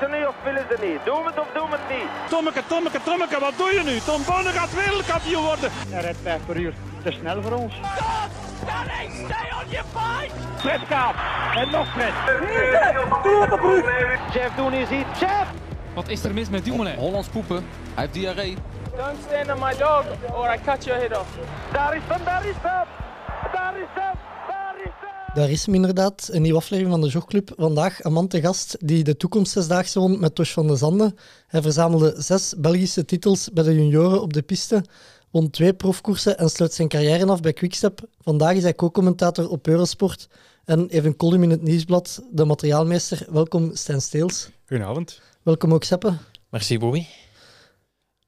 Doe ze of willen ze niet? Doen het of doe het niet? Tommeke, Tommeke, Tommeke, wat doe je nu? Tom Bonne gaat wereldkampioen worden. Hij rijdt 5 per uur. Te snel voor ons. Stop! stay on your fight! Fred En nog Fred. Jeff Doen is hier. Jeff! Wat is er mis met Dumoulin? Hollands poepen. Hij heeft diarree. Don't stand on my dog or I cut your head off. Daar is hem, daar is hem! Daar is hem! Daar is hem inderdaad, een nieuwe aflevering van de Jogclub. Vandaag een man te gast die de toekomst zesdaagse won met Tosh van de Zanden. Hij verzamelde zes Belgische titels bij de junioren op de piste, won twee profkoersen en sluit zijn carrière af bij Quickstep. Vandaag is hij co-commentator op Eurosport en even een column in het nieuwsblad, de materiaalmeester. Welkom Stijn Steels. Goedenavond. Welkom ook Seppe. Merci Bobby.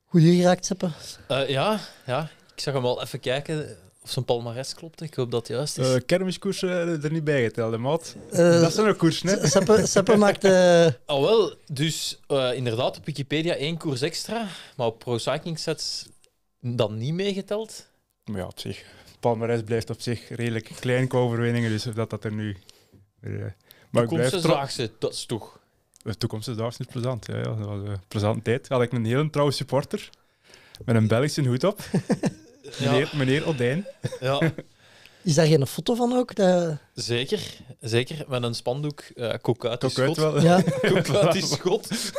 Goed hier geraakt Seppe. Eh, ja, ja, ik zag hem al even kijken of zijn palmarès klopt, ik hoop dat het juist is. Uh, kermiskoersen eh, er niet bij maat. Eh, dat zijn een koers, hè? Seppe, Seppe maakt... Uh... wel, dus inderdaad, op Wikipedia één koers extra, maar op Pro Cycling Sets dan niet meegeteld. Ja, op zich. Palmarès blijft op zich redelijk klein qua overwinningen, dus dat dat er nu... maar Toekomstdaagse, dat is toch... De toekomst is plezant, ja, ja. Dat was een plezante tijd. Had ik een heel trouwe supporter, met een Belgische hoed op. Meneer, meneer Odijn. Ja. Is daar geen foto van ook? Zeker, zeker. Met een spandoek. Eh, Kok uit die schot. Wel. Ja. Kok uit schot.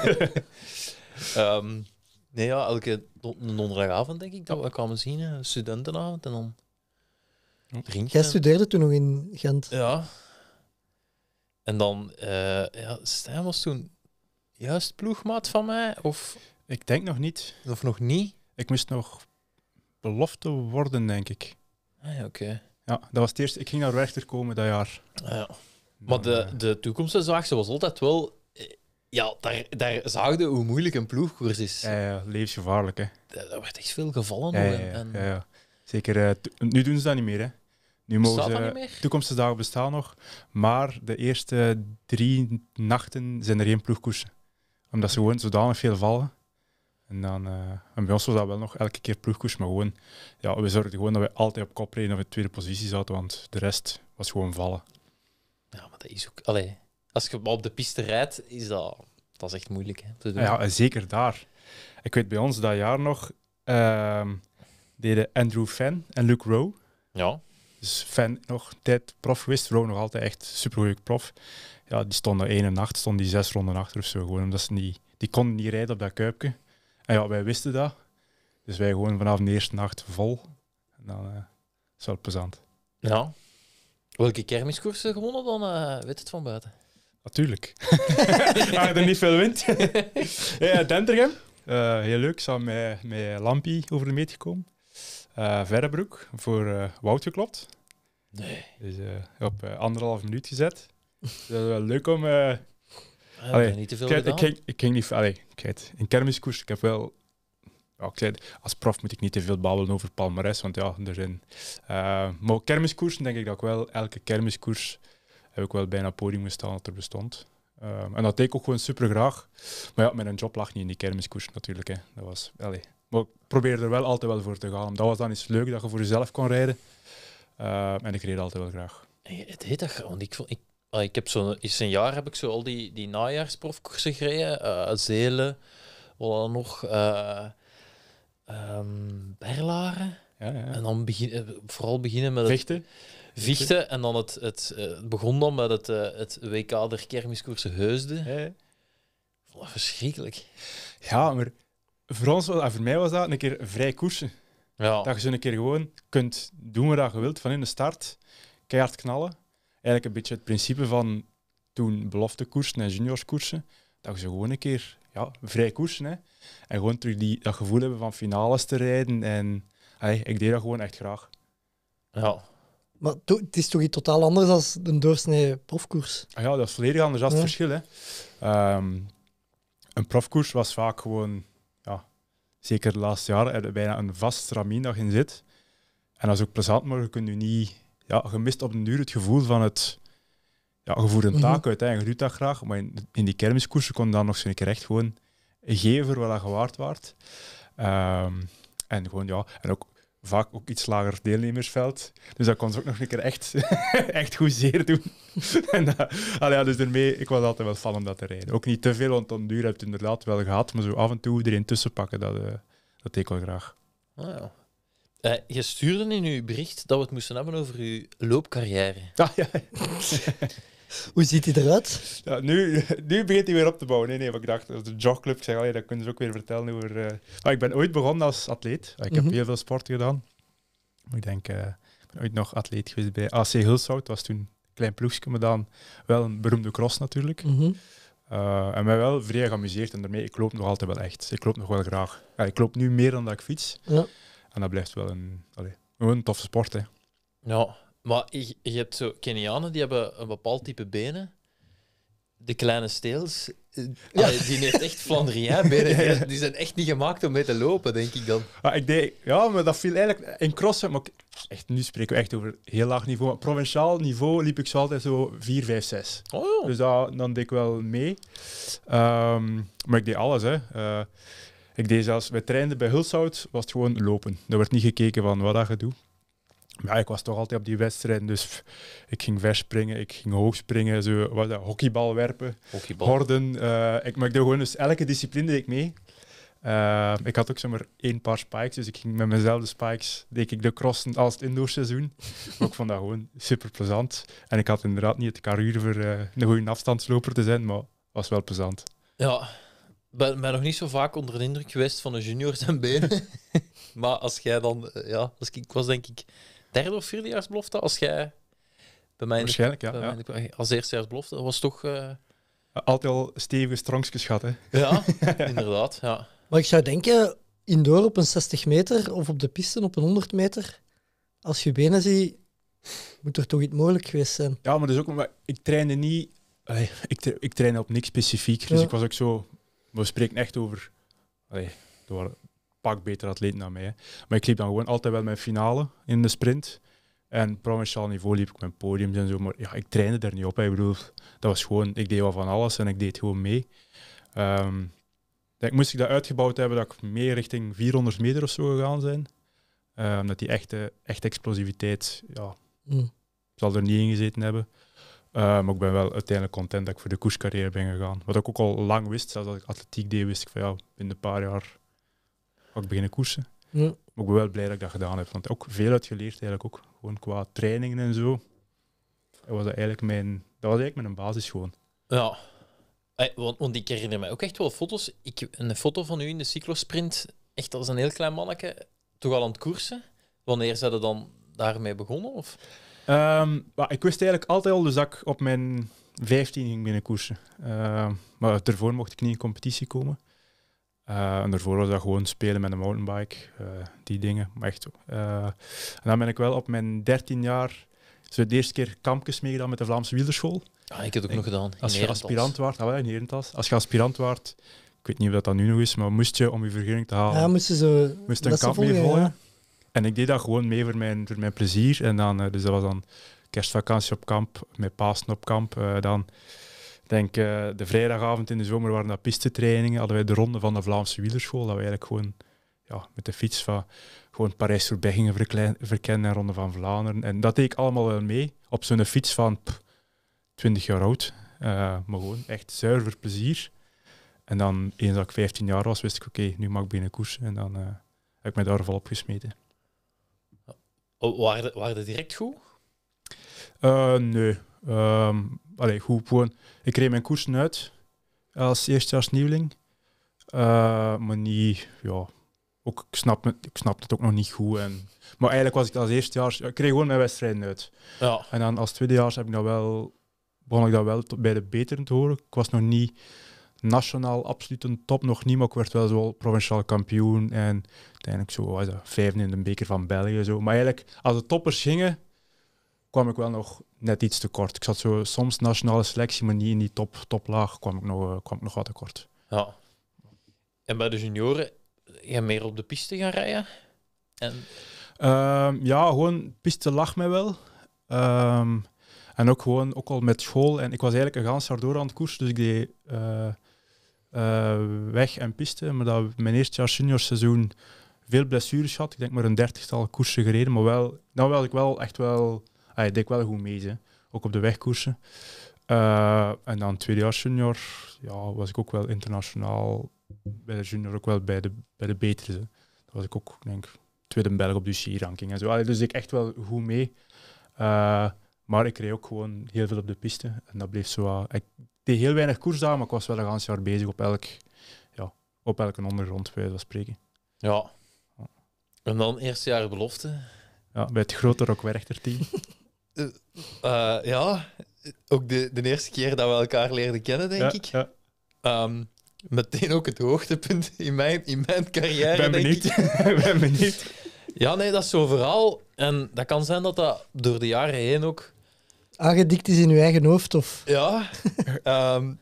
um, nee, ja, elke donderdagavond denk ik dat we kwamen zien. Eh, studentenavond en dan drinken. Jij studeerde toen nog in Gent. Ja. En dan, uh, ja, Stijn was toen juist ploegmaat van mij? Of... Ik denk nog niet. Of nog niet? Ik moest nog belofte worden, denk ik. Ah, ja, oké. Ja, dat was het Ik ging naar Werchter komen dat jaar. Ah, ja. Maar de, eh, de toekomst zag was altijd wel. Eh, ja, daar, daar zagen hoe moeilijk een ploegkoers is. Ja, ja levensgevaarlijk. Hè. er werd echt veel gevallen. Ja, ja, en... ja Zeker. Eh, nu doen ze dat niet meer. Hè. Nu mogen ze, meer? toekomstige dagen bestaan nog. Maar de eerste drie nachten zijn er geen ploegkoersen. Omdat ze ah. gewoon zodanig veel vallen en, dan, eh, en bij ons was dat wel nog elke keer ploegkoers, maar gewoon, ja, we zorgden gewoon dat we altijd op kop reden of in tweede positie zaten, want de rest was gewoon vallen. Ja, maar dat is ook... Allee, als je op de piste rijdt, is dat, dat is echt moeilijk hè, te doen. Ja, zeker daar. Ik weet bij ons dat jaar nog ehm, deden Andrew Fan en Luke Rowe. Ja. Dus Fan nog tijd prof geweest, Rowe nog altijd echt supergoed prof. Ja, die stonden één en acht, stonden die zes ronden achter of zo. Gewoon omdat ze niet, die konden niet rijden op dat kuipje. En ja, wij wisten dat. Dus wij gewoon vanaf de eerste nacht vol. En dan uh, is wel plezant. Ja. Welke kermiskoersen gewonnen dan? Uh, weet het van buiten? Natuurlijk. maar er niet veel wind. ja, Dendergem eh, heel leuk. Samen met, met Lampie over de meet gekomen. Verrebroek voor uh, Wout geklopt. Nee. Dus op anderhalf minuut gezet. dat is wel leuk om Allee, niet te veel ik, ging, ik niet... Allee, in kermiskoers, ik heb wel... Ja, ik zei, als prof moet ik niet te veel babbelen over palmares, want ja, er zijn... Eh, maar kermiskoersen denk ik dat ik wel... Elke kermiskoers heb ik wel bijna podium gestaan dat er bestond. Ehm, en dat deed ik ook gewoon super graag. Maar ja, mijn job lag niet in die kermiskoers natuurlijk. Hè. Dat was, allee. Maar ik probeerde er wel altijd wel voor te gaan. Dat was dan iets leuk dat je voor jezelf kon rijden. Ehm, en ik reed altijd wel graag. Het heet dat gewoon. Ik, ik uh, ik heb zo is een jaar heb ik zo al die, die najaarsprofkoersen gereden. Uh, eh, Zelen, wat nog, eh, ehm, Berlaren. Ja, ja. En dan begin, eh, vooral beginnen met het vechten. En dan het, het, begon dan met het, het WK der kermiscoursen Heusden. Hey. verschrikkelijk. Ja, maar voor, ons, voor mij was dat een keer vrij koersen. Ja. Dat je zo een keer gewoon kunt doen wat je wilt van in de start, keihard knallen eigenlijk een beetje het principe van toen beloftekoersen en juniorskoersen, dat je ze gewoon een keer ja, vrij koersen. Hè. En gewoon terug die, dat gevoel hebben van finales te rijden. En hey, ik deed dat gewoon echt graag. Ja. Maar het is toch iets totaal anders dan een doorsnee profkoers? Ah ja, dat is volledig anders. Dat ja. het verschil. Hè. Ehm, een profkoers was vaak gewoon, ja, zeker de laatste jaren, er bijna een vast ramin dat in zit. En dat is ook plezant, maar je kunt nu niet ja, je mist op den duur het gevoel van het... Ja, je een mhm. taak uit, eigen je doet dat graag, maar in, die kermiskoersen kon dan nog een keer echt gewoon geven wat je waard waard. Ehm, en gewoon, ja, en ook vaak ook iets lager deelnemersveld. Dus dat kon ze ook nog een keer echt, echt goed zeer doen. en dus daarmee, ik was altijd wel van om dat te rijden. Ook niet te veel, want dan duur heb je het inderdaad wel gehad, maar zo af en toe erin tussen pakken, dat, eh, dat deed ik wel graag. Ah, ja. Uh, je stuurde in uw bericht dat we het moesten hebben over uw loopcarrière. Ah, ja. Hoe ziet hij eruit? Ja, nu, nu begint hij weer op te bouwen. Nee, nee, wat ik dacht, de jogclub, ik zeg, allee, dat kunnen ze ook weer vertellen. Over, uh... ah, ik ben ooit begonnen als atleet. Ik heb mhm. heel veel sport gedaan. Ik denk, eh, ben ooit nog atleet geweest bij AC Hulshout. Dat was toen een klein ploegje, maar dan wel een beroemde cross natuurlijk. Mm -hmm. en mij wel vrij geamuseerd en daarmee, ik loop nog altijd wel echt. Ik loop nog wel graag. Ja, ik loop nu meer dan dat ik fiets. Ja. En dat blijft wel een, een toffe sport. Hè. Ja, maar je, hebt zo Kenianen die hebben een bepaald type benen. De kleine steels, eh, ja. die heeft echt Flandrien benen. Die zijn echt niet gemaakt om mee te lopen, denk ik dan. Ja, ah, ik deed, ja maar dat viel eigenlijk in crossen. Maar echt, nu spreken we echt over heel laag niveau. Maar provinciaal niveau liep ik zo altijd zo 4, 5, 6. Oh, Dus dat, dan deed ik wel mee. Ehm, maar ik deed alles. Hè. Eh, ik deed zelfs, we trainden bij Hulshout, was het gewoon lopen. Er werd niet gekeken van wat dat je doet. Maar ik was toch altijd op die wedstrijden, dus ik ging verspringen, ik ging hoogspringen, zo, wat dat, hockeybal werpen, hockeybal. horden. Eh, ik, maakte gewoon dus elke discipline deed ik mee. Eh, ik had ook zomaar één paar spikes, dus ik ging met de spikes, deed ik de crossen als het indoorseizoen. maar ik vond dat gewoon super plezant. En ik had inderdaad niet het karuur voor eh, een goede afstandsloper te zijn, maar was wel plezant. Ja, ben, ben nog niet zo vaak onder de indruk geweest van een junior zijn benen. maar als jij dan, eh, ja, als ik, was denk ik derde of vierdejaarsbelofte, als jij bij mij, Waarschijnlijk, ja, ja. als eerstejaarsbelofte, dat was toch. Eh, altijd al stevige stronkjes gehad, hè? Ja, inderdaad. Ja. Maar ik zou denken, indoor op een 60 meter of op de piste op een 100 meter, als je benen ziet, moet er toch iets mogelijk geweest zijn. Ja, maar dus ook maar ik trainde niet. Ik, ik trainde op niks specifiek, dus ik was ook zo we spreken echt over. Allee, er waren pak beter atleten dan mij. Maar ik liep dan gewoon altijd wel mijn finale in de sprint. En provinciaal niveau liep ik mijn podiums en zo. Maar ja, ik trainde daar niet op. Hè. Ik bedoel, dat was gewoon, ik deed wel van alles en ik deed gewoon mee. Um, ehm, denk, moest ik dat uitgebouwd hebben dat ik meer richting 400 meter of zo gegaan zijn. Omdat ehm, die echte, echte explosiviteit, ja, mm. zal er niet in gezeten hebben. Eh, maar ik ben wel uiteindelijk content dat ik voor de koerscarrière ben gegaan. Wat ik ook al lang wist, zelfs als ik atletiek deed, wist ik van ja, binnen een paar jaar ga ik beginnen koersen. Ja. Maar ik ben wel blij dat ik dat gedaan heb, want ook veel uitgeleerd eigenlijk ook. Gewoon qua trainingen en zo. Dat was, eigenlijk mijn, dat was eigenlijk mijn basis gewoon. Ja, eh, want, ik herinner me ook echt wel foto's. Ik, een foto van u in de cyclosprint, echt als een heel klein manneke, toch al aan het koersen. Wanneer zijn dan daarmee begonnen? Of? Ehm, ik wist eigenlijk altijd al de dat ik op mijn 15 ging binnenkoersen. Ehm, maar daarvoor mocht ik niet in competitie komen. Eh, en daarvoor was dat gewoon spelen met een mountainbike, eh, die dingen. Maar echt zo. Eh, en dan ben ik wel op mijn 13 jaar zo de eerste keer kampjes meegedaan met de Vlaamse wielerschool. ja ah, ik heb het ook nog gedaan. Ah, als je aspirant waard, ah, in Herentals. Als je aspirant waard, ik weet niet of dat, dat nu nog is, maar moest je om je vergunning te halen. Ja, moest je Moest een kamp volgen, meevolgen. En ik deed dat gewoon mee voor mijn, voor mijn plezier. En dan, eh, dus dat was dan kerstvakantie op kamp, met Pasen op kamp. Eh, dan denk eh, de vrijdagavond in de zomer waren dat pistetrainingen. Hadden wij de ronde van de Vlaamse wielerschool. Dat we eigenlijk gewoon ja, met de fiets van gewoon Parijs voorbij gingen verkennen en Ronde van Vlaanderen. En dat deed ik allemaal wel mee. Op zo'n fiets van pff, 20 jaar oud. maar gewoon echt zuiver plezier. En dan, eens dat ik 15 jaar was, wist ik, oké, nu mag ik binnen koers. En dan heb ik me daar vol Oh, waren, waren de direct goed? Eh, nee. Um, goed, gewoon. Ik kreeg mijn koersen uit als eerstejaars nieuweling. Eh, maar niet, ja. Ook, ik, snap het, ik snap het ook nog niet goed. En, maar eigenlijk was ik als eerstejaars. Ik kreeg gewoon mijn wedstrijden uit. Ja. En dan als tweedejaars heb ik dat wel, begon ik dat wel bij de beteren te horen. Ik was nog niet nationaal absoluut een top nog niet, maar ik werd wel zo provinciaal kampioen. En uiteindelijk zo, was dat, vijfde in de beker van België. Zo. Maar eigenlijk, als de toppers gingen, kwam ik wel nog net iets te kort. Ik zat zo soms nationale selectie, maar niet in die top, toplaag kwam ik, nog, eh, kwam ik nog wat te kort. Ja. En bij de junioren, je meer op de piste gaan rijden? En... Ehm, ja, gewoon, piste lag mij wel. Ehm, en ook gewoon, ook al met school. En ik was eigenlijk een gans door aan het koers. Dus ik deed eh, eh, weg en piste. Maar dat mijn eerste jaar juniorseizoen veel blessures had. Ik denk maar een dertigtal koersen gereden. Maar wel, dan was ik wel echt wel... Ah, ik deed wel goed mee, ook op de wegkoersen. Uh, en dan tweede jaar junior ja, was ik ook wel internationaal bij de junior ook wel bij de, bij de betere. Dat was ik ook, denk tweede Belg op de UCI-ranking en zo. dus ik echt wel goed mee. Eh, maar ik reed ook gewoon heel veel op de piste. En dat bleef zo. ik deed heel weinig koers koersdagen, maar ik was wel een ganse jaar bezig op, elk, ja, op elke ondergrond, bij dat spreken. Ja. En dan eerste jaar belofte? Ja, bij het grote Rockwerchter-team. Eh, eh, ja, ook de, de eerste keer dat we elkaar leerden kennen, denk ik. Ehm, meteen ook het hoogtepunt in mijn, in mijn carrière. Ben benieuwd. Ik. ben benieuwd. Ja, nee, dat is zo vooral En dat kan zijn dat dat door de jaren heen ook aangedikt is in uw eigen hoofd? Of? Ja, ehm,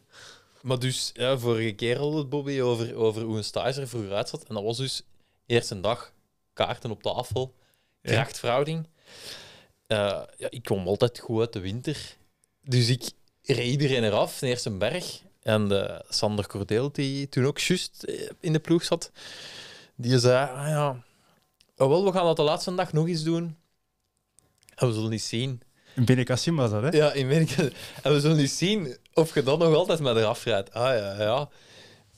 maar dus ja, vorige keer hadden het Bobby over, over hoe een stage er vroeger uit zat. En dat was dus eerste dag kaarten op tafel, krachtverhouding. Eh, ja, ik kwam altijd goed uit de winter. Dus ik reed iedereen eraf, eerst een berg. En uh, Sander Cordeel, die toen ook juist eh, in de ploeg zat, die zei: ah ja, wel, we gaan dat de laatste dag nog eens doen. En we zullen niet zien. In Benicassim was dat, hè? Ja, in Amerika. En we zullen nu zien of je dan nog altijd met eraf rijdt. Ah ja, ja.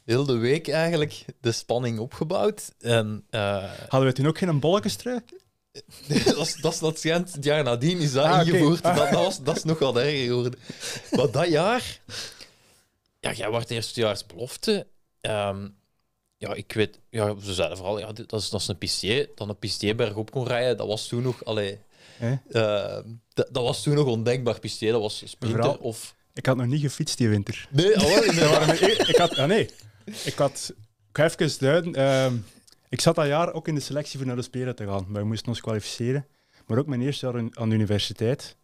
Heel de week eigenlijk de spanning opgebouwd. En, eh, Hadden we toen ook geen bolkenstrui? dat, is, dat, is, dat het jaar nadien is dat ah, ingevoerd. Dat, was, dat is nog wat erger geworden. Maar dat jaar... Ja, jij wordt eerstejaars belofte. Um, ehm, ja, ik weet... Ja, ze zeiden vooral, ja, dat, is, dat is een pistier. Dan een pisteerberg op kon rijden, dat was toen nog... Allee, ehm, dat, was toen nog ondenkbaar, Pistier. Dat was of... Ik had nog niet gefietst die winter. Nee, oh, ik, e- ik had... Ah, nee. Ik had... Ik ga even duiden. Ehm, ik zat dat jaar ook in de selectie voor naar de Spelen te gaan. Wij moesten ons kwalificeren. Maar ook mijn eerste jaar aan de universiteit.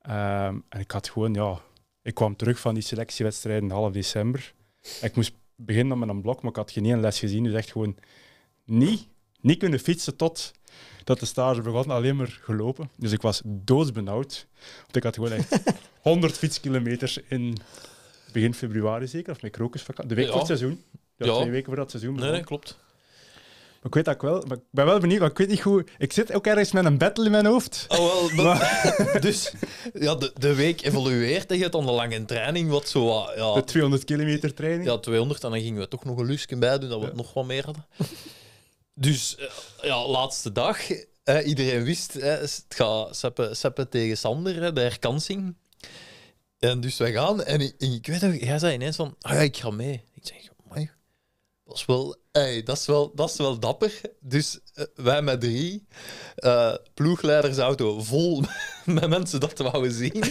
Ehm, en ik had gewoon, ja... Ik kwam terug van die selectiewedstrijden half december. ik moest beginnen met een blok, maar ik had geen één les gezien. Dus echt gewoon niet, niet kunnen fietsen tot dat de stage begon, alleen maar gelopen. Dus ik was doodsbenauwd. Want ik had gewoon echt 100 fietskilometers in begin februari zeker, of met krokusvakantie. De week voor het seizoen. twee weken voor dat seizoen. Nee, klopt. Maar ik weet dat ik wel, maar ik ben wel benieuwd, ik weet niet hoe. Ik zit ook ergens met een battle in mijn hoofd. Oh, wel, dus ja, de, de week evolueert dan lange training, wat zo. Ja, de 200 kilometer training. Ja, 200, en dan gingen we toch nog een lusje bij doen, dat we het nog wat meer hadden. Dus eh, ja, laatste dag. Eh, iedereen wist, hè, het gaat Seppe, tegen Sander, de herkansing. En dus wij gaan. En ik, weet nog, jij zei ineens van, ah ja, ik ga mee. Ik zeg, amai, dat is wel, dat is wel, dat is wel dapper. Dus eh, wij met drie, ploegleidersauto vol met mensen dat we wouden zien.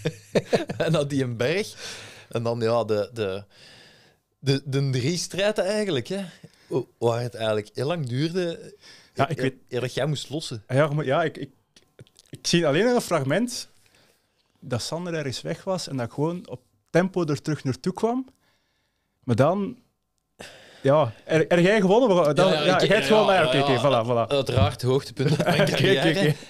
en dat die een berg. En dan ja, de, de, de, de drie strijden eigenlijk. Hè waar het eigenlijk heel lang duurde. Ja, ik eh, weet... dat jij moest lossen. Ja, maar ja ik, ik, ik zie alleen nog een fragment dat Sander eens weg was en dat gewoon op tempo er terug naartoe kwam. Maar dan ja, er, er jij gewonnen? Dan, ja, jij hebt gewoon... Ja, oké, voilà, voilà. Uiteraard, hoogtepunt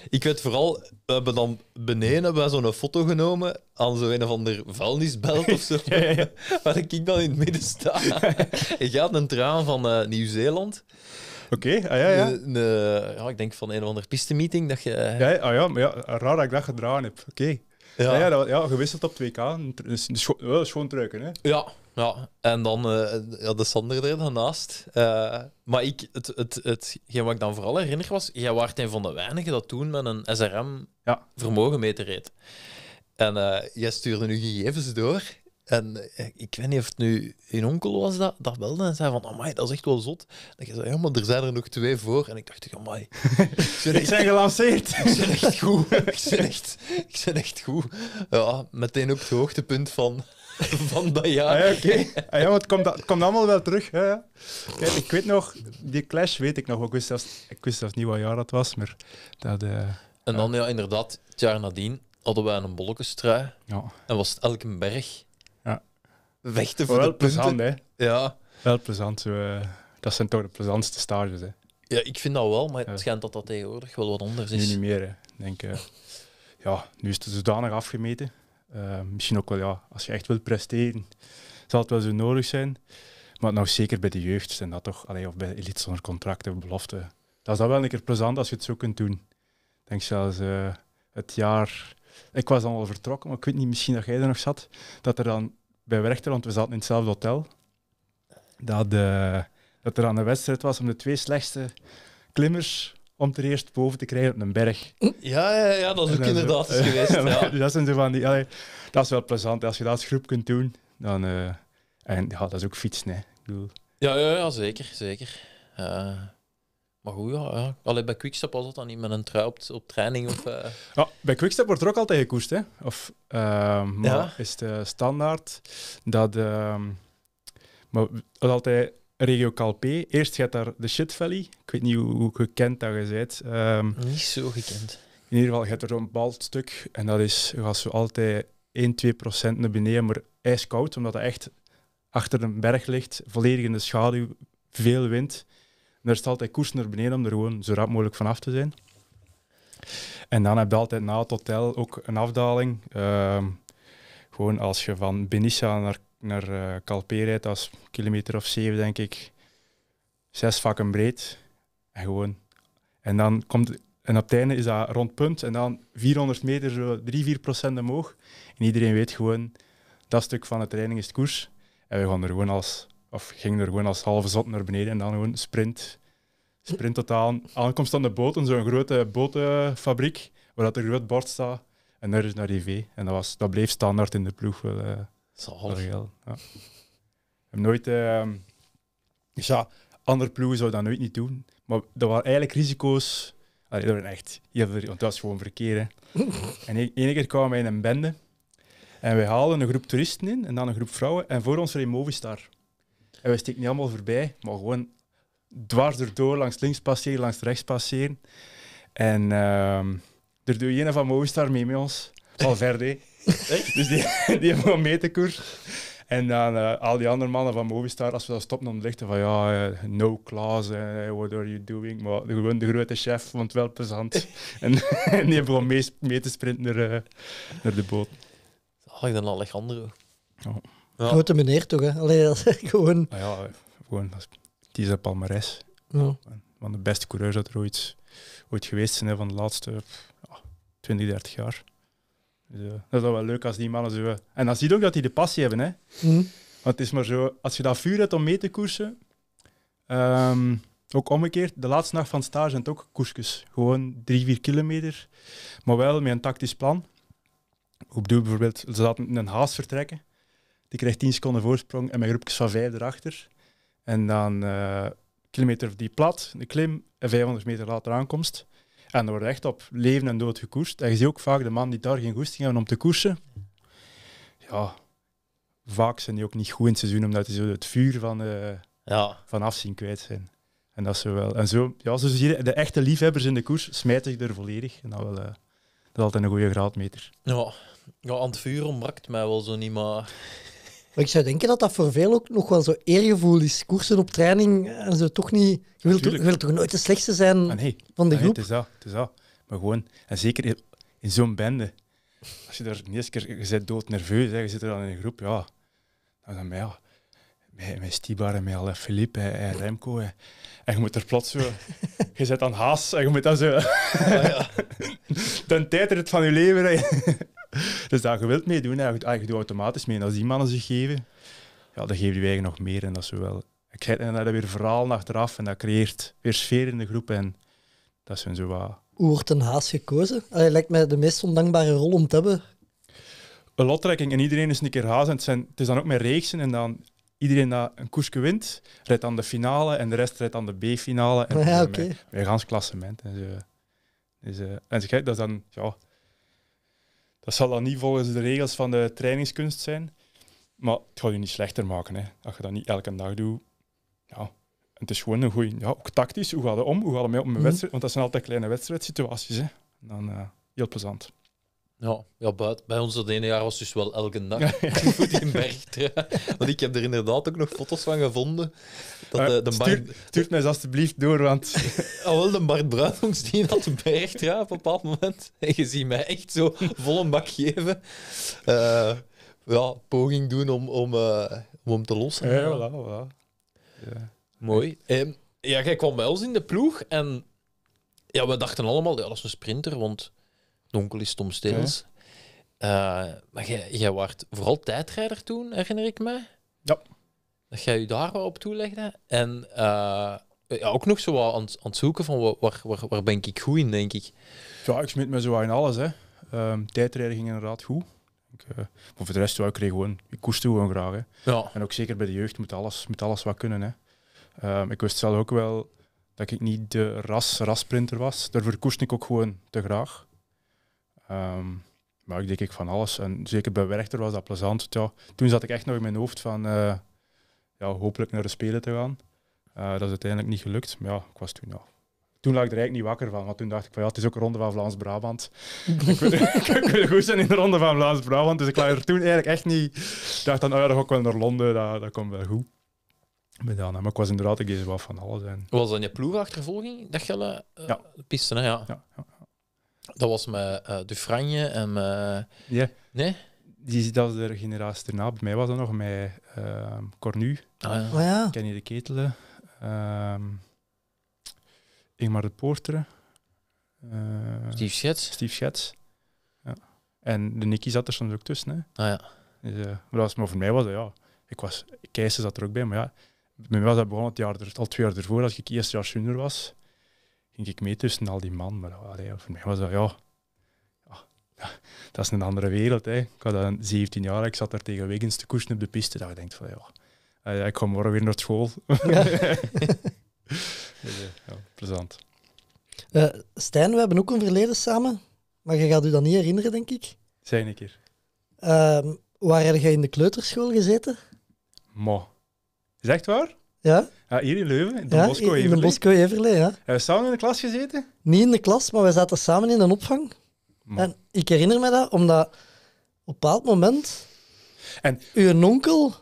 ik weet vooral, we hebben dan beneden hebben zo'n foto genomen aan zo'n een of ander vuilnisbelt of zo, waar ik dan in het midden sta. ik had een traan van uh, Nieuw-Zeeland. Oké, ah, ja, ja. Eh, ja. Ik denk van een of andere piste-meeting dat je... Eh, ja, ah, ja, maar ja, raar dat ik dat gedragen heb. Oké. Ja. Ah, ja, ja, gewisseld op 2K. wel schoon truiken, hè? Ja, ja, en dan uh, ja, de Sander er daarnaast. Eh, maar ik, het, het, het, hetgeen wat ik dan vooral herinner was, jij waart een van de weinigen dat toen met een SRM ja. vermogen mee te reed. En eh, jij stuurde nu gegevens door. En ik weet niet of het nu een onkel was dat, dat belde en zei van, mij dat is echt wel zot. En je zei, ja, maar er zijn er nog twee voor. En ik dacht, amai. Ik zijn gelanceerd. Ik ben echt goed. Ik ben echt, echt goed. Ja, meteen op het hoogtepunt van... van dat jaar. Ah ja, oké. Ah ja, het komt, komt allemaal wel terug. Kijk, ik weet nog, die clash weet ik nog. Ik wist zelfs, ik wist zelfs niet wat jaar dat was, maar dat... Eh, en dan, ja, inderdaad, het jaar nadien hadden wij een bolkenstrui. Ja. En was het elke berg ja. te voor wel de plezant, hè? Ja. Wel plezant. Eh, dat zijn toch de plezantste stages, hè? Ja, ik vind dat wel, maar het schijnt dat dat tegenwoordig wel wat anders is. Nu niet meer, hè. Ik eh, ja, nu is het zodanig afgemeten. Eh, misschien ook wel, ja, als je echt wilt presteren, zal het wel zo nodig zijn. Maar nou zeker bij de jeugd en dat toch, allee, of bij elite zonder contract of belofte. Dat is dan wel een keer plezant als je het zo kunt doen. Ik denk zelfs eh, het jaar, ik was al vertrokken, maar ik weet niet, misschien dat jij er nog zat, dat er dan bij want we zaten in hetzelfde hotel, dat, dat er aan de wedstrijd was om de twee slechtste klimmers om er eerst boven te krijgen op een berg. Ja, ja, ja dat is ook inderdaad geweest. ja. dat, zijn zo van die, dat is wel plezant. Als je dat als groep kunt doen, dan... Eh, en ja, dat is ook fietsen, hè. ja, ja, ja, zeker, zeker. Eh, maar goed, ja. ja. bij Quickstep was dat dan niet met een trui op, training? Of, eh? ja, bij Quickstep wordt er ook altijd gekoest, hè. Of, maar is het standaard dat... Ehm, maar altijd Regio Calpe. Eerst gaat daar de Shit Valley. Ik weet niet hoe, gekend dat je bent. Ehm, niet zo gekend. In ieder geval, gaat er zo'n bald stuk. En dat is, je altijd 1, 2 naar beneden, maar ijskoud, omdat het echt achter een berg ligt. Volledig in de schaduw, veel wind. En er staat altijd koers naar beneden om er gewoon zo rap mogelijk vanaf te zijn. En dan heb je altijd na het hotel ook een afdaling. Ehm, gewoon als je van Benissa naar naar uh, Calpe dat is een kilometer of zeven, denk ik. Zes vakken breed. En gewoon. En dan komt. En op het einde is dat rond punt. En dan 400 meter, zo 3, 4 procent omhoog. En iedereen weet gewoon, dat stuk van de training is het koers. En we gaan er gewoon als, of gingen er gewoon als halve zot naar beneden. En dan gewoon sprint. Sprint totaal. Aankomst aan de boten, zo'n grote botenfabriek. Waar dat er groot bord staat. En daar is naar IV. En dat, was, dat bleef standaard in de ploeg. Wel, eh. Zalig. Ja. Ik heb nooit... Ehm, dus ja, ander ploegen zou dat nooit niet doen. Maar dat waren eigenlijk risico's... Allee, dat waren echt heel Want dat was gewoon verkeer, hè. En één e- keer kwamen wij in een bende. En wij haalden een groep toeristen in, en dan een groep vrouwen. En voor ons een Movistar. En wij steken niet allemaal voorbij, maar gewoon dwars erdoor, langs links passeren, langs rechts passeren. En uh, er doe je een van Movistar mee met ons. verder. Echt? dus die, die hebben een En dan eh, al die andere mannen van Movistar, als we dat stoppen, dan lichten van ja, eh, no class, eh, what are you doing? Maar gewoon de grote chef vond het wel plezant. en, die hebben gewoon mee, te sprinten naar, naar de boot. Zag ik dan Alejandro? Oh. Ja. Grote meneer toch, hè? gewoon... Ah ja, gewoon een Palmares. Ja. Van de beste coureurs dat er ooit, ooit geweest zijn van de laatste 20, 30 ah, jaar ja dat is wel leuk als die mannen zo... En dan zie je ook dat die de passie hebben, hè. Mhm. Want het is maar zo, als je dat vuur hebt om mee te koersen... Ehm, ook omgekeerd, de laatste nacht van stage zijn het ook koersjes. Gewoon drie, vier kilometer, maar wel met een tactisch plan. Hoe bedoel bijvoorbeeld, ze laten een haas vertrekken. Die krijgt 10 seconden voorsprong en mijn groepjes van vijf erachter. En dan eh, kilometer die plat, de klim en 500 meter later aankomst. En er wordt echt op leven en dood gekoerst. En je ziet ook vaak de man die daar geen goesting hebben om te koersen. Ja, vaak zijn die ook niet goed in het seizoen, omdat ze het vuur van, uh, ja. van afzien kwijt zijn. En dat ze wel. En zo, ja, zo je de echte liefhebbers in de koers smijten er volledig. En dat, wel, eh, dat is altijd een goede graadmeter. Ja, ja aan het vuur mij wel zo niet, maar... Maar ik zou denken dat dat voor veel ook nog wel zo eergevoel is. Koersen op training en zo toch niet. Je wilt, je toch nooit de slechtste zijn ah, van de ah, groep? nee, het is dat, het is dat. Maar gewoon, en zeker in zo'n bende. Als je daar niet eens keer, je bent dood nerveus, hè, je zit er dan in een groep, ja. Dan, dan, ja met, met Stibar en met Alain Philippe en, Remco. En, en, je moet er plots zo... je zet aan haas en je moet dan zo... oh, ja. Ten het van je leven. dus daar je wilt mee doen. Hè. Je, ah, je doet automatisch mee. En als die mannen zich geven, ja, dan geven die eigenlijk nog meer. En dat is wel... Ik krijg dan weer verhaal achteraf en dat creëert weer sfeer in de groep. En dat is zo wat... Hoe wordt een haas gekozen? Hij lijkt mij de meest ondankbare rol om te hebben. Een lottrekking en iedereen is een keer haas. En het, zijn, het is dan ook met reeksen en dan iedereen dat een koersje wint, rijdt aan de finale en de rest rijdt aan de B-finale. En ja, okay. met, klassement. En, zo. Dus, uh, en dat is dan, ja, dat zal dan niet volgens de regels van de trainingskunst zijn. Maar het gaat je niet slechter maken. Hè. Als je dat niet elke dag doet. Ja. Het is gewoon een goeie. Ja, ook tactisch. Hoe gaat het om? Hoe gaat het mee op mijn mhm. wedstrijd? Want dat zijn altijd kleine wedstrijdsituaties. Hè. dan eh, heel plezant. Ja, ja buiten. bij ons dat ene jaar was dus wel elke dag voor die Want ik heb er inderdaad ook nog foto's van gevonden. Dat eh, de, de stuurt mij alsjeblieft door, want... al ah, wel, de Bart Bruinongs die had de bergtrui op een bepaald moment. En je ziet mij echt zo vol een bak geven. Uh, ja, poging doen om, om, eh, om hem te lossen. Ja, voilà, Ja. Mooi. Ehm, ja, jij kwam bij ons in de ploeg en ja, we dachten allemaal, ja, dat is een sprinter, want donkel is, soms Steels. Eh, maar jij, jij waart vooral tijdrijder toen, herinner ik me. Ja. Dat jij je daar wel op toelegde. En eh, ja, ook nog zo aan, het zoeken van waar, waar, waar ben ik goed in, denk ik. Ja, ik smit me zo in alles. Hè. Ehm, tijdrijden ging inderdaad goed. Ik, eh, voor de rest, ik, gewoon, ik koester gewoon graag. Ja. En ook zeker bij de jeugd moet alles, moet alles wat kunnen. Hè. Ehm, ik wist zelf ook wel dat ik niet de ras rasprinter was. Daarvoor koest ik ook gewoon te graag. Ehm, maar ik denk ik van alles. En zeker bij Werchter was dat plezant. Ja, toen zat ik echt nog in mijn hoofd van eh, ja, hopelijk naar de Spelen te gaan. Eh, dat is uiteindelijk niet gelukt. Maar ja, ik was toen ja, toen lag ik er eigenlijk niet wakker van. Want toen dacht ik van ja, het is ook een Ronde van Vlaams-Brabant. ik, wil, goed zijn in de Ronde van Vlaams-Brabant. Dus ik lag er toen eigenlijk echt niet. Ik dacht dan, oh ja, dan ik wel naar Londen, dat, dat komt wel goed. Maar, dan, maar ik was inderdaad, ik deed wat van alles. En... Was dat je ploegachtervolging, dat Dacht uh, piste? Ja. Ja, ja. Dat was met uh, Dufranje en met... Ja. Nee? Die, dat was de generatie erna. Bij mij was dat nog met uh, Cornu. Ah, ja. Oh, ja. Kenny de Ketelen. Um, ehm, Ingmar de Poorteren. Uh, eh, Steve Schets. Steve Schets. Ja. En de Nicky zat er soms ook tussen. Hè. Ah, ja. Dus, uh, maar, was, maar voor mij was dat, ja... Ik was... Keijsen zat er ook bij, maar ja... Bij mij was dat begonnen het jaar, al twee jaar ervoor, als ik eerste jaar junior was ging ik mee tussen al die man. Maar voor mij was dat, ja, dat is een andere wereld. Hè. Ik had dan 17 jaar, ik zat daar tegen Wiggins te koersen op de piste. Dat je denkt van, ja, ik ga morgen weer naar school. Ja. Dus, eh, ja, plezant. Eh, Stijn, we hebben ook een verleden samen, maar je gaat u dat niet herinneren, denk ik. Zijn een keer. Ehm, waar heb je in de kleuterschool gezeten? Mo. Is echt waar? Ja. ja hier in Leuven, in de ja, Bosco Everlee. In de Bosco ja. Hebben eh, we samen in de klas gezeten? Niet in de klas, maar we zaten samen in een opvang. En ik herinner me dat, omdat op een bepaald moment... En... Uw onkel,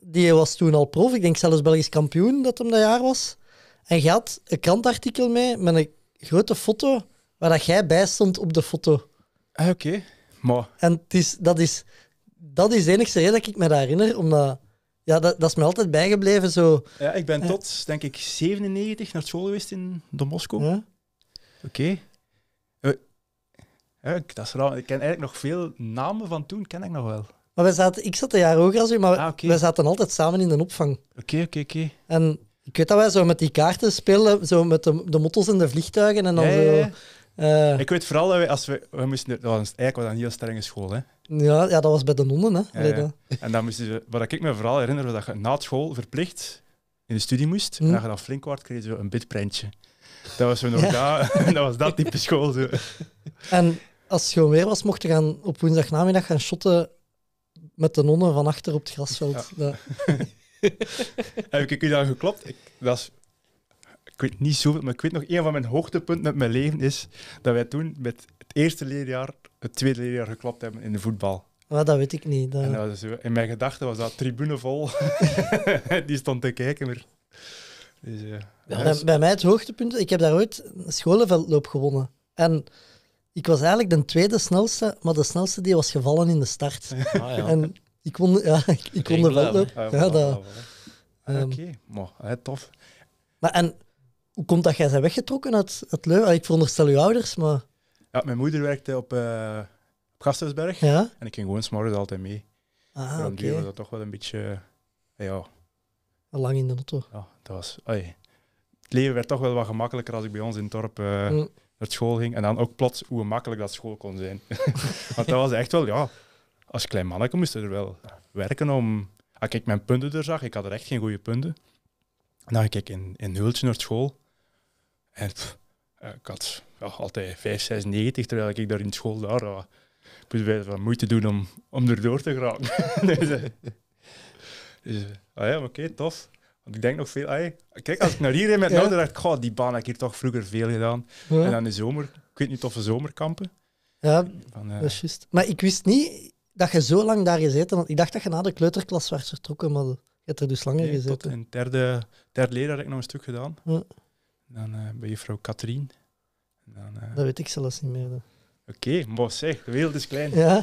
die was toen al prof, ik denk zelfs Belgisch kampioen dat hem dat jaar was. En je had een krantartikel mee met een grote foto waar dat jij bij stond op de foto. Ah, oké. Maar... En het is, dat, is, dat is de enige reden dat ik me daar herinner, omdat ja, dat, dat is me altijd bijgebleven. Zo. Ja, ik ben tot, denk ik, 97 naar school geweest in de Bosco. Oké. Eh, ja, ik, dat is Ik ken eigenlijk nog veel namen van toen, ken ik nog wel. Maar wij zaten, ik zat een jaar hoger als u, maar ah, we wij zaten altijd samen in de opvang. Oké, oké, oké. En ik weet dat wij zo met die kaarten spelen, zo met de, de motto's en de vliegtuigen en dan zo... Eh, ik weet vooral dat wij, als we, we moesten, dat was eigenlijk was een heel strenge school, hè. Ja, ja, dat was bij de nonnen. Hè. ja, En dan moesten ze, wat ik me vooral herinner, was dat je na school verplicht in de studie moest. Hm. En als je dan flink waard kreeg je een bitprintje. Dat was zo nog dat, dat was dat type school. Zo. En als je gewoon weer was, mocht je gaan op woensdag namiddag gaan shotten met de nonnen van achter op het grasveld. Heb ik u dan geklopt? Ik, dat is- ik weet niet zoveel, maar ik weet nog, een van mijn hoogtepunten met mijn leven is dat wij toen met het eerste leerjaar het tweede leerjaar geklopt hebben in de voetbal. Wat dat weet ik niet. En in mijn gedachten was dat tribune vol. Die stond te kijken. Maar... Dus, eh, ja, bij, bij, mij het hoogtepunt, ik heb daar ooit een scholenveldloop gewonnen. En ik was eigenlijk de tweede snelste, maar de snelste die was gevallen in de start. Ah, ja. Ah, en ik won, ja, ik, ik de veldloop. Ah, ja, ehm, Oké, okay. Ah, tof. Maar en hoe komt dat jij zijn weggetrokken uit het Leuven? Ik veronderstel uw ouders, maar... Ja, mijn moeder werkte op, uh, en ik ging gewoon s'morgens altijd mee. Ah, oké. Okay. was dat toch wel een beetje, eh, ja... Lang in de auto. Ja, dat was... Het leven werd toch wel wat gemakkelijker als ik bij ons in het dorp eh, mm. naar school ging. En dan ook plots hoe makkelijk dat school kon zijn. Want dat was echt wel, ja... Als klein manneke moest er wel werken om... Als ik mijn punten er zag, ik had er echt geen goede punten. En dan ging ik in, in hultje naar school. En pff, ik had altijd 5, 6, terwijl ik daar in school daar eh, Ik moest van moeite doen om, om erdoor te geraken. dus, eh, dus eh, ah ja, oké, tof. Want ik denk nog veel, kijk, als ik naar hier in met nou, dan dacht ik, die baan heb ik hier toch vroeger veel gedaan. En dan de zomer, ik weet niet of we zomerkampen. Ja, dat is juist. Maar ik wist niet dat je zo lang daar gezeten had. Ik dacht dat je na de kleuterklas werd vertrokken, maar je hebt er dus langer gezeten. Tot in derde, derde leer had ik nog een stuk gedaan. Ja. Dan uh, bij juffrouw Katrien. Eh, dat weet ik zelfs niet meer. Oké, okay, mos, de wereld is klein. Ja.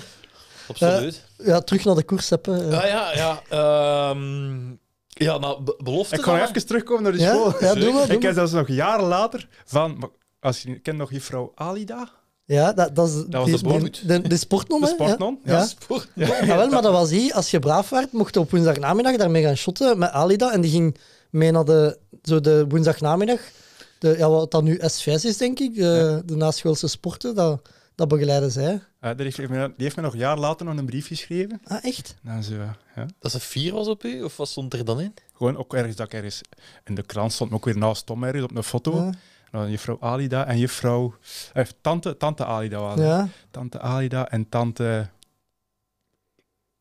Absoluut. Eh, ja, terug naar de koers hebben. Ah, ja, ja, ehm, ja. ja, nou, maar belofte. Ik ga nog even terugkomen naar de school. Ja, doe maar, ik ken zelfs nog jaren later van. Als je kent nog juffrouw Alida. Ja, dat, dat, is was de, de, de, De ja. wel, maar dat was hij. Als je braaf werd, mocht je op woensdagnamiddag daarmee gaan shotten met Alida. En die ging mee naar de, zo de woensdagnamiddag de, ja, wat dan nu S5 is, denk ik, de, eh, de naschoolse sporten, dat, dat begeleiden zij. die, heeft me, die heeft me nog een jaar later nog een brief geschreven. Ah, echt? Dan eh, ja. Dat ze vier was op u, of wat stond er dan in? Gewoon ook ergens dat ik ergens in de krant stond, maar ook weer naast Tom ergens op een foto. Ja. Dan juffrouw Alida en juffrouw... Eh, tante, tante Alida was Tante Alida en tante...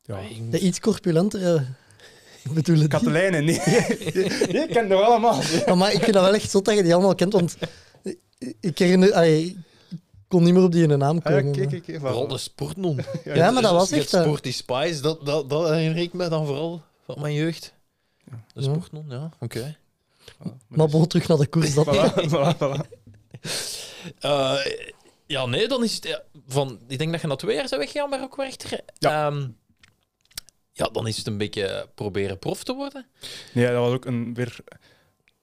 Ja. De iets corpulentere Katelijne Katelijnen, nee. ken kent nog allemaal. maar ik vind dat wel echt zo dat je die allemaal kent, want ik herinner... Allee, kon niet meer op die in de naam komen. Ah, ja, vooral de sportnon. ja, maar dat was echt... Eh, Sporty Spice, dat, dat, dat herinner ik me dan vooral van mijn jeugd. De sportnon, ja. Oké. maar dus- boven terug naar de koers. Dat... Eh, ja, nee, dan is het... Van, ik denk dat je na twee jaar zou weggaan wel ook eh, Ja. Um, ja, dan is het een beetje proberen prof te worden. Nee, dat was ook een weer.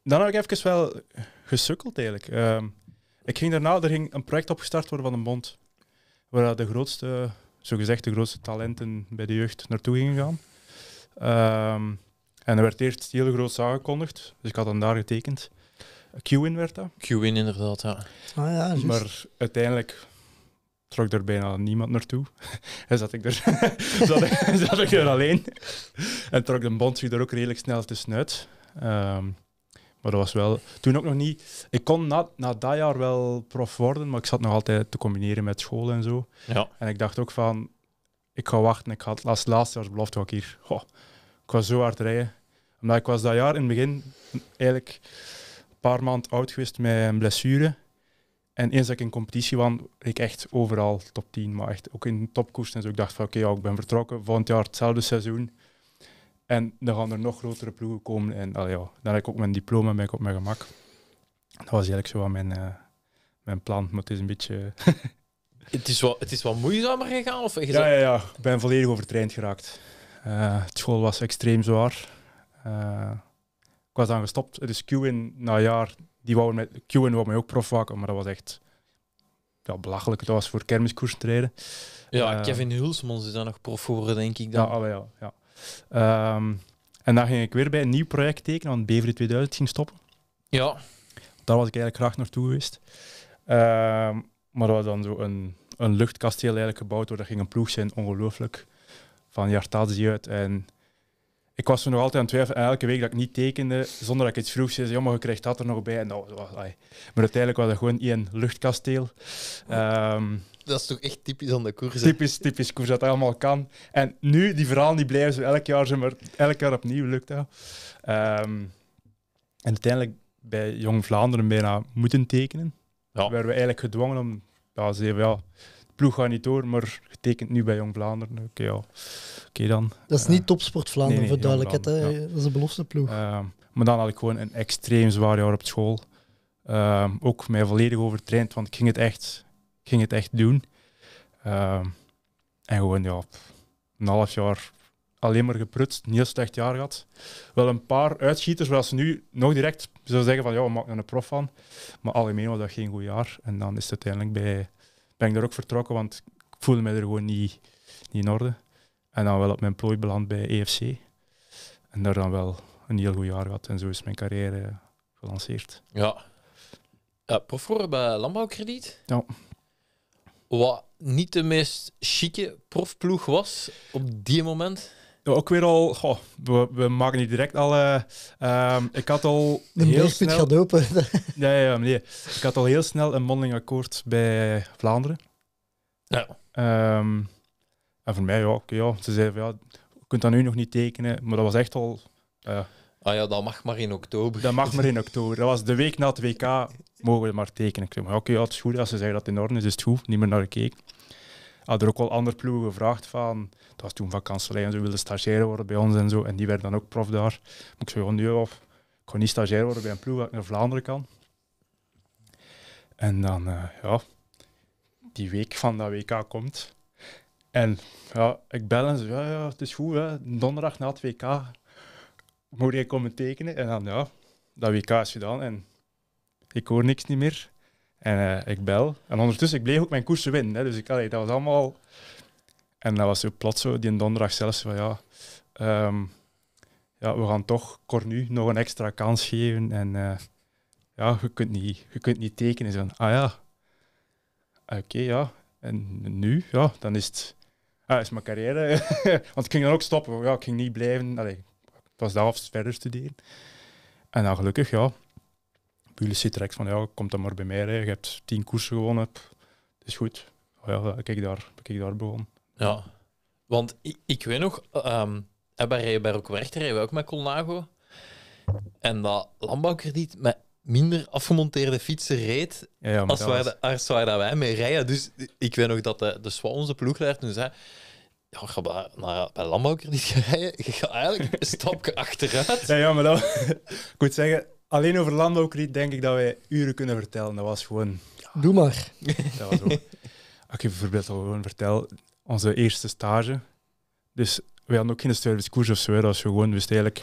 Dan heb ik even wel gesukkeld eigenlijk. Ehm, ik ging daarna, er ging een project opgestart worden van een bond. Waar de grootste, zogezegd de grootste talenten bij de jeugd naartoe gingen gaan. Ehm, en er werd eerst heel groot aangekondigd. Dus ik had dan daar getekend. Q-in werd dat. Q-in inderdaad, ja ah, maar uiteindelijk trok er bijna niemand naartoe. En zat ik er, zat, ik, er alleen. En trok de zich er ook redelijk snel tussenuit. Um, maar dat was wel... Toen ook nog niet... Ik kon na, na dat jaar wel prof worden, maar ik zat nog altijd te combineren met school en zo. Ja. En ik dacht ook van... Ik ga wachten, ik had het laatste, jaar belofte ook hier. ik was zo hard rijden. Omdat ik was dat jaar in het begin eigenlijk een paar maanden oud geweest met een blessure. En eens dat ik in competitie was, ik echt overal top 10, maar echt ook in topkoers. En zo, ik dacht van oké, ja, ik ben vertrokken, volgend jaar hetzelfde seizoen. En dan gaan er nog grotere ploegen komen. En ja, dan heb ik ook mijn diploma ben ik op mijn gemak. Dat was eigenlijk zo mijn, eh, mijn plan, maar het is een beetje... het, is wel, het is wel moeizamer gegaan? Of ja, ja, ja, ik ben volledig overtreind geraakt. Uh, het school was extreem zwaar. Eh, ik was dan gestopt. Het is Q in na jaar die wou met, Q en wou mij ook prof maar dat was echt ja, belachelijk. Dat was voor kermiskoersen te rijden. Ja, eh, Kevin Hulsmans is daar nog prof geworden, denk ik dan. Ja, ja. ja. Ehm, en dan ging ik weer bij een nieuw project tekenen, want Beveren 2000 ging stoppen. Ja. Daar was ik eigenlijk graag naartoe geweest. Ehm, maar dat was dan zo een, een luchtkasteel eigenlijk gebouwd, waar dat ging een ploeg zijn, ongelooflijk. Van Jartazi uit en ik was nog altijd aan twijfelen. elke week dat ik niet tekende, zonder dat ik iets vroeg, zei ze, jammer je er nog bij. En nou, was, maar uiteindelijk was dat gewoon één luchtkasteel. Ehm, dat is toch echt typisch aan de koers. Typisch, typisch koers, dat, allemaal kan. En nu, die verhalen die blijven zo elk jaar, maar elk jaar opnieuw lukt dat. Ehm, en uiteindelijk bij Jong Vlaanderen bijna moeten tekenen. Ja. Werden we eigenlijk gedwongen om, ja, zeven, ja, ploeg gaat niet door, maar getekend nu bij Jong Vlaanderen. Oké, ja. dan. Dat is niet eh, Topsport Vlaanderen, voor duidelijkheid. Dat is een belofte ploeg. Eh, maar dan had ik gewoon een extreem zwaar jaar op school. Ehm, ook mij volledig overtraind, want ik ging het echt, ging het echt doen. Ehm, en gewoon, ja, een half jaar alleen maar geprutst, een heel slecht jaar gehad. Wel een paar uitschieters waar ze nu nog direct zouden zeggen van ja, we maken er een prof van. Maar algemeen was dat geen goed jaar. En dan is het uiteindelijk bij ben ik daar ook vertrokken, want ik voelde mij er gewoon niet, niet in orde. En dan wel op mijn plooi beland bij EFC. En daar dan wel een heel goed jaar gehad. En zo is mijn carrière gelanceerd. Ja. ja prof bij Landbouwkrediet. Ja. Wat niet de meest chique profploeg was op die moment? ook weer al, we, maken niet direct al. Uh, ik had al. De heel gaat open. nee, ja, nee, ik had al heel snel een mondeling akkoord bij Vlaanderen. Ja. Ehm, en voor mij, ja, okay, ja ze zeiden van, ja, je kunt dat nu nog niet tekenen, maar dat was echt al. Eh, ah ja, dat mag maar in oktober. Dat mag maar in oktober. Dat was de week na het WK, mogen we maar tekenen. Ik oké, okay, ja, het is goed. Als ze zeggen dat het in orde is, is dus het goed. Niet meer naar gekeken had er ook al andere ploegen gevraagd van, dat was toen van kanselij ze wilden stagiair worden bij ons en zo, en die werden dan ook prof daar. Maar ik zei gewoon, oh, nu of ik kon niet stagiair worden bij een ploeg dat ik naar Vlaanderen kan. En dan, eh, ja, die week van dat WK komt. En ja, ik bel en ze, ja, ja, het is goed, hè. donderdag na het WK moet jij komen tekenen. En dan, ja, dat WK is gedaan en ik hoor niks niet meer. En eh, ik bel. En ondertussen, ik bleef ook mijn koers winnen. Hè. Dus ik, dat was allemaal... En dat was zo plots zo, die donderdag zelfs, van ja... Ehm, ja, we gaan toch Cornu nog een extra kans geven. En eh, ja, je kunt, niet, je kunt niet tekenen. Zo, ah ja, oké, ja. En nu, ja, dan is het... Ah, is mijn carrière. Want ik ging dan ook stoppen. Ja, ik ging niet blijven. Allee, het was daar verder studeren. En dan gelukkig, ja, Pulis zit van, ja, komt dan maar bij mij rijden. Je hebt tien koersen gewonnen. Het is goed. Ja, kijk daar, kijk daar begon. Ja, want ik, ik weet nog, um, bij rijden bij Rockwerchter rijden we ook met Colnago. En dat landbouwkrediet met minder afgemonteerde fietsen reed als, waar de, als waar wij mee rijden. Dus ik weet nog dat de, de SWA, onze ploegleider, toen zei... Ja, ga bij, naar, bij landbouwkrediet rijden, je gaat eigenlijk een stapje achteruit. Ja, ja maar dat... ik moet zeggen, Alleen over landbouwkrediet denk ik dat wij uren kunnen vertellen. Dat was gewoon... Doe maar. Dat was Als ik je bijvoorbeeld al gewoon vertel, onze eerste stage. Dus we hadden ook geen servicekoers of zo. Dat was gewoon, We eigenlijk...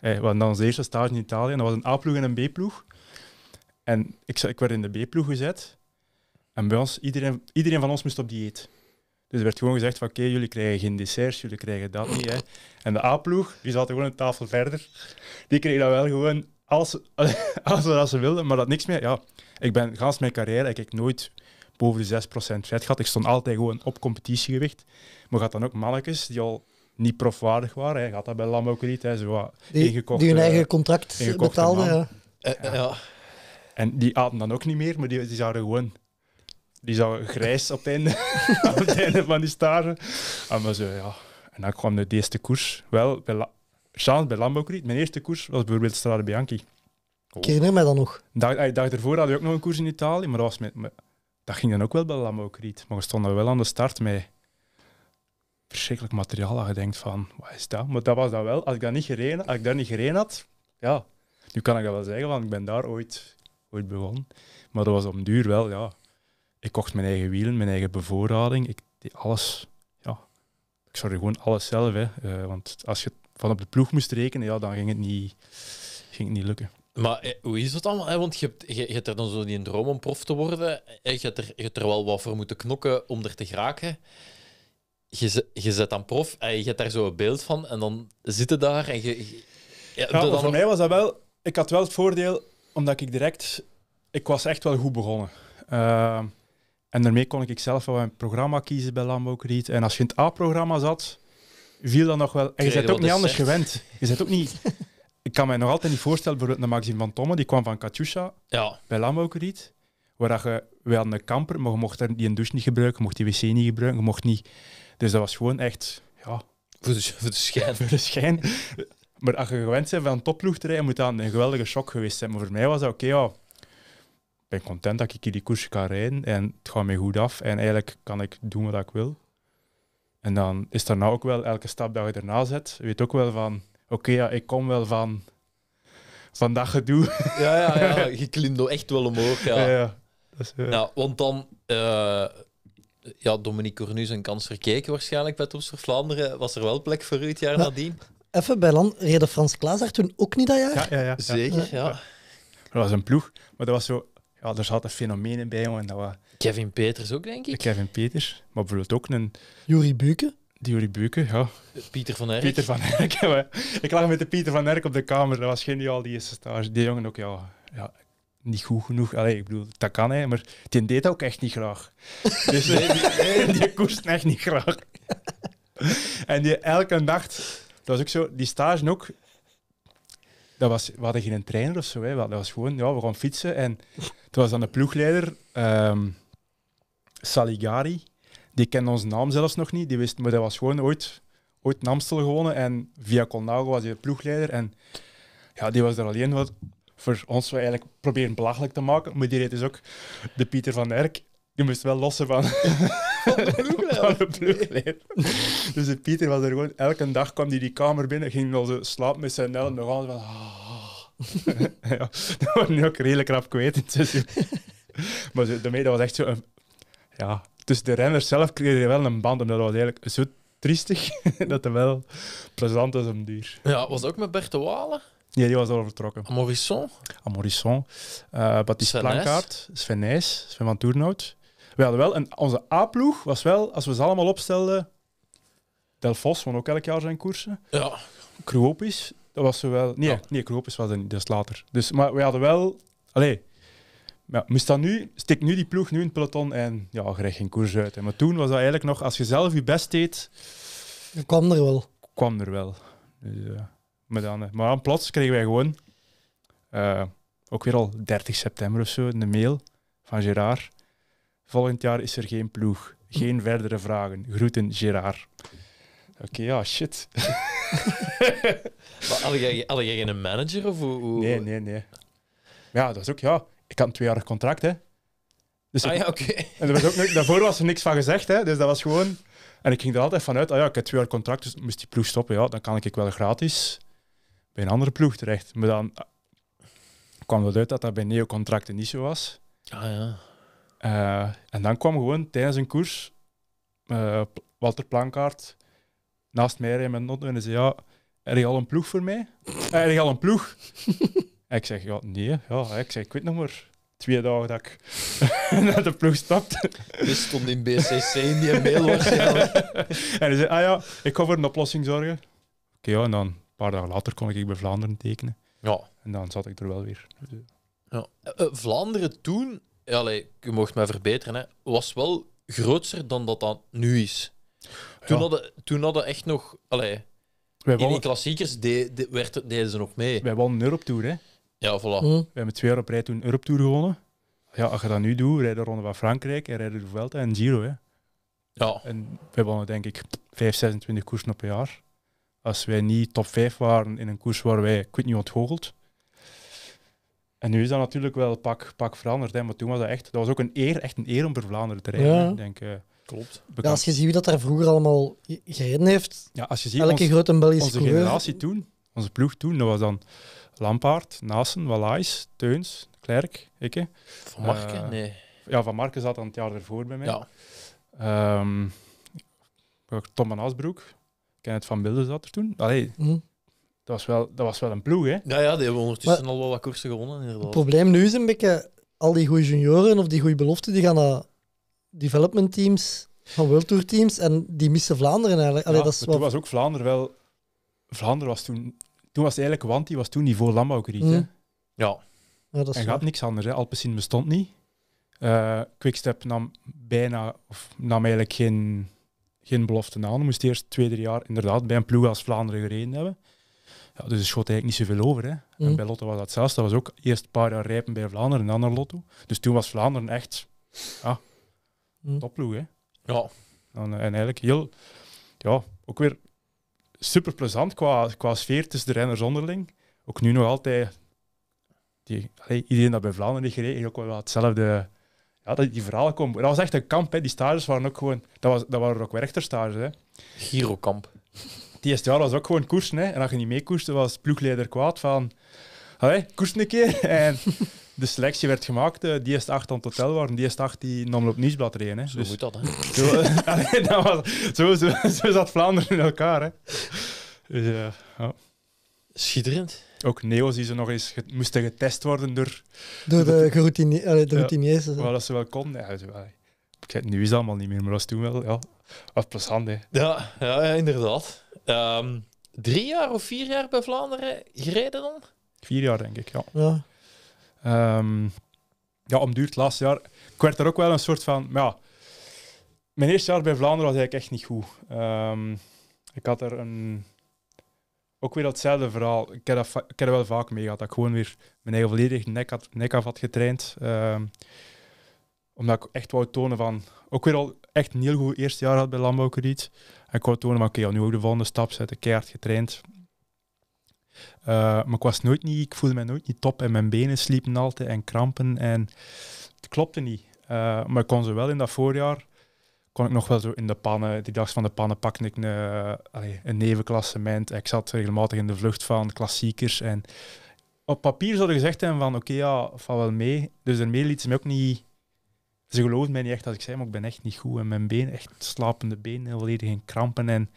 Hey, eh, we hadden onze eerste stage in Italië. dat was een A-ploeg en een B-ploeg. En ik, ik werd in de B-ploeg gezet. En bij ons, iedereen, iedereen van ons moest op dieet. Dus er werd gewoon gezegd van oké, jullie krijgen geen desserts, jullie krijgen dat niet. Hè. En de A-ploeg, die zat gewoon een tafel verder, die kreeg dan wel gewoon als, als, als ze wilden, maar dat niks meer. Ja, ik ben gans mijn carrière, ik heb nooit boven de 6% vet gehad. Ik stond altijd gewoon op competitiegewicht. Maar gaat dan ook mannetjes die al niet profwaardig waren. Hij gaat dat bij Lam ook niet. Hè. Zo, wat, die, die hun eigen contract betaalden. Ja. Eh, ja. ja. En die aten dan ook niet meer, maar die, die zouden gewoon... Die zouden grijs op het einde, op het einde van die stage. En ah, maar zo, ja. En dan kwam de eerste koers. Wel, bij chance bij Lamborghini. Mijn eerste koers was bijvoorbeeld Strada Bianchi. Oh. Ik mij dan nog. Dag, dag ervoor hadden we ook nog een koers in Italië, maar dat, was met, dat ging dan ook wel bij Lamborghini. Maar we stonden wel aan de start met verschrikkelijk materiaal dat je denkt van, wat is dat? Maar dat was dat wel. Als ik dat niet gereden, had, ja, nu kan ik dat wel zeggen, want ik ben daar ooit, ooit begonnen. Maar dat was om duur wel, ja. Ik kocht mijn eigen wielen, mijn eigen bevoorrading, ik deed alles. Ja, ik zorgde gewoon alles zelf, hè. Eh, want als je van op de ploeg moest rekenen, ja, dan ging het niet, ging het niet lukken. Maar eh, hoe is dat allemaal? Want je hebt, je, hebt er dan zo niet die droom om prof te worden. Eh, je hebt, er, je hebt er wel wat voor moeten knokken om er te geraken. Je, je zet dan prof en eh, je hebt daar zo een beeld van. En dan zitten daar en je... ja, voor mij was dat wel... Ik had wel het voordeel, omdat ik direct... Ik was echt wel goed begonnen. en daarmee kon ik zelf wel een programma kiezen bij Landbouwkrediet. En als je in het A-programma zat viel dan nog wel. En je bent ook niet anders gewend. Je bent ook niet. Ik kan mij nog altijd niet voorstellen, voor de Maxime van Tomme, die kwam van Katusha ja. bij Lamboukeriet, waar dat je, wel hadden een kamper, maar je mocht er die een douche niet gebruiken, je mocht die wc niet gebruiken, je mocht niet... Dus dat was gewoon echt, ja... Voor de, voor de schijn. Voor de schijn. Maar als je gewend bent van topploeg te rijden, moet dat een geweldige shock geweest zijn. Maar voor mij was dat oké, ja, ik ben content dat ik hier die koers kan rijden en het gaat mij goed af en eigenlijk kan ik doen wat ik wil. En dan is nou ook wel elke stap dat je erna zet, je weet ook wel van, oké, ja, ik kom wel van, van dat gedoe. Ja, ja, ja, je klimt nou echt wel omhoog. Ja, ja, ja. Is, eh, want dan, uh, ja, Dominique Cornu zijn kans verkeken waarschijnlijk bij Tours Vlaanderen. Was er wel plek voor u het jaar nadien? Even bij Lan reden Frans Klaas toen ook niet dat jaar? Ja, ja, ja. Zeker, ja. Dat was een ploeg, maar dat was zo, ja, er zaten fenomenen bij, en dat was Kevin Peters ook, denk ik. Kevin Peters, maar bijvoorbeeld ook een... Jury Buken? Jurie Buken, ja. Pieter van Erk. Pieter van Erk, Ik lag met de Pieter van Erk op de kamer, dat was geen die eerste stage. Die jongen ook, ja, ja niet goed genoeg. Allee, ik bedoel, dat kan hij, maar die deed dat ook echt niet graag. Dus eh, die, eh, die koest echt niet graag. En die elke nacht, dat was ook zo, die stage ook, dat was, we hadden geen trainer of zo, hè. dat was gewoon, ja, we gaan fietsen. En toen was dan de ploegleider, ehm, Saligari. Die kende onze naam zelfs nog niet. Die wist, maar dat was gewoon ooit, ooit Namstel gewonnen. En via Colnago was hij ploegleider. En ja, die was er alleen wat voor ons we eigenlijk proberen belachelijk te maken. Maar die reed dus ook de Pieter van Erk. Die moest wel lossen van, de ploegleider. Dus de Pieter was er gewoon... Elke dag kwam hij die, die kamer binnen, ging dan zo slapen met zijn nel. En nog aan van... Ah. ja, dat was nu ook redelijk rap kwijt. maar daarmee, dat was echt zo een, ja, tussen de renners zelf kreeg je wel een band, omdat dat was eigenlijk zo triestig dat het wel plezant is om duur. Ja, was dat ook met Bert de Walen? Ja, die was al vertrokken. Amorisson. Amorisson. Uh, Baptiste Plankaart, Sven Nijs, Sven van Toernout. We hadden wel, een, onze A-ploeg was wel, als we ze allemaal opstelden, Delfos won ook elk jaar zijn koersen. Ja. Kruopis, dat was ze wel... Nee, nee Kruopis was er niet, dat later. Dus, maar we hadden wel... Allee, ja, moest dat nu, stik nu die ploeg nu in het peloton en ja, krijg geen koers uit. Hè. Maar toen was dat eigenlijk nog, als je zelf je best deed... Dat kwam er wel. Kwam er wel. Dus, eh, maar, dan, eh, maar dan plots kregen wij gewoon, eh, ook weer al 30 september of zo, een mail van Gerard. Volgend jaar is er geen ploeg. Geen verdere vragen. Groeten, Gerard. Oké, ja, shit. maar had jij, had manager? Of hoe, Nee, nee, nee. Ja, dat is ook, ja ik had een tweejarig contract, hè. Dus ah, ja, oké. En er was ook, daarvoor was er niks van gezegd, hè. Dus dat was gewoon... En ik ging er altijd vanuit, ah ja, ik heb twee jaar contract, dus moest die ploeg stoppen. Ja, dan kan ik wel gratis bij een andere ploeg terecht. Maar dan ah, kwam het uit dat dat bij Neo-contracten niet zo was. Ah ja. Eh, en dan kwam gewoon tijdens een koers eh, Walter Plankaart naast mij rijden met Notten en zei, ja, er is al een ploeg voor mij? Er eh, is al een ploeg? ik zeg, ja, nee. Ja, ik, zeg, ik weet nog maar twee dagen dat ik naar de ploeg stapte. dus stond in BCC in die mail waarschijnlijk. en hij zei, ah ja, ik ga voor een oplossing zorgen. Oké, ja, en dan een paar dagen later kon ik bij Vlaanderen tekenen. Ja. En dan zat ik er wel weer. Dus, eh. Ja. Eh, eh, Vlaanderen toen, allee, je mocht mij verbeteren, hè, was wel groter dan dat dat nu is. Toen, hadden, toen hadden echt nog... Allee, wij in die klassiekers de, werd, deden ze nog mee. Wij wonnen op Tour, hè. Ja, voilà. Hm. We hebben twee jaar op rij toen Europe Tour gewonnen. Ja, als je dat nu doet, rijden de Ronde van Frankrijk en rijden de Vuelta en Giro. Hè. Ja. En we wonnen denk ik 5, 26 koersen op een jaar. Als wij niet top 5 waren in een koers waar wij, ik weet niet, ontgoocheld. En nu is dat natuurlijk wel pak, pak veranderd, hè, maar toen was dat echt, dat was ook een eer, echt een eer om voor Vlaanderen te rijden. Ik denk, eh, Klopt. Ja, als je ziet wie dat daar vroeger allemaal gereden heeft, ja, als je ziet, elke grote Belgische onze generatie toen, onze ploeg toen, dat was dan Lampaard, Nasen, Walais, Teuns, Klerk, ikke. Van Marken? Eh, nee. Ja, Van Marken zat dan het jaar ervoor bij mij. Ja. Um, Tom van Asbroek, Kenneth van Beelden zat er toen. Allee, hm. dat, was wel, dat was wel een ploeg, hè? Ja, ja die hebben ondertussen al wel wat koersen gewonnen. Inderdaad. Het probleem nu is een beetje, al die goede junioren of die goede beloften, die gaan naar development teams van World Tour teams en die missen Vlaanderen eigenlijk. Allee, dat Toen was ook Vlaanderen wel... Vlaanderen was toen toen was eigenlijk, want die was toen niveau landbouwkrediet. Mhm. Ja. ja dat en gaat niks anders. Hè. Alpecin bestond niet. Uh, Quickstep nam bijna, of nam eigenlijk geen, geen belofte aan. Moest eerst twee, drie jaar inderdaad bij een ploeg als Vlaanderen gereden hebben. Ja, dus er schoot eigenlijk niet zoveel over. Hè. En mhm. bij Lotto was dat zelfs. Dat was ook eerst een paar jaar rijpen bij Vlaanderen en dan naar Lotto. Dus toen was Vlaanderen echt ja, mm. topploeg. Hè. Ja. En, eh, en, eigenlijk heel, ja, ook weer super plezant qua, qua sfeer tussen de renners onderling. Ook nu nog altijd. Die, allee, iedereen dat bij Vlaanderen gereden heeft ook wel hetzelfde. Ja, dat die verhalen komen. Dat was echt een kamp, hè. die stages waren ook gewoon. Dat, was, dat waren ook stages Hè. Girokamp. Die eerste jaar was ook gewoon koersen. Hè. En als je niet mee was ploegleider kwaad van. Allee, koers een keer. En de selectie werd gemaakt, eh, die is 8 aan het hotel waren, die is 8 die nam op nieuwsblad Hè. Zo dus, moet dat, hè? Zo, allee, dat was, zo, zo, zat Vlaanderen in elkaar, hè. Dus, eh, ja. Schitterend. Ook Neo's die ze nog eens get moesten getest worden door... Door de, routine, allee, de routiniers. Ja, wel, dat ze wel konden. Ja, nu is het allemaal niet meer, maar dat was toen wel. Ja. was plezant, hè. Ja, ja, inderdaad. Um, drie jaar of vier jaar bij Vlaanderen gereden dan? Vier jaar, denk ik, ja. ja. Um, ja, duurt laatste jaar. Ik werd er ook wel een soort van. Ja, mijn eerste jaar bij Vlaanderen was eigenlijk echt niet goed. Ehm, ik had er een. Ook weer datzelfde verhaal. Ik heb, dat, ik wel vaak mee gehad. Dat ik gewoon weer mijn eigen volledig nek, had, nek af had getraind. Ehm, omdat ik echt wou tonen van. Ook weer al echt een heel goed eerste jaar had bij Landbouwkrediet. En ik wou tonen van: oké, nu ook de volgende stap zetten. Keihard getraind. Eh, maar ik was nooit niet, ik voelde mij nooit niet top en mijn benen sliepen altijd en krampen en het klopte niet. Eh, maar ik kon ze wel in dat voorjaar, kon ik nog wel zo in de pannen, die dag van de pannen pakte ik een, eh, een nevenklassement. Ik zat regelmatig in de vlucht van klassiekers en op papier zouden gezegd hebben van oké ja, val wel mee. Dus daarmee liet ze mij ook niet ze geloofden mij niet echt als ik zei, maar ik ben echt niet goed. En mijn benen echt slapende benen, volledig in krampen. En,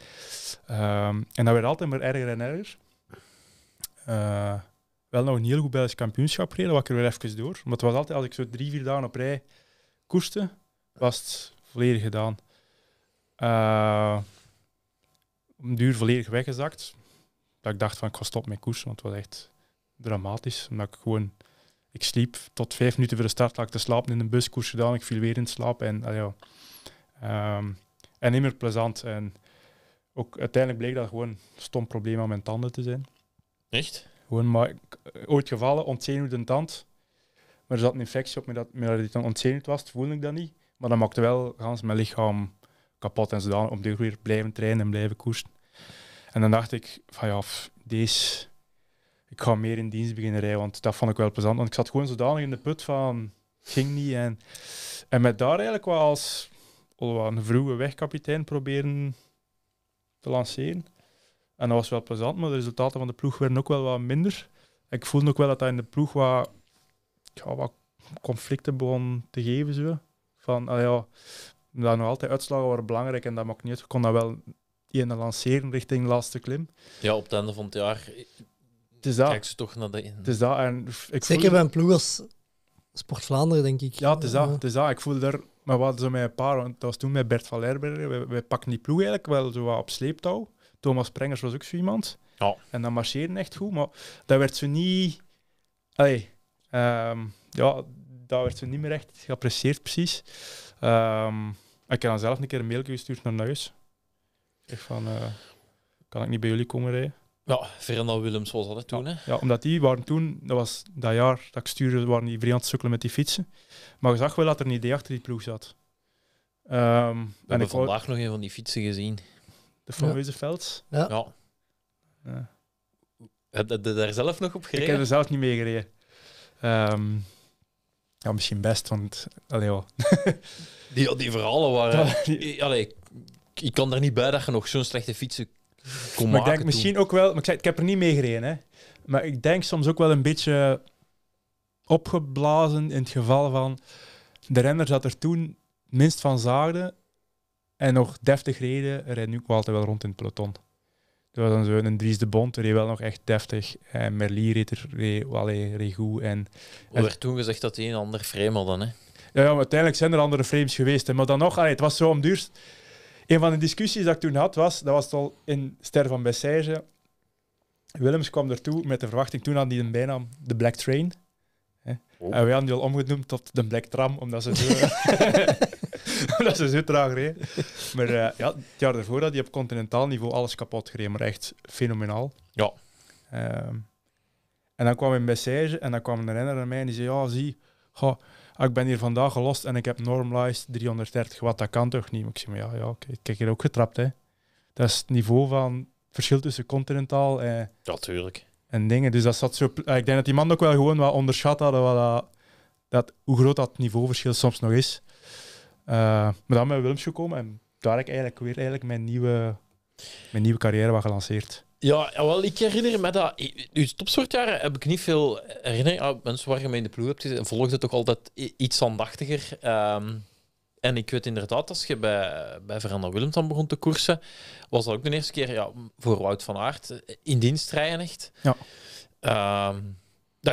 ehm, en dat werd altijd maar erger en erger. Eh, wel nog een heel goed Belgisch kampioenschap reden, wat ik er weer even door. Maar het was altijd, als ik zo drie, vier dagen op rij koerste, was het volledig gedaan. Uh, om duur volledig weggezakt. Dat ik dacht van, ik ga stoppen met koersen, want het was echt dramatisch. Omdat ik gewoon... Ik sliep tot vijf minuten voor de start, lag ik te slapen in een buskoers gedaan. Ik viel weer in slaap en... Ehm, en niet meer plezant. En ook uiteindelijk bleek dat gewoon een stom probleem aan mijn tanden te zijn. Echt? Gewoon maar eh, ooit gevallen, ontzenuwde tand. Maar er zat een infectie op, me dat, maar dat het dan ontzenuwd was, voelde ik dat niet. Maar dat maakte wel gans mijn lichaam kapot en zodanig om de weer blijven trainen en blijven koersen. En dan dacht ik van ja, deze, ik ga meer in dienst beginnen rijden, want dat vond ik wel plezant. Want ik zat gewoon zodanig in de put van, ging niet. En, en met daar eigenlijk wel als een vroege wegkapitein proberen te lanceren. En dat was wel plezant, maar de resultaten van de ploeg werden ook wel wat minder. Ik voelde ook wel dat dat in de ploeg wat, ja, wat conflicten begon te geven. Zo. Van, ah ja, dat nog altijd uitslagen waren belangrijk en dat maakt niet uit. Ik kon dat wel in lanceren richting de laatste klim. Ja, op het einde van het jaar het is dat. kijk ze toch naar de... Het is dat. En ik Zeker bij een ploeg als Sport Vlaanderen, denk ik. Ja, het is dat. Het is dat. Ik voelde daar... Maar wat zo met een paar, want dat was toen met Bert van We wij, pakken die ploeg eigenlijk wel zo wat op sleeptouw. Thomas Prengers was ook zo iemand. Ja. En dat marcheerde echt goed, maar dat werd ze niet... Allee, ehm, ja, dat werd ze niet meer echt geapprecieerd, precies. Ehm, ik heb dan zelf een keer een mail gestuurd naar huis. Echt van, eh, kan ik niet bij jullie komen rijden? Ja, Fernando Willems was dat toen. Ja, hè? ja, omdat die waren toen, dat was dat jaar dat ik stuurde, waren die vrienden sukkelen met die fietsen. Maar je zag wel dat er een idee achter die ploeg zat. Um, We hebben ik vandaag nog een van die fietsen gezien. De fameuze ja. Ja. Heb je daar zelf nog op gereden? Ik heb er zelf niet mee gereden. Ehm, ja, misschien best, want... Allee, die, die verhalen waren... Allee, ik, kan er niet bij dat je nog zo'n slechte fietsen kon maar maken. Ik denk misschien ook wel... Maar ik, zei, ik heb er niet mee gereden, hè. Maar ik denk soms ook wel een beetje opgeblazen in het geval van... De renner zat er toen minst van zaagde en nog deftig reden rijdt nu ook altijd wel rond in het peloton. was dan zo een Dries de Bond reed wel nog echt deftig. En Merlier reed er reed, En, er werd toen gezegd dat hij een ander frame had dan, hè? Ja, ja, uiteindelijk zijn er andere frames geweest. Maar dan nog, het was zo om duurst. Een van de discussies dat ik toen had, was, dat was al in Ster van Bessage. Willems kwam ertoe met de verwachting, toen had hij een bijnaam, de Black Train. Hè. Oh. En wij hadden die al omgenoemd tot de Black Tram, omdat ze zo... dat is zo traag Maar eh, ja, het jaar ervoor had hij op continentaal niveau alles kapot gereden, maar echt fenomenaal. Ja. Ehm, en dan kwam een message en dan kwam een renner naar mij en die zei, ja, zie, ah, ik ben hier vandaag gelost en ik heb normalized 330 watt, dat kan toch niet? ik zei, maar ja, ja ik heb hier ook getrapt, hè. Dat is het niveau van verschil tussen continentaal en... Natuurlijk. En dingen, dus dat zat zo... Ah, ik denk dat die man ook wel gewoon wat onderschat hadden wat dat, dat hoe groot dat niveauverschil soms nog is. Eh, maar dan ben ik Willems gekomen en daar heb ik eigenlijk weer eigenlijk mijn, nieuwe, mijn nieuwe carrière gelanceerd. Ja, wel, ik herinner me dat. topsoort topsportjaren heb ik niet veel herinnering. Ah, mensen waar je mee in de ploeg hebt gezeten, volgden toch altijd iets aandachtiger. Ehm, en ik weet inderdaad, als je bij, bij Veranda Willems dan begon te koersen, was dat ook de eerste keer ja, voor Wout van Aert eh, in dienst rijden echt. Ja. Ehm,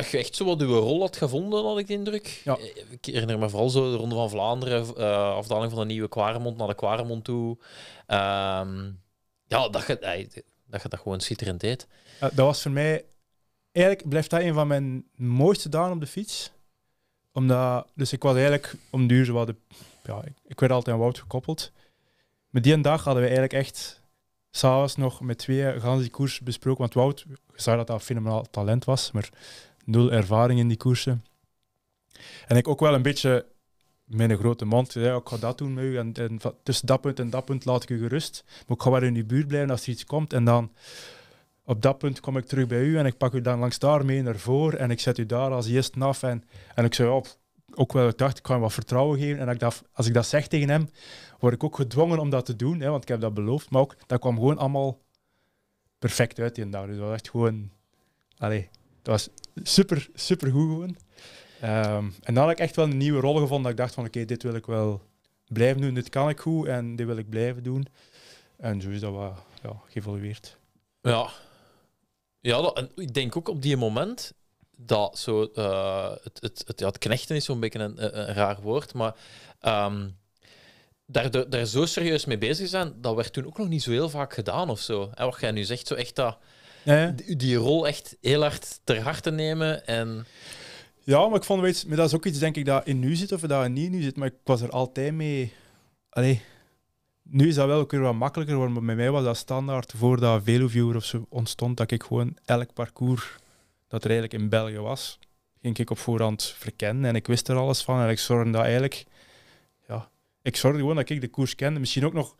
dat je echt zo wat je rol had gevonden, had ik de indruk. Eh, ik herinner me vooral zo de Ronde van Vlaanderen, uh, afdaling van de nieuwe Quaremont naar de Quaremont toe. Ehm, ja, dat gaat eh, dat je gewoon schitterend deed. dat was voor mij... Eigenlijk blijft dat een van mijn mooiste dagen op de fiets. Omdat, dus ik was eigenlijk om duur zo de... Ja, ik, werd altijd aan Wout gekoppeld. Met die dag hadden we eigenlijk echt s'avonds nog met twee gans die koers besproken. Want Wout, je zag dat dat een fenomenaal talent was, maar nul ervaring in die koersen. En ik ook wel een beetje mijn grote mond, ja, ik ga dat doen met u. En, en, tussen dat punt en dat punt laat ik u gerust. Maar ik ga wel in die buurt blijven als er iets komt. En dan op dat punt kom ik terug bij u en ik pak u dan langs daar mee naar voren. En ik zet u daar als eerste af. En, en ik zei, ook wel, ik dacht, ik ga hem wat vertrouwen geven. En als ik dat zeg tegen hem, word ik ook gedwongen om dat te doen. Hè, want ik heb dat beloofd. Maar ook, dat kwam gewoon allemaal perfect uit die dag. Dus dat was echt gewoon... Allez, dat was super, super goed gewoon. Ehm, en dan had ik echt wel een nieuwe rol gevonden. Dat ik dacht van oké, dit wil ik wel blijven doen, dit kan ik goed en dit wil ik blijven doen. En zo is dat wel ja, geëvolueerd. Ja, ja en ik denk ook op die moment dat zo, eh, het, het, het, ja, het knechten is zo'n beetje een, een, een, raar woord, maar ehm, daar, daar zo serieus mee bezig zijn, dat werd toen ook nog niet zo heel vaak gedaan of zo. En wat jij nu zegt, zo echt dat die, rol echt heel hard ter harte nemen. En... Ja, maar ik vond, weet, maar dat is ook iets, denk ik, dat in nu zit of dat in niet nu zit. Maar ik was er altijd mee. Allee, nu is dat wel ook weer wat makkelijker geworden. maar bij mij was dat standaard voordat Veloviewer of zo ontstond, dat ik gewoon elk parcours dat er eigenlijk in België was, ging ik op voorhand verkennen en ik wist er alles van en ik zorgde eigenlijk, ja, ik zorgde gewoon dat ik de koers kende. Misschien ook nog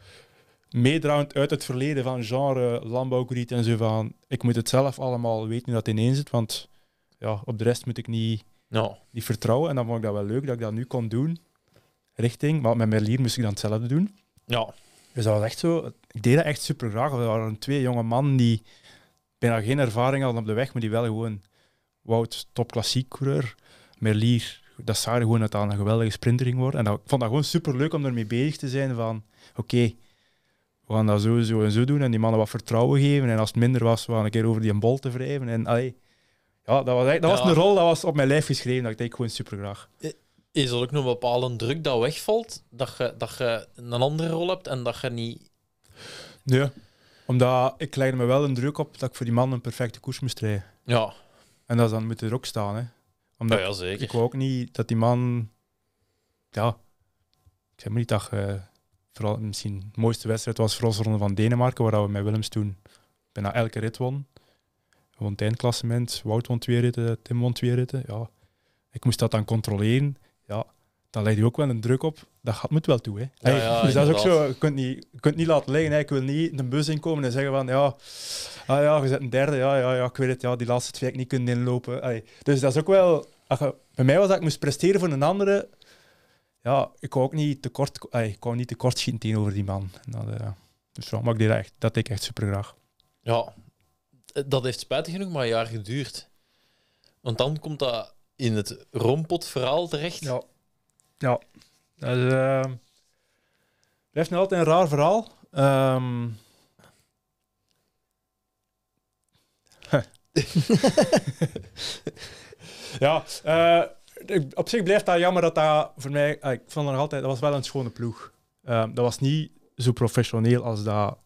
meedraand uit het verleden van genre, landbouwgriet en zo van. Ik moet het zelf allemaal weten hoe dat ineens zit, want ja, op de rest moet ik niet, no. niet vertrouwen. En dan vond ik dat wel leuk dat ik dat nu kon doen. Richting, maar met Merlier moest ik dan hetzelfde doen. Ja. Dus dat was echt zo. Ik deed dat echt super graag. We waren twee jonge mannen die bijna geen ervaring hadden op de weg, maar die wel gewoon Wout, top coureur. Merlier, dat zou gewoon het aan een geweldige sprintering worden. En dat, ik vond dat gewoon super leuk om ermee bezig te zijn van oké, we gaan dat zo, zo en zo doen en die mannen wat vertrouwen geven. En als het minder was, we gaan een keer over die bol te wrijven. En, allee, ja, dat was, dat was een rol, dat was op mijn lijf geschreven, dat ik gewoon super graag. Is er ook nog een bepaalde druk dat wegvalt, dat je, dat je een andere rol hebt en dat je niet... Nee, omdat ik legde me wel een druk op dat ik voor die man een perfecte koers moest rijden. Ja. En dat dan moet er ook staan, hè. Omdat ja, zeker. Ik wou ook niet dat die man... Ja, ik zeg maar niet dat je vooral misschien de mooiste wedstrijd was voor ons ronde van Denemarken, waar we met Willems toen bijna elke rit won. won het eindklassement, Wout won twee ritten, Tim won twee ritten. Ja. Ik moest dat dan controleren. Ja, dan leg je ook wel een druk op. Dat gaat moet wel toe. Hè. ja, dus dat is ook zo. Je kunt niet, kunt niet laten liggen. Hè. Ik wil niet in de bus inkomen en zeggen van ja, ah ja, je zit een derde. Ja, ja, ja, ik weet het. Ja, die laatste twee heb ik niet kunnen inlopen. Dus dat is ook wel. bij mij was dat ik moest presteren voor een andere ja, ik wou ook niet tekort, kort ik wou niet tekort schieten over die man. Eh, dus zo maar ik deed echt, dat ik echt super graag. Ja, eh, dat heeft spijtig genoeg maar een jaar geduurd. Want dan komt dat in het rompot-verhaal terecht. Ja, ja. dat is, uh, nog altijd een raar verhaal. Ehm, ja, uh, op zich blijft dat jammer dat dat voor mij... Ah, ik vond dat nog altijd... Dat was wel een schone ploeg. Ehm, dat was niet zo professioneel als dat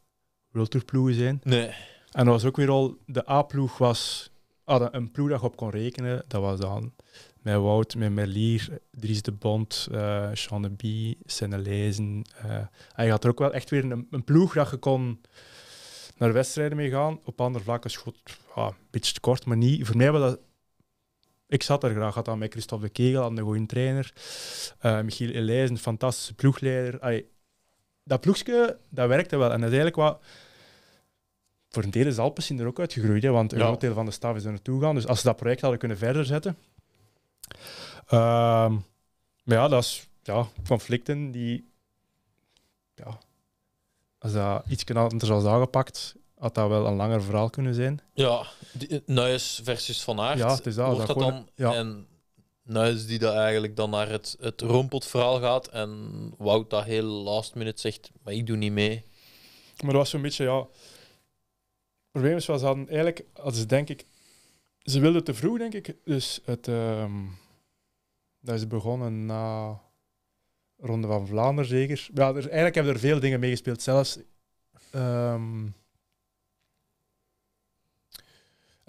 World Tour ploegen zijn. Nee. En dat was ook weer al... De A-ploeg was... een ploeg dat je op kon rekenen. Dat was dan met Wout, met Merlier, Dries de Bond, uh, eh, Sean de Bie, Uh, en je had er ook wel echt weer een, een ploeg dat je kon naar wedstrijden mee gaan. Op andere vlakken schot ah, een beetje te kort, maar niet. Voor mij was dat ik zat er graag. Had met Christophe Kegel, een de goede trainer. Uh, Michiel Elijs, een fantastische ploegleider. dat ploegje, dat werkte wel. En dat is eigenlijk wat... Voor een deel is Alpecin er ook uitgegroeid, hè, want een groot deel van de staf is er naartoe gegaan. Dus als ze dat project hadden kunnen verder zetten... Ehm, maar ja, dat is ja, conflicten die... Ja, als dat iets anders was aangepakt, had dat wel een langer verhaal kunnen zijn. Ja, eh, Nuis versus Van Aert. Ja, het is dat. Wordt dat, dan, ja. En Nuis die dat eigenlijk dan naar het, het rompelt verhaal gaat en Wout dat heel last minute zegt, maar ik doe niet mee. Maar dat was zo'n beetje, ja... Het probleem is, ze hadden eigenlijk, als denk ik... Ze wilden te vroeg, denk ik. Dus het... Um, dat is begonnen na... Ronde van Vlaanderen zeker. Ja, er, eigenlijk hebben er veel dingen meegespeeld. Zelfs ehm,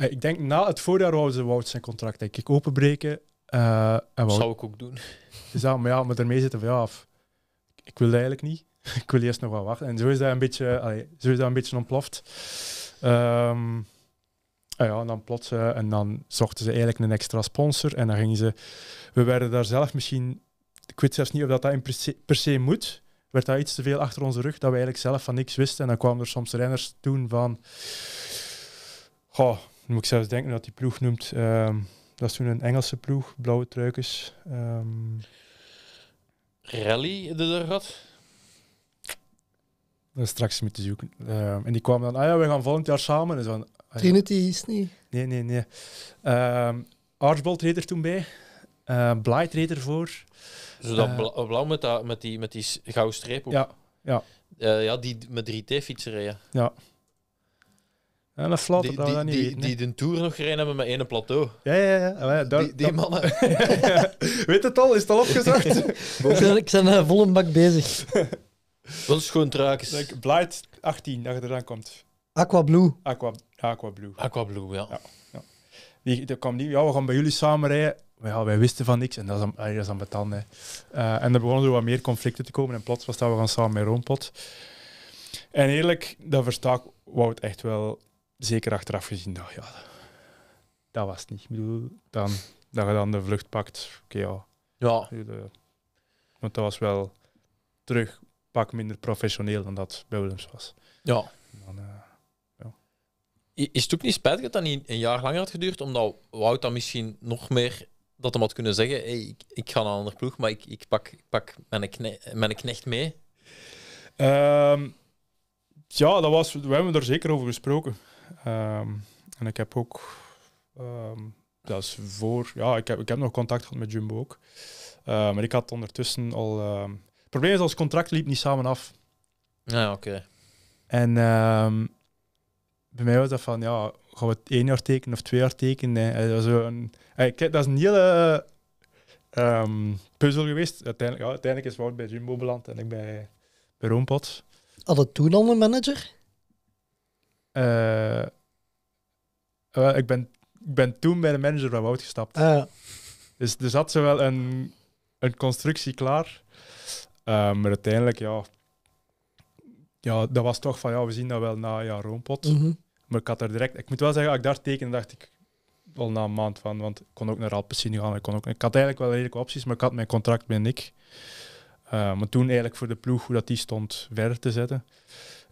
eh, ik denk na het voorjaar houden ze Wout zijn contract denk ik openbreken. Uh, en Zou ik ook doen. Dus ja, maar ja, daarmee zitten we ja, af. Ik wil eigenlijk niet. ik wil eerst nog wel wachten. En zo is dat een beetje, zo is dat een beetje ontploft. Ehm, ah ja, en dan plots, uh, en dan zochten ze eigenlijk een extra sponsor. En dan gingen ze, we werden daar zelf misschien, ik weet zelfs niet of dat, dat per se, moet, werd dat iets te veel achter onze rug dat we eigenlijk zelf van niks wisten. En dan kwamen er soms renners toen van, goh, moet ik zelfs denken dat die ploeg noemt. Um, dat is toen een Engelse ploeg, blauwe truikes ehm. Rally de had. Dat is straks moeten zoeken. Ehm, en die kwamen dan, ah ja, we gaan volgend jaar samen. Dus dan, ah Trinity is niet. Nee, nee, nee. Archbold reed er toen bij. Uh, eh, Blight reed ervoor. Zo dat eh, blauw met, dat, met, die, met die gouden streep op. Ja, ja. Eh, ja, die met 3T-fietsen Ja. En dat slaat die, die, niet die, die de Tour nog gereden hebben met één plateau. Ja, ja, ja. die, mannen. Weet het al? Is het al opgezocht. ik ben uh, vol een bak bezig. Dat is gewoon traakjes. Like, Blight 18, dat je eraan komt. Aqua Blue. Aqua, Aqua Blue. Aqua Blue, ja. ja, Die, die kwam niet. Ja, we gaan bij jullie samen rijden. Ja, wij wisten van niks en dat is aan, dat is eh, en er begonnen er wat meer conflicten te komen en plots was dat we gaan samen met Roompot. En eerlijk, dat versta ik Wout echt wel zeker achteraf gezien dacht, ja, dat was het niet. dan, dat je dan de vlucht pakt, oké ja. ja. Eh, want dat was wel terug pak minder professioneel dan dat bij Willems was. Ja. Dan, eh, ja. Is het ook niet spijtig dat dat niet een jaar langer had geduurd, omdat Wout dan misschien nog meer dat hem had kunnen zeggen, hey, ik, ik ga naar een ander ploeg, maar ik, ik, pak, pak mijn, knecht, mijn knecht mee? Ehm, ja, dat was, we hebben er zeker over gesproken. Um, en ik heb ook, um, dat is voor, ja, ik heb, ik heb nog contact gehad met Jumbo ook. Uh, maar ik had ondertussen al. het probleem is, ons contract liep niet samen af. Ja, ah, oké. En um, bij mij was dat van, ja, gaan we één jaar tekenen of twee jaar tekenen? Eh, dat, is een, eh, dat is een hele um, puzzel geweest. Uiteindelijk, ja, uiteindelijk is Wout bij Jumbo beland en ik bij, bij Roompot. Al het toen al een manager? Eh, ik, ben, ik ben toen bij de manager van Wout gestapt. Uh. Dus er zat wel een, een constructie klaar. Eh, maar uiteindelijk, ja, ja, dat was toch van ja, we zien dat wel na ja, Roompot. Mhm. Maar ik had er direct, ik moet wel zeggen, als ik daar tekende, dacht ik wel na een maand van, want ik kon ook naar Alpecin gaan. Ik, kon ook, ik had eigenlijk wel redelijke opties, maar ik had mijn contract bij Nick. Eh, maar toen eigenlijk voor de ploeg, hoe dat die stond, verder te zetten.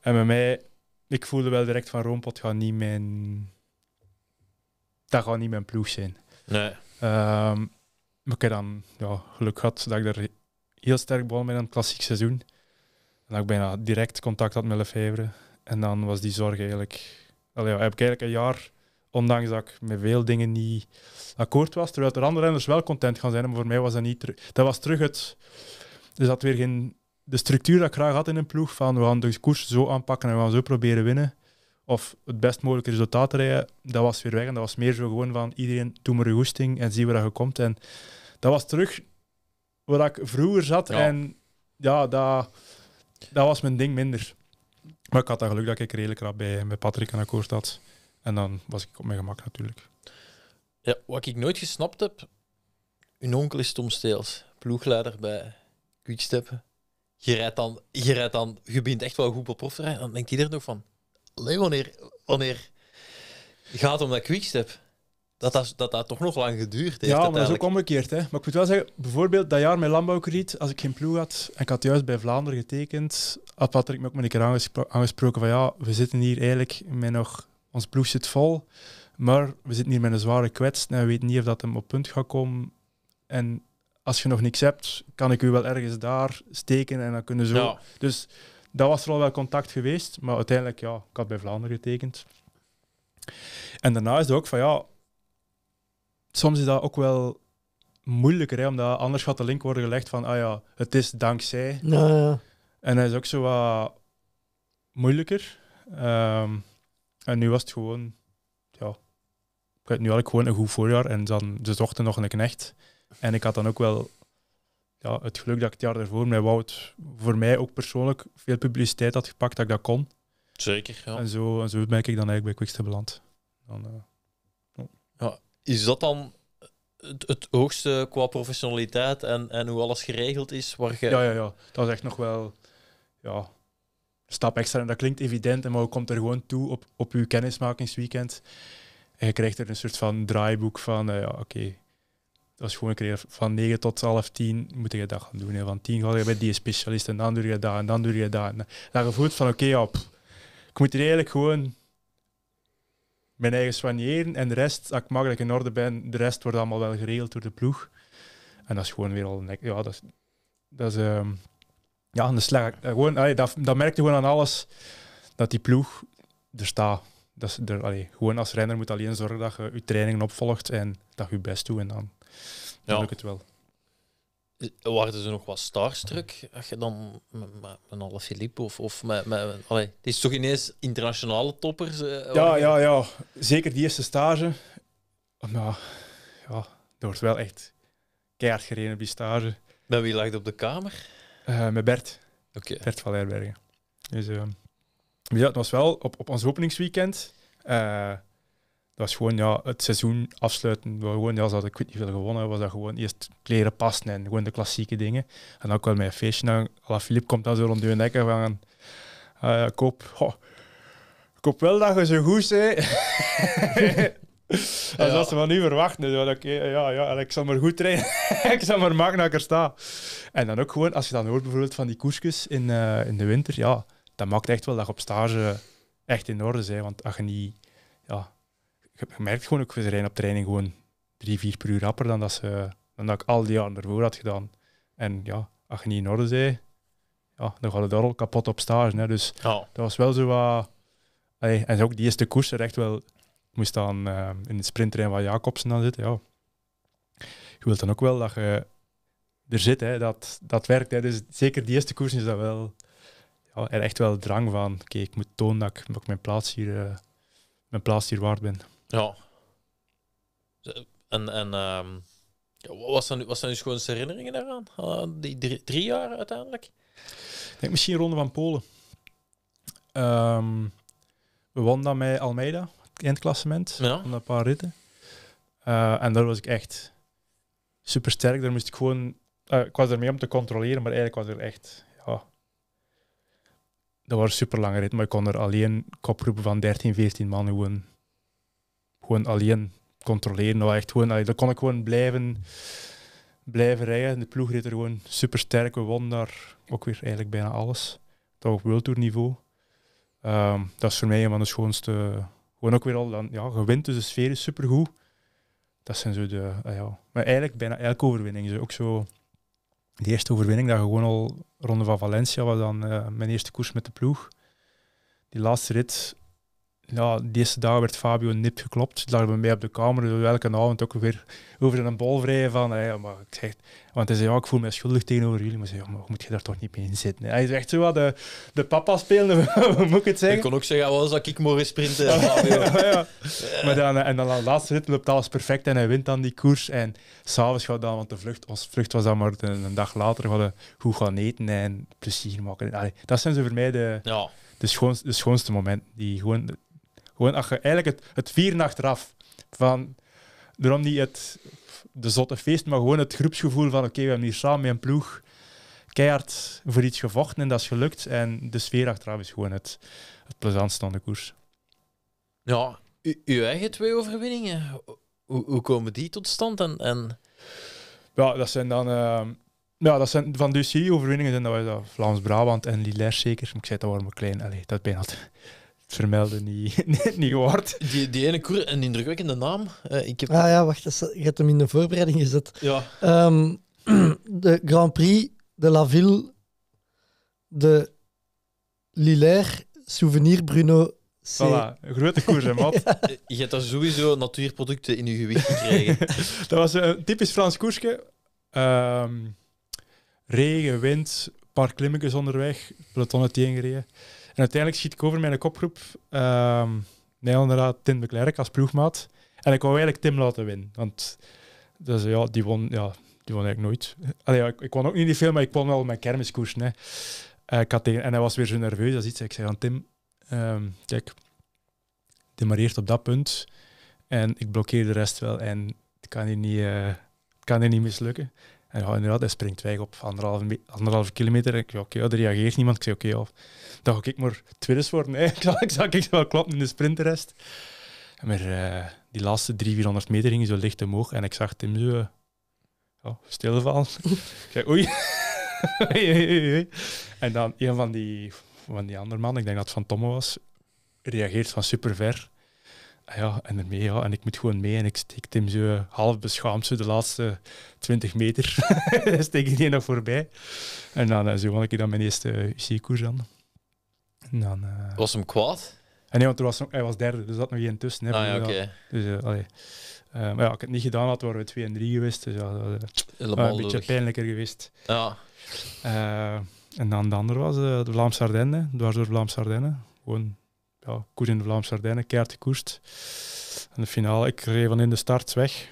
En bij mij ik voelde wel direct van Rompot gaat niet mijn... Dat gaat niet mijn ploeg zijn. Nee. Ehm, maar ik heb dan ja, geluk gehad dat ik er heel sterk begon met een klassiek seizoen. En dat ik bijna direct contact had met Lefebvre. En dan was die zorg eigenlijk... Allee, heb ik eigenlijk een jaar, ondanks dat ik met veel dingen niet akkoord was, terwijl er andere renners wel content gaan zijn, maar voor mij was dat niet... Dat was terug het... Er zat weer geen de structuur dat ik graag had in een ploeg, van we gaan de koers zo aanpakken en we gaan zo proberen winnen, of het best mogelijke resultaat rijden, dat was weer weg. En dat was meer zo gewoon van iedereen doe maar je goesting en zie waar je komt. En dat was terug waar ik vroeger zat. En ja, dat, dat was mijn ding minder. Maar ik had dat geluk dat ik redelijk rap bij, Patrick en akkoord had. En dan was ik op mijn gemak natuurlijk. Ja, wat ik nooit gesnapt heb, uw onkel is Tom Steels, ploegleider bij Quickstep je rijdt dan, je rijdt dan, je bent echt wel goed op prof te rijden. Dan denkt iedereen nog van, alleen wanneer, wanneer gaat om dat quickstep? Dat dat, dat toch nog lang geduurd heeft. Ja, maar dat is ook omgekeerd. Hè. Maar ik moet wel zeggen, bijvoorbeeld dat jaar met landbouwkrediet, als ik geen ploeg had en ik had juist bij Vlaanderen getekend, had Patrick me ook een keer aangesproken van ja, we zitten hier eigenlijk met nog, ons ploeg zit vol, maar we zitten hier met een zware kwets en we weten niet of dat hem op punt gaat komen. En als je nog niks hebt, kan ik u wel ergens daar steken en dan kunnen zo. Dus dat was er al wel contact geweest, maar uiteindelijk, ja, ik had bij Vlaanderen getekend. En daarna is het ook van ja, soms is dat ook wel moeilijker, hè, omdat anders gaat de link worden gelegd van, ah ja, het is dankzij. ja. En dat is ook zo wat moeilijker. Ehm, en nu was het gewoon, ja, ik had ik gewoon een goed voorjaar en dan de dochter nog een knecht. En ik had dan ook wel ja, het geluk dat ik het jaar daarvoor met Wout voor mij ook persoonlijk veel publiciteit had gepakt dat ik dat kon. Zeker, En zo, en zo ben ik dan eigenlijk bij Quickstep beland. Dan, eh, ja, is dat dan het, het, hoogste qua professionaliteit en, en hoe alles geregeld is? Waar je... ja, ja, ja, dat is echt nog wel ja, een stap extra. En dat klinkt evident, maar je komt er gewoon toe op, op je kennismakingsweekend. En je krijgt er een soort van draaiboek van, eh, ja, oké, dat is gewoon een keer van 9 tot half 10 moet je dat gaan doen. Hè. Van 10 ga je bij die specialist en dan doe je dat en dan doe je dat. En dan van oké, op. ik moet hier eigenlijk gewoon mijn eigen soigneren en de rest, als ik makkelijk in orde ben, de rest wordt allemaal wel geregeld door de ploeg. En dat is gewoon weer al Ja, dat is... Dat is ehm, ja, een slag. Gewoon, allee, dat, dat je gewoon aan alles dat die ploeg er staat. Dat is, er, allee, gewoon als renner moet alleen zorgen dat je je trainingen opvolgt en dat je je best doet. En dan dan ja. het wel. Eh, Waren ze nog wat starstruck? Als je dan met, met, alle Filip of, of met. met allee, het is toch ineens internationale toppers? Eh, ja, ja, ja. Zeker die eerste stage. Maar ja, er wordt wel echt keihard gereden op die stage. Met wie lag op de kamer? Eh, met Bert. Bert van Leerbergen. Dus, ehm, dus ja, het was wel op, op ons openingsweekend. Dat is gewoon ja, het seizoen afsluiten. Gewoon, ja, ze hadden ik weet niet veel gewonnen. Was dat gewoon eerst kleren passen en gewoon de klassieke dingen. En dan kwam mijn feestje. Dan, Filip komt dan zo rond de nek en van... Uh, ah, koop, koop wel dat je zo goed bent. dat is wat ze van nu verwachten. Dus oké, ja, ja, ik zal maar goed trainen. ik zal maar maken dat ik er sta. En dan ook gewoon, als je dan hoort bijvoorbeeld van die koersjes in, eh, in de winter, ja, dat maakt echt wel dat je op stage echt in orde bent. Want als je niet... Ja, je merkt gewoon ook, ze rijden op training gewoon drie, vier per uur rapper dan dat, ze, dan dat ik al die jaren ervoor had gedaan. En ja, als je niet in orde zei ja, dan gaat het daar al kapot op stage. Hè. Dus dat was wel zo wat... en ook die eerste koers er echt wel... moest dan eh, in de sprinttrein van Jacobsen dan zitten, ja. Je wilt dan ook wel dat je er zit, hè, dat, dat werkt. Hè. Dus zeker die eerste koers is dat wel... Ja, er echt wel drang van, kijk, ik moet tonen dat ik, dat mijn, plaats hier, eh, mijn plaats hier waard ben. Ja. En, en um, wat zijn, wat zijn uw schoonste herinneringen daaraan? Ah, die drie, drie, jaar uiteindelijk? Ik denk misschien Ronde van Polen. Ehm, we wonnen dan met Almeida, het eindklassement, ja. een paar ritten. Eh, en daar was ik echt super sterk. Daar moest ik gewoon. Uh, ik was mee om te controleren, maar eigenlijk was er echt. Ja, dat was een super lange rit, maar ik kon er alleen koproepen van 13, 14 man gewoon gewoon alleen controleren. Dat, nou, echt gewoon, kon ik gewoon blijven, blijven rijden. De ploeg reed er gewoon super sterk. We wonnen daar ook weer eigenlijk bijna alles. toch op World Tour niveau. Ehm, dat is voor mij een van de schoonste. Gewoon ook weer al, dan, ja, gewint, dus de sfeer is supergoed. Dat zijn zo de, ah ja. Maar eigenlijk bijna elke overwinning. Zo. Ook zo de eerste overwinning, dat gewoon al Ronde van Valencia was dan eh, mijn eerste koers met de ploeg. Die laatste rit ja, de eerste dag werd Fabio nip geklopt. Daar we mee op de kamer, dus elke avond ook weer over een bol vrij van. Hè, maar ik zeg, want hij zei, ja, ik voel me schuldig tegenover jullie. Maar zei, ja, moet je daar toch niet mee in zitten? Hij is echt zo wat de, de papa speelde moet ik het zeggen? Ik kon ook zeggen, wel zou ik morgen sprinten. ja. Maar dan, eh, en dan de laatste rit loopt alles perfect en hij wint dan die koers. En s'avonds gaat dan, want de vlucht, onze vlucht was dan maar een, dag later, we goed gaan eten en plezier maken. dat zijn ze voor mij de, ja. de, schoonste, de schoonste momenten. Die gewoon gewoon eigenlijk het, het vieren achteraf. Van, daarom niet het, de zotte feest, maar gewoon het groepsgevoel van oké, we hebben hier samen met een ploeg keihard voor iets gevochten en dat is gelukt. En de sfeer achteraf is gewoon het, het plezantste aan de koers. Ja, u, uw eigen twee overwinningen, hoe, hoe, komen die tot stand? En, en... Ja, dat zijn dan... Eh, ja, dat zijn van de UCI-overwinningen zijn dat, eh, Vlaams-Brabant en Lillers zeker. ik zei, dat waren maar klein. Allee, dat bijna vermelden niet, niet, gehoord. Die, die ene koer, een indrukwekkende naam. Uh, ik heb... Ah ja, wacht, je hebt hem in de voorbereiding gezet. Ja. Ehm, de Grand Prix de La Ville, de Lilaire Souvenir Bruno C. Voilà, een grote koers, hè, wat. Eh, je hebt daar sowieso natuurproducten in je gewicht gekregen. dat was eh, een typisch Frans koersje. Ehm, regen, wind, een paar klimmetjes onderweg, peloton uiteengereden. gereden uiteindelijk schiet ik over mijn kopgroep ehm, nee inderdaad Tim de Klerk als ploegmaat. En ik wou eigenlijk Tim laten winnen. Want dus, ja, die, won, ja, die won eigenlijk nooit. Allee, ik, ik won ook niet veel, maar ik won wel mijn kermiskoers. Hè. Eh, ik had tegen, en hij was weer zo nerveus. Dat iets. Ik zei aan Tim, um, kijk, demareert op dat punt. En ik blokkeer de rest wel. En kan hier niet, eh, het kan hier niet mislukken. En ja, inderdaad, hij springt weg op anderhalve, kilometer. En ik ja, oké, er reageert niemand. Ik zei, oké, okay, dan ga ik maar tweede worden. Nee, ik zag, ik zou, ik wel kloppen in de sprinterrest. Maar eh, die laatste 300, 400 meter ging zo licht omhoog. En ik zag Tim zo eh, stilvallen. ik zei, oei. En dan een van die, van die andere man, ik denk dat het van Tomme was, reageert van super ver ja, en ermee, ja. En ik moet gewoon mee en ik steek hem zo half beschaamd zo de laatste 20 meter. steek ik die nog voorbij. En dan eh, zo won ik dan mijn eerste UC-koers aan. dan, eh, Was hem kwaad? En ah, nee, want er was, hij was derde, dus dat nog één tussen. ah, ja, oké. Dus, eh, maar ja, als ik het niet gedaan had, waren we 2 en 3 geweest. Dus dat Helemaal een beetje pijnlijker geweest. Ja. en dan de andere was de Vlaamse Ardennen, dwars door Vlaamse Ardennen. Gewoon koers in de Vlaamse Ardennen, keert gekoerst. En de finale, ik reed van in de start weg.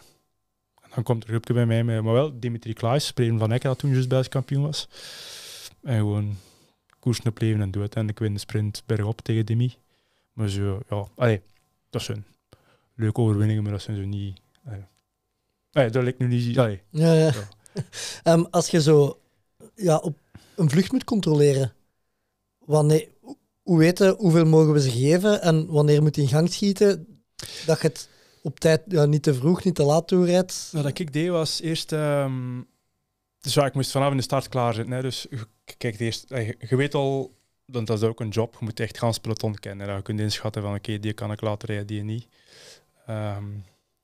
En dan komt er een groepje bij mij, met, maar wel Dimitri Klaes, Preven van Ecken, dat toen juist Belgisch kampioen was. En gewoon koersen op leven en dood. En ik win de sprint bergop tegen Dimi. Maar zo, ja, dat zijn leuke overwinningen, maar dat zijn zo niet... Allee. dat lijkt nu niet... Ja, ja. ja. Ehm, als je zo ja, op een vlucht moet controleren, wanneer, hoe weten hoeveel mogen we ze geven en wanneer moet die in gang schieten, dat je het op tijd ja, niet te vroeg, niet te laat toerijdt? Nou, wat ik deed was eerst... Ehm, dus ja, ik moest vanaf in de start klaar zitten. Hè. Dus kijk, eerst, eh, je weet al, dat is ook een job, je moet echt gaan peloton kennen. Dat Je kunt inschatten van, oké, die kan ik laten rijden, die niet. Ehm,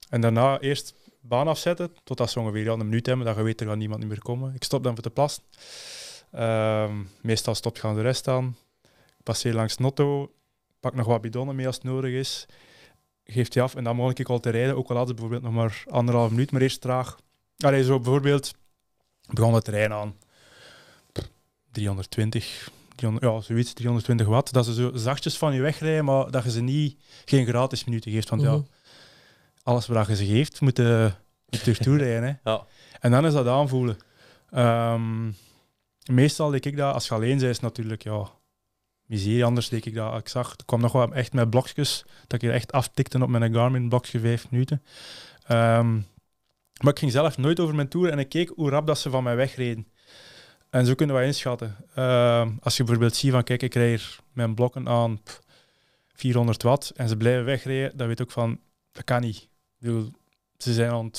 en daarna eerst baan afzetten, totdat ze ongeveer al een minuut hebben, dat je weet, er gaat niemand meer komen. Ik stop dan voor de plas Um, ehm, meestal stopt gaan de rest aan passeer langs Notto, pak nog wat bidonnen mee als het nodig is, geef die af en dan mogelijk ik al te rijden, ook al had het bijvoorbeeld nog maar anderhalf minuut, maar eerst traag. Allee, zo bijvoorbeeld begon het terrein aan 320, ja, zoiets, 320 watt. Dat ze zo zachtjes van je wegrijden, maar dat je ze niet, geen gratis minuten geeft. Want ja, mhm. alles wat je ze geeft, moet je, eh, moet rijden. Ja. En dan is dat aanvoelen. Ehm, meestal denk ik dat, als je alleen bent, natuurlijk, ja, miserie, anders steek ik dat. Ah, ik zag, het kwam nog wel echt met blokjes, dat ik er echt aftikte op mijn Garmin blokje vijf minuten. Ehm, maar ik ging zelf nooit over mijn tour en ik keek hoe rap dat ze van mij wegreden. En zo kunnen we inschatten. Ehm, als je bijvoorbeeld ziet van, kijk, ik rij mijn blokken aan 400 watt en ze blijven wegrijden, dan weet ik ook van, dat kan niet. ze zijn aan het...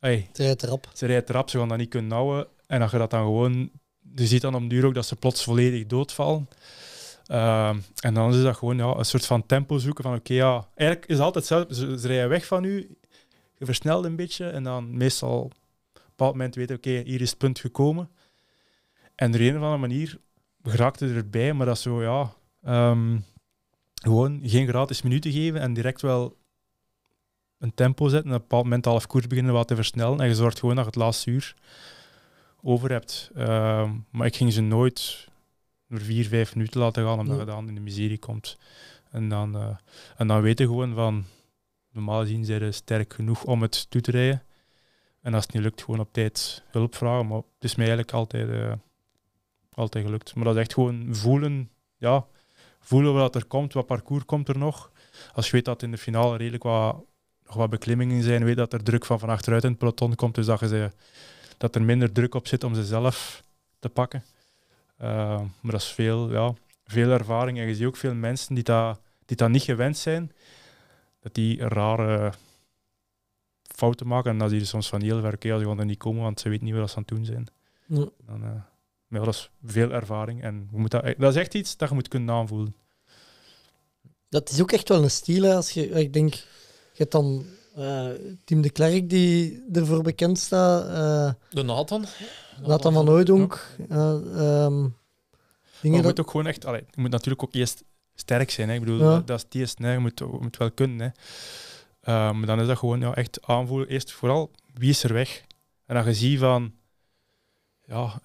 ze rijdt rap. Ze rijdt rap, ze gaan dat niet kunnen houden. En als je dat dan gewoon... Je ziet dan om duur ook dat ze plots volledig doodvallen. Ehm, en dan is dat gewoon ja, een soort van tempo zoeken van oké, ja, eigenlijk is het altijd hetzelfde. Ze, ze, rijden weg van u, je versnelt een beetje en dan meestal op een bepaald moment weten, oké, hier is het punt gekomen. En op een of andere manier geraakte erbij, maar dat zo, ja, ehm, gewoon geen gratis minuten geven en direct wel een tempo zetten. En op een bepaald moment half koers beginnen wat te versnellen en je zorgt gewoon dat je het laatste uur over hebt. Ehm, maar ik ging ze nooit door vier, vijf minuten laten gaan, omdat je dan in de miserie komt. En dan, uh, en dan weten gewoon van, normaal gezien zijn ze sterk genoeg om het toe te rijden. En als het niet lukt, gewoon op tijd hulp vragen. Maar het is mij eigenlijk altijd, eh, altijd gelukt. Maar dat is echt gewoon voelen, ja, voelen wat er komt, wat parcours komt er nog. Als je weet dat in de finale redelijk wat, nog wat beklimmingen zijn, weet dat er druk van van achteruit in het peloton komt, dus dat, je dat er minder druk op zit om ze zelf te pakken. Eh, maar dat is veel, ja, veel ervaring. En je ziet ook veel mensen die dat, die dat niet gewend zijn, dat die rare fouten maken. En dat die er soms van heel ver, oké, als ze er niet komen, want ze weten niet wat ze aan het doen zijn. Dan, eh, maar dat is veel ervaring. En moet dat, e-, dat is echt iets dat je moet kunnen aanvoelen. Dat is ook echt wel een stijl. Als je, ik denk, je hebt dan uh, Tim de Klerk, die ervoor bekend staat. Uh, de Nathan. Nathan, van Hooydonk. Ja. Uh, je moet ook gewoon echt... Allee, je moet natuurlijk ook eerst sterk zijn. Hè. Ik bedoel, dat is het Je, moet, wel kunnen. Hè. Ehm, maar dan is dat gewoon ja, echt aanvoelen. Eerst vooral, wie is er weg? En dan je van... Ja...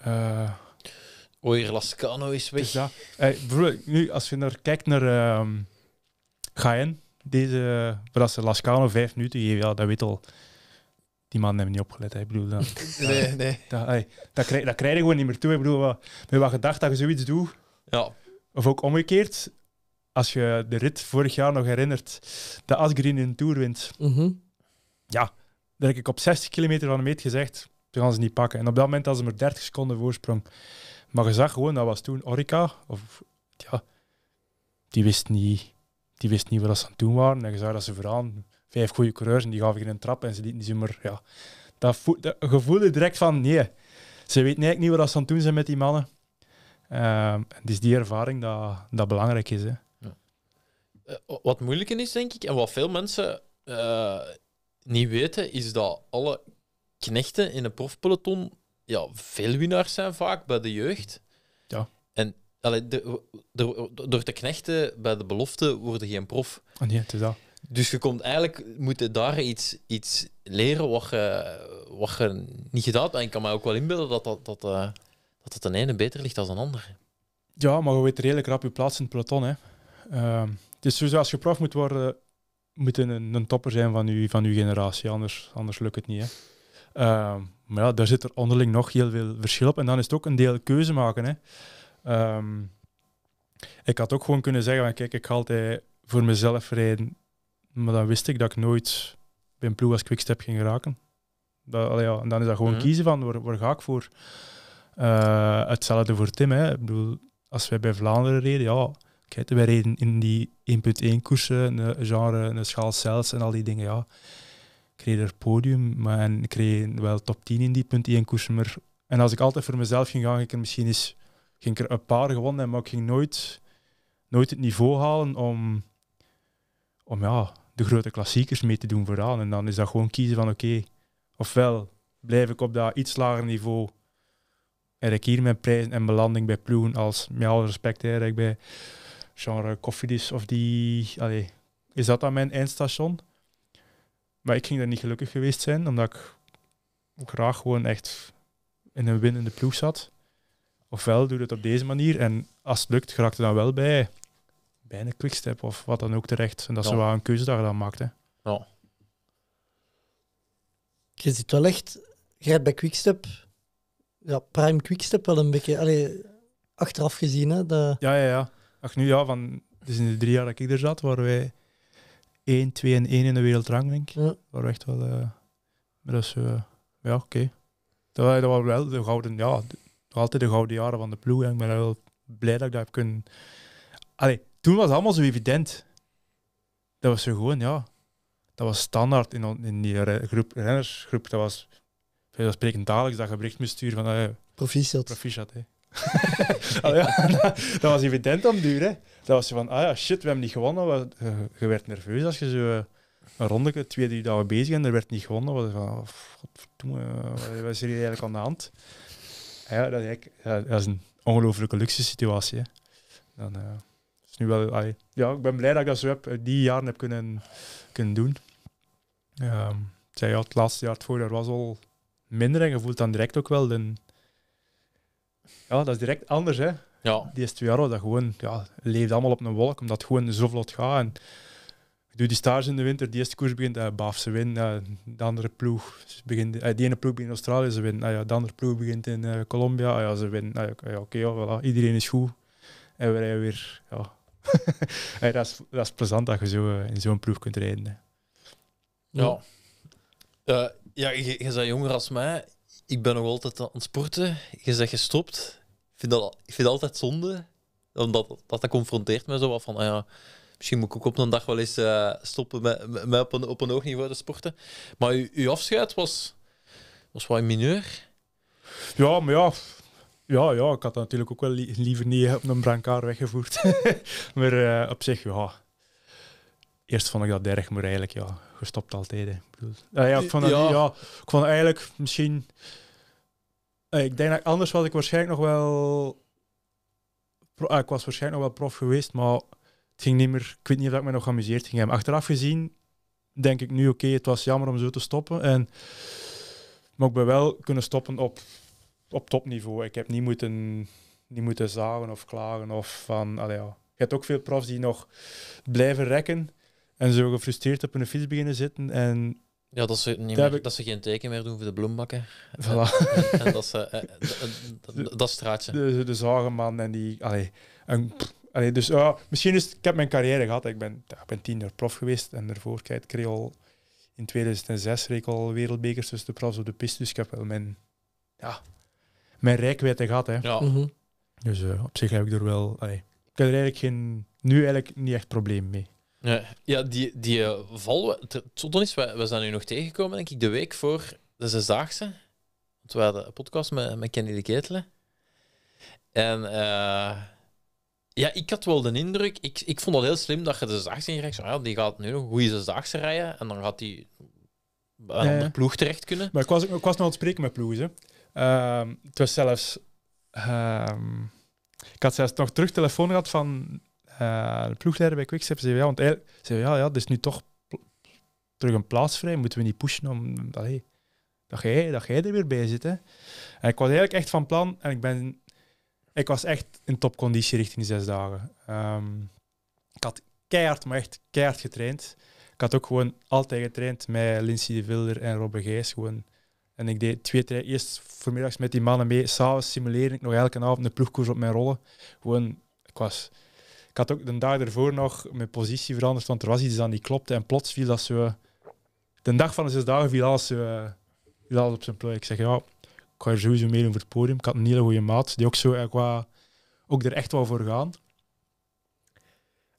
Oyer Lascano is weg. dat, nu, als je naar, kijkt naar um, deze, Brasse Lascano vijf minuten geven, ja, dat weet al. Die man hebben niet opgelet. bedoel, nee, nee. Dat, krijg, dat krijg je gewoon niet meer toe. Ik bedoel, wat, met wat gedacht dat je zoiets doet. Ja. Of ook omgekeerd, als je de rit vorig jaar nog herinnert, dat Asgreen een Tour wint. Mhm. Ja, dan heb ik op 60 kilometer van de meet gezegd, ze gaan ze niet pakken. En op dat moment hadden ze maar 30 seconden voorsprong. Maar je zag gewoon, dat was toen Orica, of ja, die wist niet die wist niet wat ze aan het doen waren. En je zag dat ze vooraan vijf goede coureurs en die gaven een trap en ze lieten niet zomaar. Ja, dat, dat gevoelde direct van nee, ze weten eigenlijk niet wat ze aan het doen zijn met die mannen. Ehm, het is die ervaring dat, dat belangrijk is. Hè. Ja. Eh, wat moeilijker is, denk ik, en wat veel mensen eh, niet weten, is dat alle knechten in een profpeloton ja, veel winnaars zijn vaak bij de jeugd. Ja de, de, door te knechten bij de belofte worden geen prof. Oh nee, het is Dus je komt eigenlijk, moet daar iets, iets leren wat je, wat je niet gedaan hebt. En ik kan me ook wel inbeelden dat dat, dat, eh, dat het een ene beter ligt dan een ander. Ja, maar je weet redelijk rap je plaats in het peloton. Hè. Uh, het is als je prof moet worden, moet je een, een topper zijn van je, van generatie. Anders, anders lukt het niet. Hè. Ehm, maar ja, daar zit er onderling nog heel veel verschil op. En dan is het ook een deel keuze maken. Hè. Ehm, ik had ook gewoon kunnen zeggen: van, kijk, ik ga altijd voor mezelf rijden. Maar dan wist ik dat ik nooit bij een ploeg als Quickstep ging raken. Dat, ja, en dan is dat gewoon mhm. kiezen van waar, waar, ga ik voor. Eh, hetzelfde voor Tim. Hè. Ik bedoel, als wij bij Vlaanderen reden, ja, kijk, wij reden in die 1.1 koersen, een genre, een schaal cells en al die dingen. Ja. Ik kreeg er podium, maar en ik kreeg wel top 10 in die 1.1 koersen. Maar, en als ik altijd voor mezelf ging gaan, ik er misschien eens ging er een paar gewonnen maar ik ging nooit, nooit het niveau halen om, om ja, de grote klassiekers mee te doen vooraan. En dan is dat gewoon kiezen van oké, ofwel blijf ik op dat iets lager niveau en ik hier mijn prijzen en belanding bij ploegen als, met alle respect bij genre Koffiedis of die... Allee, is dat dan mijn eindstation? Maar ik ging daar niet gelukkig geweest zijn, omdat ik graag gewoon echt in een winnende ploeg zat ofwel doe het op deze manier. En als het lukt, raakt er dan wel bij, bij een quickstep of wat dan ook terecht. En dat ja. ze wel een keuze daar dan maakt. Je ziet wel echt, je bij quickstep, ja, prime quickstep wel een beetje, allee, achteraf gezien. Hè, de... Ja, ja, ja. Ach, nu ja, van, dus in de drie jaar dat ik er zat, waren wij 1, 2 en 1 in de wereldrang, ja. Waar we echt wel... Uh, maar dat eh, ja, oké. Okay. Dat, dat was wel de gouden... Ja, altijd de gouden jaren van de ploeg. En ik ben wel blij dat ik dat heb kunnen. Allee, toen was het allemaal zo evident. Dat was zo gewoon, ja. Dat was standaard in, in die groep, rennersgroep. Dat was veel sprekend dagelijks dat je bericht moest sturen van... Uh, proficiat. Proficiat, hè. Ah, dat, was evident om duur, hè. Dat was van, ah ja, shit, we hebben niet gewonnen. We, je werd nerveus als je zo... Eh, een ronde, twee, drie dagen bezig en er werd niet gewonnen. wat is oh, er hier eigenlijk aan de hand? Ah ja, dat, is een ongelofelijke luxe situatie. Dan, eh, is nu wel, ja, ik ben blij dat ik dat zo heb, eh, die jaren heb kunnen, kunnen doen. Um, zei, ja, het laatste jaar, het voorjaar was al minder en je voelt dan direct ook wel een... Ja, dat is direct anders, hè. Ja. Die eerste twee jaar, dat gewoon ja, leeft allemaal op een wolk, omdat gewoon zo vlot gaat. En je doet die stage in de winter, die eerste koers begint, uh, eh, Baaf, ze win. Eh, de andere ploeg begint, eh, die ene ploeg begint in Australië, ze win. Nou de andere ploeg begint in Colombia, ah ze winnen, nou Oké, voilà. iedereen is goed. En we rijden weer. Ja. dat, is, dat is plezant dat je zo in zo'n ploeg kunt rijden. Ja. ja, ja je, je bent jonger als mij. Ik ben nog altijd aan het sporten. Je zegt gestopt. Ik vind dat, ik vind altijd zonde. Omdat dat, dat confronteert me zo wat van... Ah ja, Misschien moet ik ook op een dag wel eens eh, stoppen met, met op, een, op een hoog niveau te sporten. Maar uw, uw afscheid was, was wat mineur. Ja, maar ja, ja, ja, ik had dat natuurlijk ook wel liever niet op een brancard weggevoerd. maar eh, op zich, ja. Eerst vond ik dat erg, maar eigenlijk, ja, gestopt altijd. Ik, bedoel, eh, ja, ik vond ja. ik vond eigenlijk misschien. ik denk dat anders was ik waarschijnlijk nog wel. ik was waarschijnlijk nog wel prof geweest, maar het ging niet meer, ik weet niet of ik me nog geamuseerd ging hebben. Achteraf gezien denk ik nu, oké, het was jammer om zo te stoppen. En, maar ik ben wel kunnen stoppen op, op topniveau. Ik heb niet moeten, niet moeten zagen of klagen. Of van, allee, ja. Je hebt ook veel profs die nog blijven rekken en zo gefrustreerd op hun fiets beginnen zitten. En ja, dat ze, niet meer, dat ze geen teken meer doen voor de bloembakken. Voilà. En, dat, ze, eh, eh, dat straatje. De, zagenman en die... Allee, een, dus misschien is ik heb mijn carrière gehad. Ik ben, ik ben tien jaar prof geweest en daarvoor kijk, ik al in 2006 reek al wereldbekers tussen de profs op de piste. Dus ik heb wel mijn, ja, mijn rijkwijde gehad. Hè. Ja. Mhm. Dus eh, op zich heb ik er wel. ik heb er eigenlijk geen, nu eigenlijk niet echt probleem mee. Ja, ja die, die eh, val. Tot is, we, we zijn nu nog tegengekomen, denk ik, de week voor de zesdaagse. Want we hadden een podcast met, met Kenny de Ketelen. En. Uh, ja, ik had wel de indruk. Ik, ik vond dat heel slim dat je de zesdaagse ingereikt. Ah ja, die gaat nu nog goede zesdaagse rijden. En dan gaat hij bij een ploeg terecht kunnen. Maar ik was, ik was nog aan het spreken met ploegen. Uh, zelfs. Ehm, ik had zelfs nog terug telefoon gehad van eh, de ploegleider bij Quickstep. Zei, ja, want eigenlijk zei, ja, ja, het is nu toch terug een plaats vrij. Moeten we niet pushen om. Allee, dat jij, dat jij er weer bij zit. En ik was eigenlijk echt van plan, en ik ben ik was echt in topconditie richting die zes dagen. Ehm, ik had keihard, maar echt keihard getraind. Ik had ook gewoon altijd getraind met Lindsay de Vilder en Robbe Gijs. Gewoon. En ik deed twee trainingen. Eerst voormiddags met die mannen mee. S'avonds simuleerde ik nog elke avond de ploegkoers op mijn rollen. Gewoon, ik was... Ik had ook de dag ervoor nog mijn positie veranderd, want er was iets aan die klopte. En plots viel dat zo... De dag van de zes dagen viel alles, uh, viel op zijn plooi. Ik zeg, ja, ik ga er sowieso mee doen voor het podium. Ik had een hele goede maat, die ook zo eh, qua, ook er echt wel voor gaan.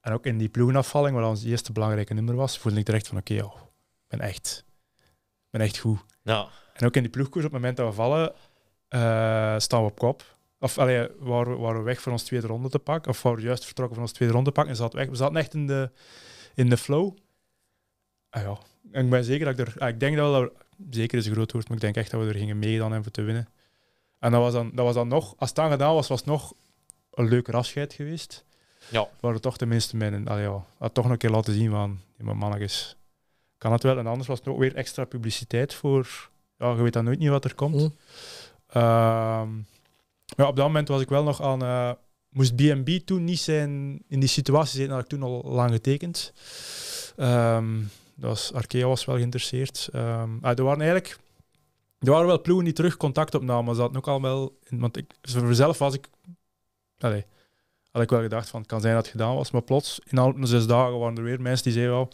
En ook in die ploegenafvalling, wat ons eerste belangrijke nummer was, voelde ik direct van, oké, ik ben echt, ben echt goed. Ja. En ook in die ploegkoers, op het moment dat we vallen, eh, staan we op kop. Of allee, waren, we weg voor ons tweede ronde te pakken, of waren we juist vertrokken van ons tweede ronde te pakken en zaten we, weg. we zaten echt in de, in de flow. Ah, en ik ben zeker dat ik er. Ah, ik denk dat we zeker is een groot woord, maar ik denk echt dat we er gingen mee dan voor te winnen. En dat was dan, dat was dan nog, als het dan gedaan was, was het nog een leuker afscheid geweest. Ja. Waar we toch tenminste mijn, allee, ja, had toch nog een keer laten zien van, mijn is, kan het wel. En anders was het ook weer extra publiciteit voor, ja, je weet dan nooit niet wat er komt. Mm. op dat moment was ik wel nog aan, uh, moest BNB toen niet zijn, in die situatie zijn dat ik toen al lang getekend. Ehm, Arkea was wel geïnteresseerd. Um, er waren eigenlijk er waren wel ploegen die terug contact opnamen, ze hadden ook al wel... Want ik, voor zelf was ik... Allee, had ik wel gedacht van, het kan zijn dat het gedaan was. Maar plots, in al zes dagen waren er weer mensen die zeiden wel...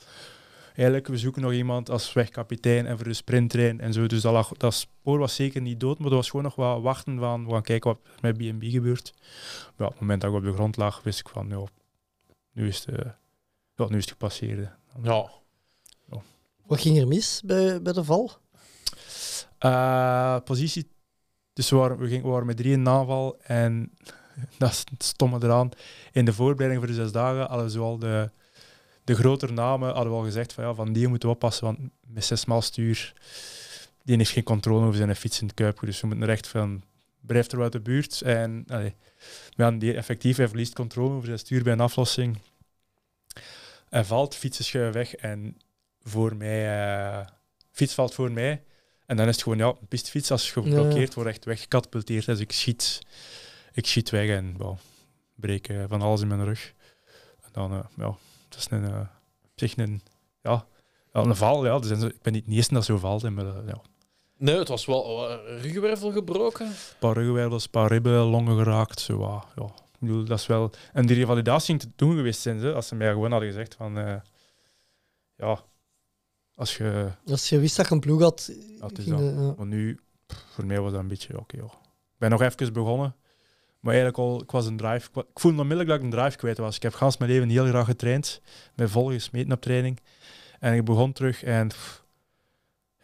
Eigenlijk, we zoeken nog iemand als wegkapitein en voor de sprinttrein en zo. Dus dat, dat spoor was zeker niet dood, maar er was gewoon nog wat wachten van... We gaan kijken wat met B&B gebeurt. Maar op het moment dat ik op de grond lag, wist ik van... nu is het, wat, eh, nu is het gepasseerd. Ja, wat ging er mis bij, bij de val? Eh, positie. Dus we waren, we, gingen, we waren met drie in naval aanval. En dat is het stomme eraan. In de voorbereiding voor de zes dagen hadden we zoal de, de grotere namen hadden we al gezegd van, ja, van die moeten we oppassen. Want met zes maal stuur, die heeft geen controle over zijn fiets in het kuipje. Dus we moeten recht van blijft er uit de buurt. En allee, ja, die effectief hij verliest controle over zijn stuur bij een aflossing. Hij valt, fietsen schuiven weg en voor mij, eh, fiets valt voor mij. En dan is het gewoon, ja, een fiets als je geblokkeerd wordt, echt weggecatapulteerd. Dus ik schiet, ik schiet weg en wow, breek eh, van alles in mijn rug. En dan, eh, ja, dat is een, op zich een, ja, een val. Ja. Dus ik ben niet de eerste dat zo valt. En, ja. Nee, het was wel rugwervel gebroken. Een paar ruggenwervels, een paar ribben, longen geraakt. Zo, ja. dat is wel... En die revalidatie te doen geweest zijn, hè, als ze mij gewoon hadden gezegd van... ja, als je, als je wist dat je een ploeg had. want nu, voor mij was dat een beetje oké. ik ben nog even begonnen. Maar eigenlijk al, ik was een drive. Ik voelde onmiddellijk dat ik een drive kwijt was. Ik heb gans mijn leven heel graag getraind. Met volgens meten op training. En ik begon terug en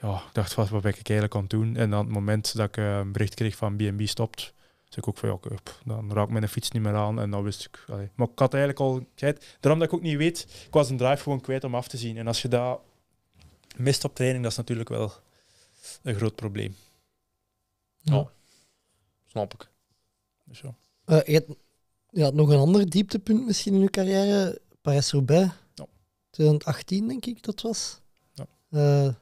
ja, ik dacht, wat, wat ben ik eigenlijk aan doen? En dan het moment dat ik eh, een bericht kreeg van BNB stopt, zei ik ook van ja, dan raak ik mijn fiets niet meer aan. En dan wist ik. Allee. Maar ik had eigenlijk al. Ik daarom dat ik ook niet weet, ik was een drive gewoon kwijt om af te zien. En als je dat mist op training, dat is natuurlijk wel een groot probleem. Ja. Snap ik. Dus ja. Eh, je, had, je, had, nog een ander dieptepunt misschien in je carrière. Paris roubaix Ja. 2018 denk ik dat was. Ja. Uh,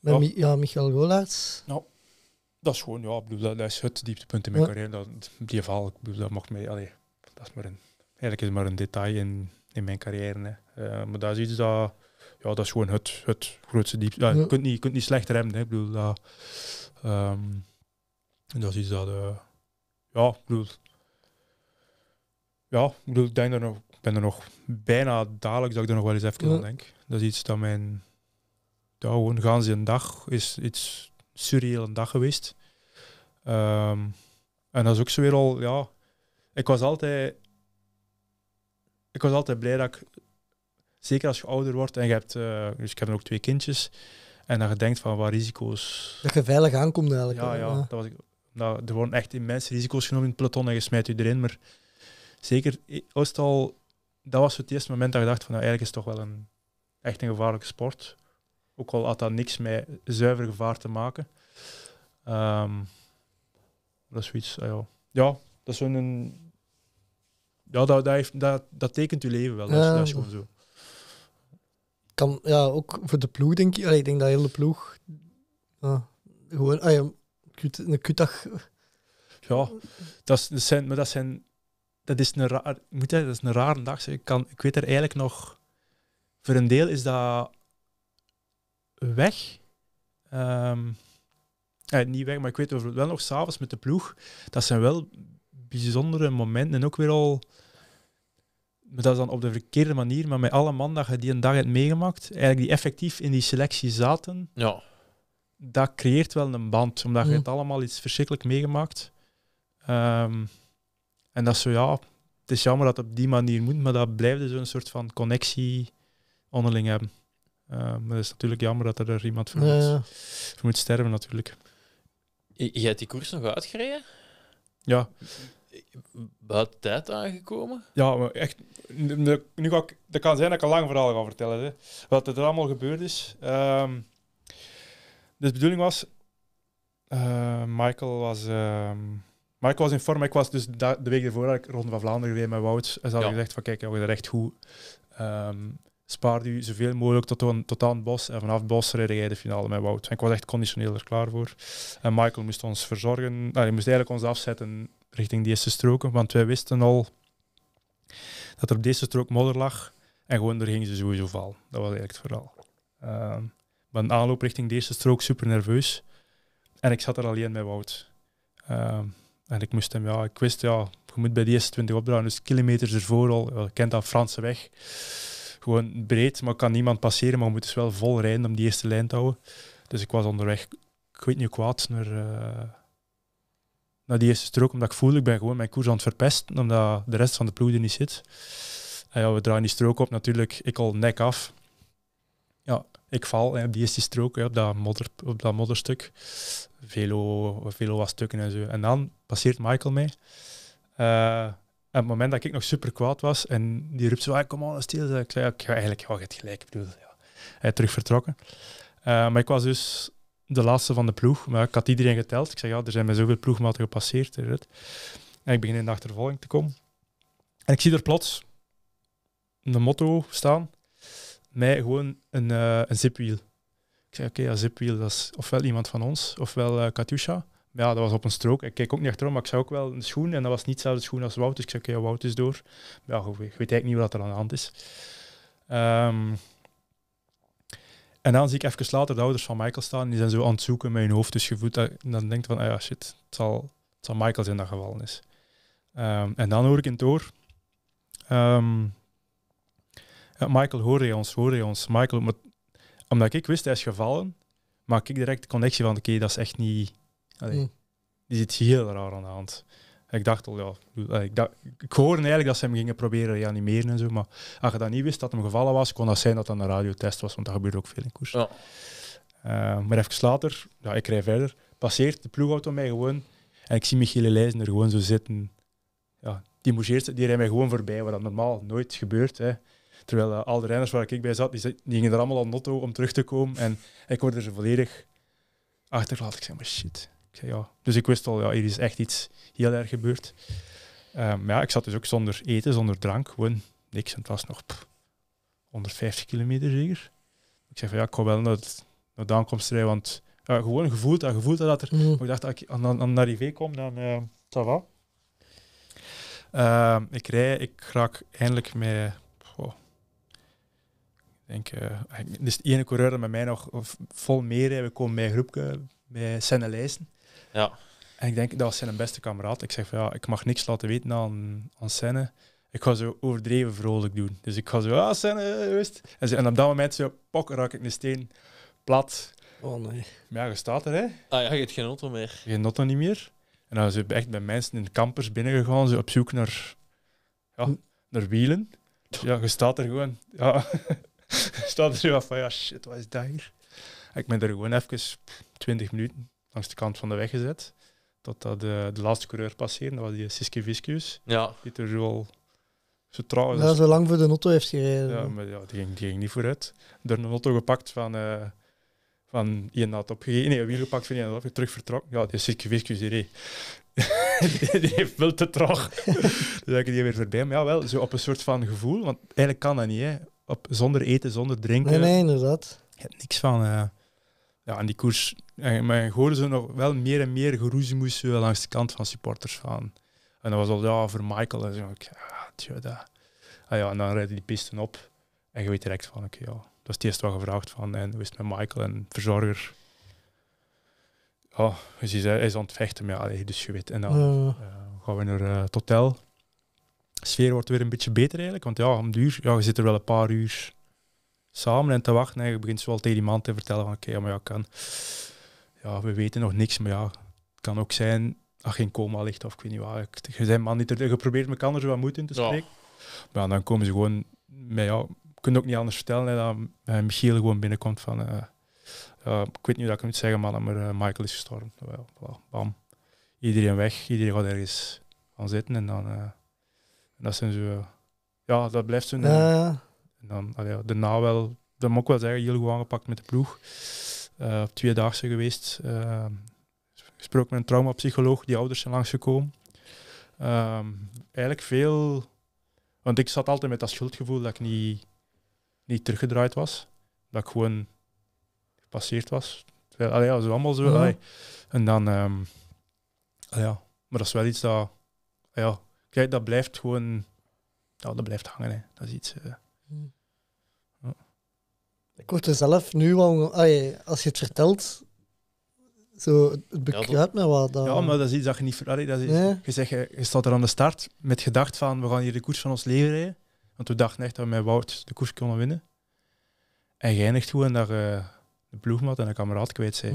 met ja. Michael Golaerts. Ja. Dat is gewoon, ja, dat, is het dieptepunt in mijn carrière. Dat, die val, ik bedoel, dat mag mij, Allee, dat is maar een, eigenlijk is maar een detail in, in mijn carrière. Eh, maar dat is iets dat ja, dat is gewoon het, het grootste diep. Ja, Je, kunt niet, je kunt niet slecht remmen. Ik bedoel, dat, ehm, dat is iets dat. Eh, ja, ik bedoel. Ja, ik denk er nog, ben er nog bijna dadelijk dat ik er nog wel eens even aan denk. Dat is iets dat mijn. Ja, gewoon gaan ze een dag is iets surreële een dag geweest. Ehm, en dat is ook zo weer al, ja. Ik was altijd. Ik was altijd blij dat ik Zeker als je ouder wordt en je hebt, eh, dus ik heb ook twee kindjes. En dat je denkt van wat risico's. Dat je veilig aankomt eigenlijk. Ja, ja, Dat was, nou, er worden echt immense risico's genomen in het peloton en je smijt je erin. Maar zeker, eh, Oostal, dat was het eerste moment dat je dacht van nou, eigenlijk is het toch wel een, echt een gevaarlijke sport. Ook al had dat niks met zuiver gevaar te maken. Ehm, dat is zoiets, ah, ja. ja. dat is een... Ja, dat, dat, heeft, dat, dat tekent je leven wel. Dat, ja. dat is gewoon zo kan ja, ook voor de ploeg, denk ik. ik denk dat heel de ploeg. Ja, gewoon ah, ja, een kutdag. Ja, dat, is, dat zijn, maar dat zijn. Dat is een, raar, ah, moet dat is een rare dag. Ik, kan, ik weet er eigenlijk nog. Voor een deel is dat weg. Um, eh, niet weg, maar ik weet wel nog s'avonds met de ploeg. Dat zijn wel bijzondere momenten. En ook weer al maar dat is dan op de verkeerde manier, maar met alle man dat je die een dag hebt meegemaakt, eigenlijk die effectief in die selectie zaten, ja. dat creëert wel een band, omdat je mm. het allemaal iets verschrikkelijk meegemaakt. Ehm, en dat is zo, ja, het is jammer dat het op die manier moet, maar dat blijft dus een soort van connectie onderling hebben. Uh, maar het is natuurlijk jammer dat er, iemand voor, moet, voor moet sterven, natuurlijk. Je hebt die koers nog uitgereden? Ja buiten tijd aangekomen? Ja, maar echt. Nu, nu ik, dat kan zijn dat ik een lang verhaal ga vertellen. Hè. Wat er allemaal gebeurd is. dus de bedoeling was. Eh, Michael was. maar ehm, Michael was in vorm. Ik was dus de week ervoor had ik Ronde van Vlaanderen geweest met Wout. En ze hadden gezegd: van kijk, je er echt goed. Um, ehm, spaar u zoveel mogelijk tot aan, tot het bos. En vanaf het bos rijden jij de finale met Wout. En ik was echt conditioneel er klaar voor. En Michael moest ons verzorgen. Nou, ah, hij moest eigenlijk ons afzetten richting eerste stroken. Want wij wisten al dat er op deze strook modder lag. En gewoon er gingen ze sowieso val. Dat was eigenlijk het verhaal. mijn ehm, aanloop richting deze strook super nerveus. En ik zat er alleen met Wout. Ehm, en ik moest hem, ja, ik wist, ja, je moet bij die eerste 20 opdragen, dus kilometers ervoor al. Je kent dat Franse weg. Gewoon breed, maar kan niemand passeren, maar we moeten dus wel vol rijden om die eerste lijn te houden. Dus ik was onderweg, ik weet niet wat, naar, eh, naar nou, die eerste strook, omdat ik voel, ik ben gewoon mijn koers aan het verpest, omdat de rest van de ploeg er niet zit. En ja, we draaien die strook op natuurlijk, ik al nek af. Ja, ik val op die eerste strook, op, dat modder, op dat modderstuk. Velo, velo was stukken en zo. En dan passeert Michael mee. Uh, het moment dat ik nog super kwaad was en die rupt zo, ah, kom aan, stil. Ik zei, ja, eigenlijk, ja, je hebt gelijk, bedoel, ja. Hij terug vertrokken. Eh, maar ik was dus de laatste van de ploeg. Maar ik had iedereen geteld. Ik zei ja, er zijn mij zoveel ploegmaten gepasseerd. Eruit. En ik begin in de achtervolging te komen. En ik zie er plots een motto staan. Mij gewoon een, uh, een zipwiel. Ik zei: oké, okay, ja, zipwiel, dat is ofwel iemand van ons, ofwel uh, Katusha. Maar ja, dat was op een strook. Ik kijk ook niet achterom, maar ik zag ook wel een schoen. En dat was niet dezelfde schoen als Wout. Dus ik zei, oké, Wout is door. Maar ja, ik weet eigenlijk niet wat er aan de hand is. Ehm, en dan zie ik even later de ouders van Michael staan. die zijn zo aan het zoeken met hun hoofd. Dus je dat, dan denkt van, ah ja, shit, het zal, zal Michael zijn dat gevallen is. Ehm, en dan hoor ik in het oor. Ehm, Michael, hoor je ons? Hoor je ons? Michael, omdat ik wist, hij is gevallen. maak ik direct de connectie van, oké, okay, dat is echt niet... Allee, mm. Die zit heel raar aan de hand. Ik dacht al, ja, eh, ik, dacht, ik hoorde eigenlijk dat ze hem gingen proberen reanimeren en zo. Maar als je dat niet wist dat hem gevallen was, kon dat zijn dat dat een radiotest was, want dat gebeurde ook veel in koers. Ja. Eh, maar even later, ja, ik rij verder, passeert de ploegauto mij gewoon. En ik zie Michele Leijzen er gewoon zo zitten. Ja, die moegeert, die rijdt mij gewoon voorbij, wat dat normaal nooit gebeurt. Hè. Terwijl eh, al de renners waar ik bij zat, die, gingen er allemaal aan notto om terug te komen. En ik word er volledig achtergelaten. Ik zeg maar shit ja. Dus ik wist al, ja, hier is echt iets heel erg gebeurd. Um, ja, ik zat dus ook zonder eten, zonder drank, gewoon niks. het was nog onder 150 kilometer zeker. Ik zeg van ja, ik ga wel naar, de aankomst rijden, want uh, gewoon gevoeld, dat eh, gevoeld dat er. Mm. Ik dacht, dat ik aan, aan, aan de rivé kom, dan uh, ça va. Ehm, ik rij, ik raak eindelijk met. Oh, ik denk, dus de ene coureur dat met mij nog vol meer We komen bij een groepje bij Sennelijzen. Ja. En ik denk, dat was zijn beste kameraad. Ik zeg van, ja, ik mag niks laten weten aan, aan Senne. Ik ga zo overdreven vrolijk doen. Dus ik ga zo, ah, Senne, wist. En, en, op dat moment zo, pak, raak ik de steen plat. Oh nee. Maar ja, je staat er, hè. Ah ja, je hebt geen auto meer. Geen auto niet meer. En dan zijn we echt bij mensen in de kampers binnengegaan, zo op zoek naar, ja, hm. naar wielen. ja, je staat er gewoon, ja. je staat er zo van, ja, shit, wat is dat hier? En ik ben er gewoon even 20 minuten langs de kant van de weg gezet. Totdat de, de laatste coureur passeerde, dat was die Siski Viscuus. Ja. Die er zo zo trouw is. Dat zo lang voor de auto heeft gereden. Ja, maar ja, die, ging, die ging niet vooruit. Door een auto gepakt van, uh, van had opgegeven. Nee, een wiel gepakt van je had opgegeven, terug vertrok. Ja, die Siski Viscius die die, heeft veel te traag. dus ik die weer voorbij. Maar ja, wel, zo op een soort van gevoel. Want eigenlijk kan dat niet, hè. Op, zonder eten, zonder drinken. Nee, nee, inderdaad. Je hebt niks van... Eh, ja, en die koers. En eh, men hoorde ze nog wel meer en meer geroezemoes langs de kant van supporters van En dat was al, ja, voor Michael. En zo, ik, ja dat. Ah ja, en dan rijden die pisten op. En je weet direct van, oké, ja. Dat is het eerste wat gevraagd van. En hoe is met Michael en verzorger? Ja, dus hij is aan het vechten. ja, dus je weet. En dan eh, gaan we naar eh, het hotel. De sfeer wordt weer een beetje beter eigenlijk. Want ja, om duur, ja, je zit er wel een paar uur samen en te wachten. En je begint zo tegen die man te vertellen van oké, maar ja, kan, ja, we weten nog niks, maar ja, het kan ook zijn dat geen coma ligt of ik weet niet waar. Je zijn man niet je probeert met zo wat moed in te spreken. Ja. Maar dan komen ze gewoon met ja, je kunt ook niet anders vertellen hè, dat uh, Michiel gewoon binnenkomt van uh, uh, ik weet niet hoe ik moet zeggen, mannen, maar eh, Michael is gestorven. bam. Iedereen weg, iedereen gaat ergens gaan zitten en dan en dat zijn zo ja, dat blijft zo'n dan, allee, daarna wel, dat moet ik wel zeggen, heel goed aangepakt met de ploeg. Uh, op tweedaagse geweest. Uh, eh, gesproken met een traumapsycholoog, die ouders zijn langsgekomen. Ehm, eigenlijk veel, want ik zat altijd met dat schuldgevoel dat ik niet, niet teruggedraaid was. Dat ik gewoon gepasseerd was. dat is allemaal zo. Mhm. En dan, ehm, ja, maar dat is wel iets dat, ja, kijk, dat blijft gewoon, dat blijft hangen. Dat is iets. Eh, ja. Hmm. Ik word zelf nu als je het vertelt, zo, het bekruipt me wat. Ja, maar dat is iets dat je niet... Allee, dat is, je, zegt, je, staat er aan de start met gedacht van, we gaan hier de koers van ons leven rijden. Want we dachten echt dat we met Wout de koers konden winnen. En je eindigt gewoon dat je eh, de ploegmat en de kameraad kwijt zijn.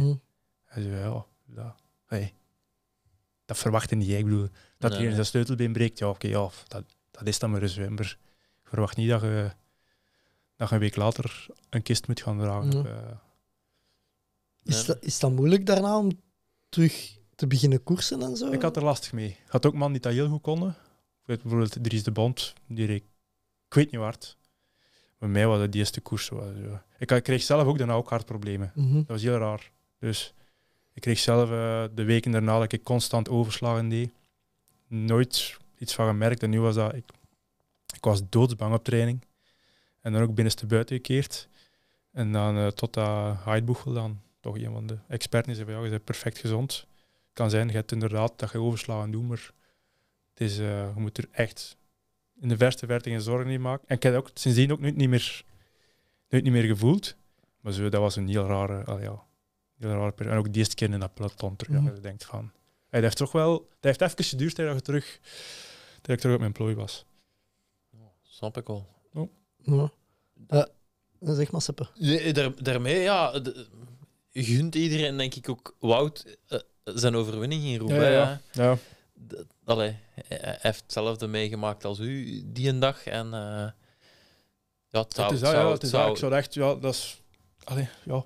hij hmm. zei, ja, dat, hey, dat verwachtte niet. bedoel, dat je nee. zijn sleutelbeen breekt, ja, oké, ja, dat, dat is dan maar een zwemmer. Ik verwacht niet dat je dat je een week later een kist moet gaan dragen. Eh, is, dat, is dat moeilijk daarna om terug te beginnen koersen en zo? Ik had er lastig mee. Ik had ook man die dat heel goed konden. Bijvoorbeeld Dries de Bond, die reed, ik weet niet waar. Bij mij was het de eerste koers. Ik kreeg zelf ook daarna ook hartproblemen. Mm Dat was heel raar. Dus ik kreeg zelf eh, de weken daarna dat ik constant overslagen deed. Nooit iets van gemerkt. En nu was dat... Ik, ik was doodsbang op training. En dan ook binnenste buiten gekeerd. En dan eh, tot dat Heidboegel dan toch iemand van de experten is. van ja, je bent perfect gezond. Het kan zijn, je hebt inderdaad dat je en doet, maar het is, eh, je moet er echt in de verste verte geen zorgen niet maken. En ik heb het ook sindsdien ook nooit niet meer, niet meer gevoeld. Maar zo, dat was een heel rare, al ja, heel rare periode. En ook die eerste keer in dat peloton terug, mm. dat je denkt van... hij heeft toch wel... Dat heeft even geduurd dat, terug, dat ik terug op mijn plooi was. snap ik al. Ja. Uh, eh, zeg maar, Seppe. Daar, daarmee, ja. gunt iedereen, denk ik, ook Wout eh, zijn overwinning in Roubaix. Ja, ja. ja. hij heeft hetzelfde meegemaakt als u die een dag. En, eh, ja, het is dat, ja, het is zou... Ik zou echt, ja, dat is... Allee, ja.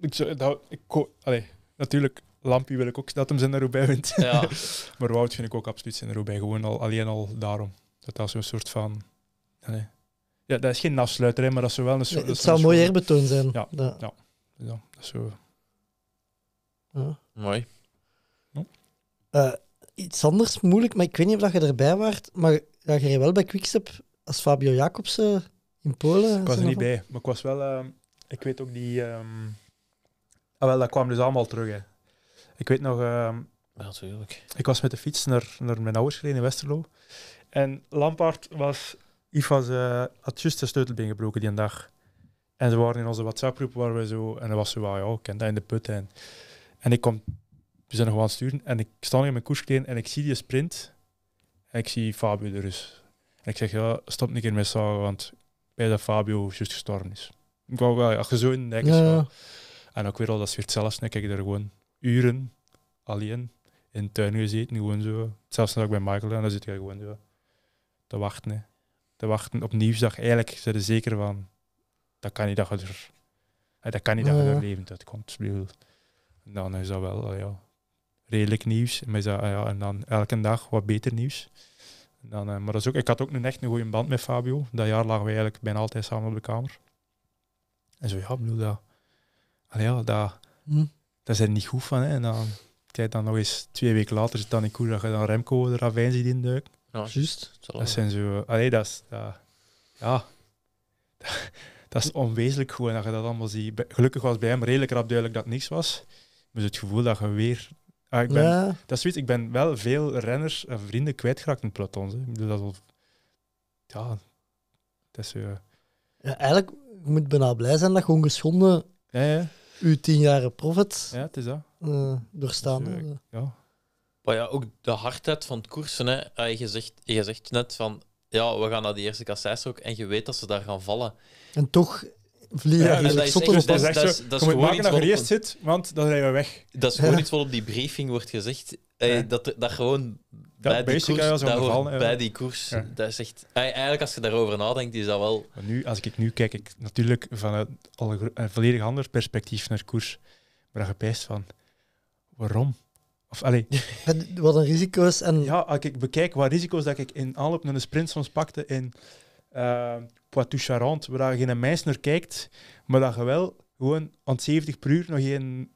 Ik zou, dat, ik, allee, natuurlijk, Lampie wil ik ook dat hem zijn erbij wint. Ja. maar Wout vind ik ook absoluut zijn bij Gewoon al, alleen al daarom. Dat dat een soort van... Ja, dat is geen afsluiter, maar dat is wel een soort... het zou mooi herbetoon zijn. Ja, ja. ja. dat zo. Ja. Mooi. Eh, iets anders moeilijk, maar ik weet niet of je erbij waart, maar dat je wel bij Quickstep als Fabio Jacobsen in Polen. Ik was er niet bij, maar ik was wel... Ehm, ik weet ook die... Ehm, ah, wel, dat kwam dus allemaal terug, hè. Ik weet nog... natuurlijk. Ehm, ik was met de fiets naar, naar mijn ouders gereden in Westerlo. En Lampard was Ifa uh, eh, had juist zijn sleutelbeen gebroken die een dag. En ze waren in onze WhatsApp-groep waar we zo... En dat was zo, ah, ja, ik ken dat in de put. En, en ik kom... We zijn nog aan het sturen. En ik sta nog in mijn koerskleding en ik zie die sprint. En ik zie Fabio er dus. En ik zeg, ja, stop niet keer met zagen, want bij dat Fabio juist gestorven is. Ik wou wel, als je zo in En ook weer al, dat is zelfs hetzelfde. Ik heb er gewoon uren alleen in de tuin gezeten. Gewoon zo. Zelfs ik bij Michael, en dan zit je gewoon zo te wachten te wachten op nieuwsdag, eigenlijk zijn er zeker van, dat kan niet dat je er, eh, dat kan niet dat je er levend uitkomt. En dan is dat wel ah, ja, redelijk nieuws. Maar dat, ah, ja, en dan elke dag wat beter nieuws. En dan, eh, maar dat is ook, ik had ook een echt een goede band met Fabio. Dat jaar lagen we eigenlijk bijna altijd samen op de kamer. En zo, ja, bedoel, dat, ja, dat, hm. dat is er niet goed van. En dan, kijk, dan nog eens twee weken later zit dan in Koer dat je dan Remco de ravijn ziet induiken. Ja, juist. Dat zijn zo... dat is... ja... Dat is onwezenlijk goed dat je dat allemaal ziet. Gelukkig was bij hem redelijk rap duidelijk dat het niks was. dus het gevoel dat je weer... Ah, ik ben, Dat is ik ben wel veel renners en vrienden kwijtgeraakt in het dat Ja... Dat is... Eh, eigenlijk, je moet bijna blij zijn dat je ongeschonden... Ja, ja. Uw jaren profit... Ja, het is dat. Eh, doorstaan. Dus, eh, ja. Maar ja, ook de hardheid van het koersen. Hè. Ah, je, zegt, je zegt net van, ja, we gaan naar die eerste ook en je weet dat ze daar gaan vallen. En toch vliegen. Ja, dat is echt, dat dus- dat is, gewoon dat je eerst zit, want dan rijden we weg. Dat is gewoon iets wat op die briefing wordt gezegd. dat, dat gewoon bij, die koers, dat bij die koers, dat is Eigenlijk, als je daarover nadenkt, is dat wel... Maar nu, als ik nu kijk, ik natuurlijk vanuit een eh, volledig ander perspectief naar koers, maar dan gepijst van, waarom? Of, allez. wat een risico's. En... Ja, als ik bekijk wat risico's dat ik in aanloop naar de sprint soms pakte in uh, eh, Poitou Charente, waar je geen meis naar kijkt, maar dat je wel gewoon aan 70 per uur nog geen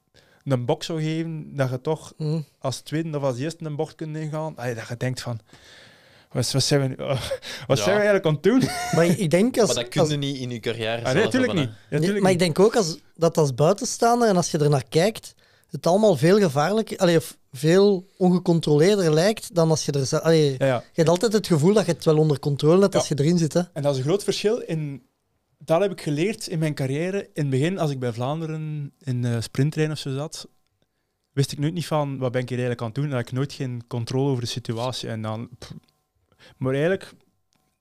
een box zou geven, dat je toch mm. als tweede of als eerste een bocht kunt ingaan. dat je denkt van... Wat, wat, zijn, we, wat we eigenlijk aan het doen? Maar, ik denk als, maar dat kun je niet in je carrière ah, natuurlijk niet. maar ik denk ook als, dat als buitenstaander en als je er naar kijkt, het allemaal veel gevaarlijker. Allee, veel ongecontroleerder lijkt dan als je er zelf... Je hebt altijd het gevoel dat je het wel onder controle hebt als je erin zit. Hè? En dat is een groot verschil in... Dat heb ik geleerd in mijn carrière. In het begin, als ik bij Vlaanderen in uh, of zo zat, wist ik nooit niet van wat ben ik hier eigenlijk aan het doen. Dat ik nooit geen controle over de situatie. En dan... Maar eigenlijk,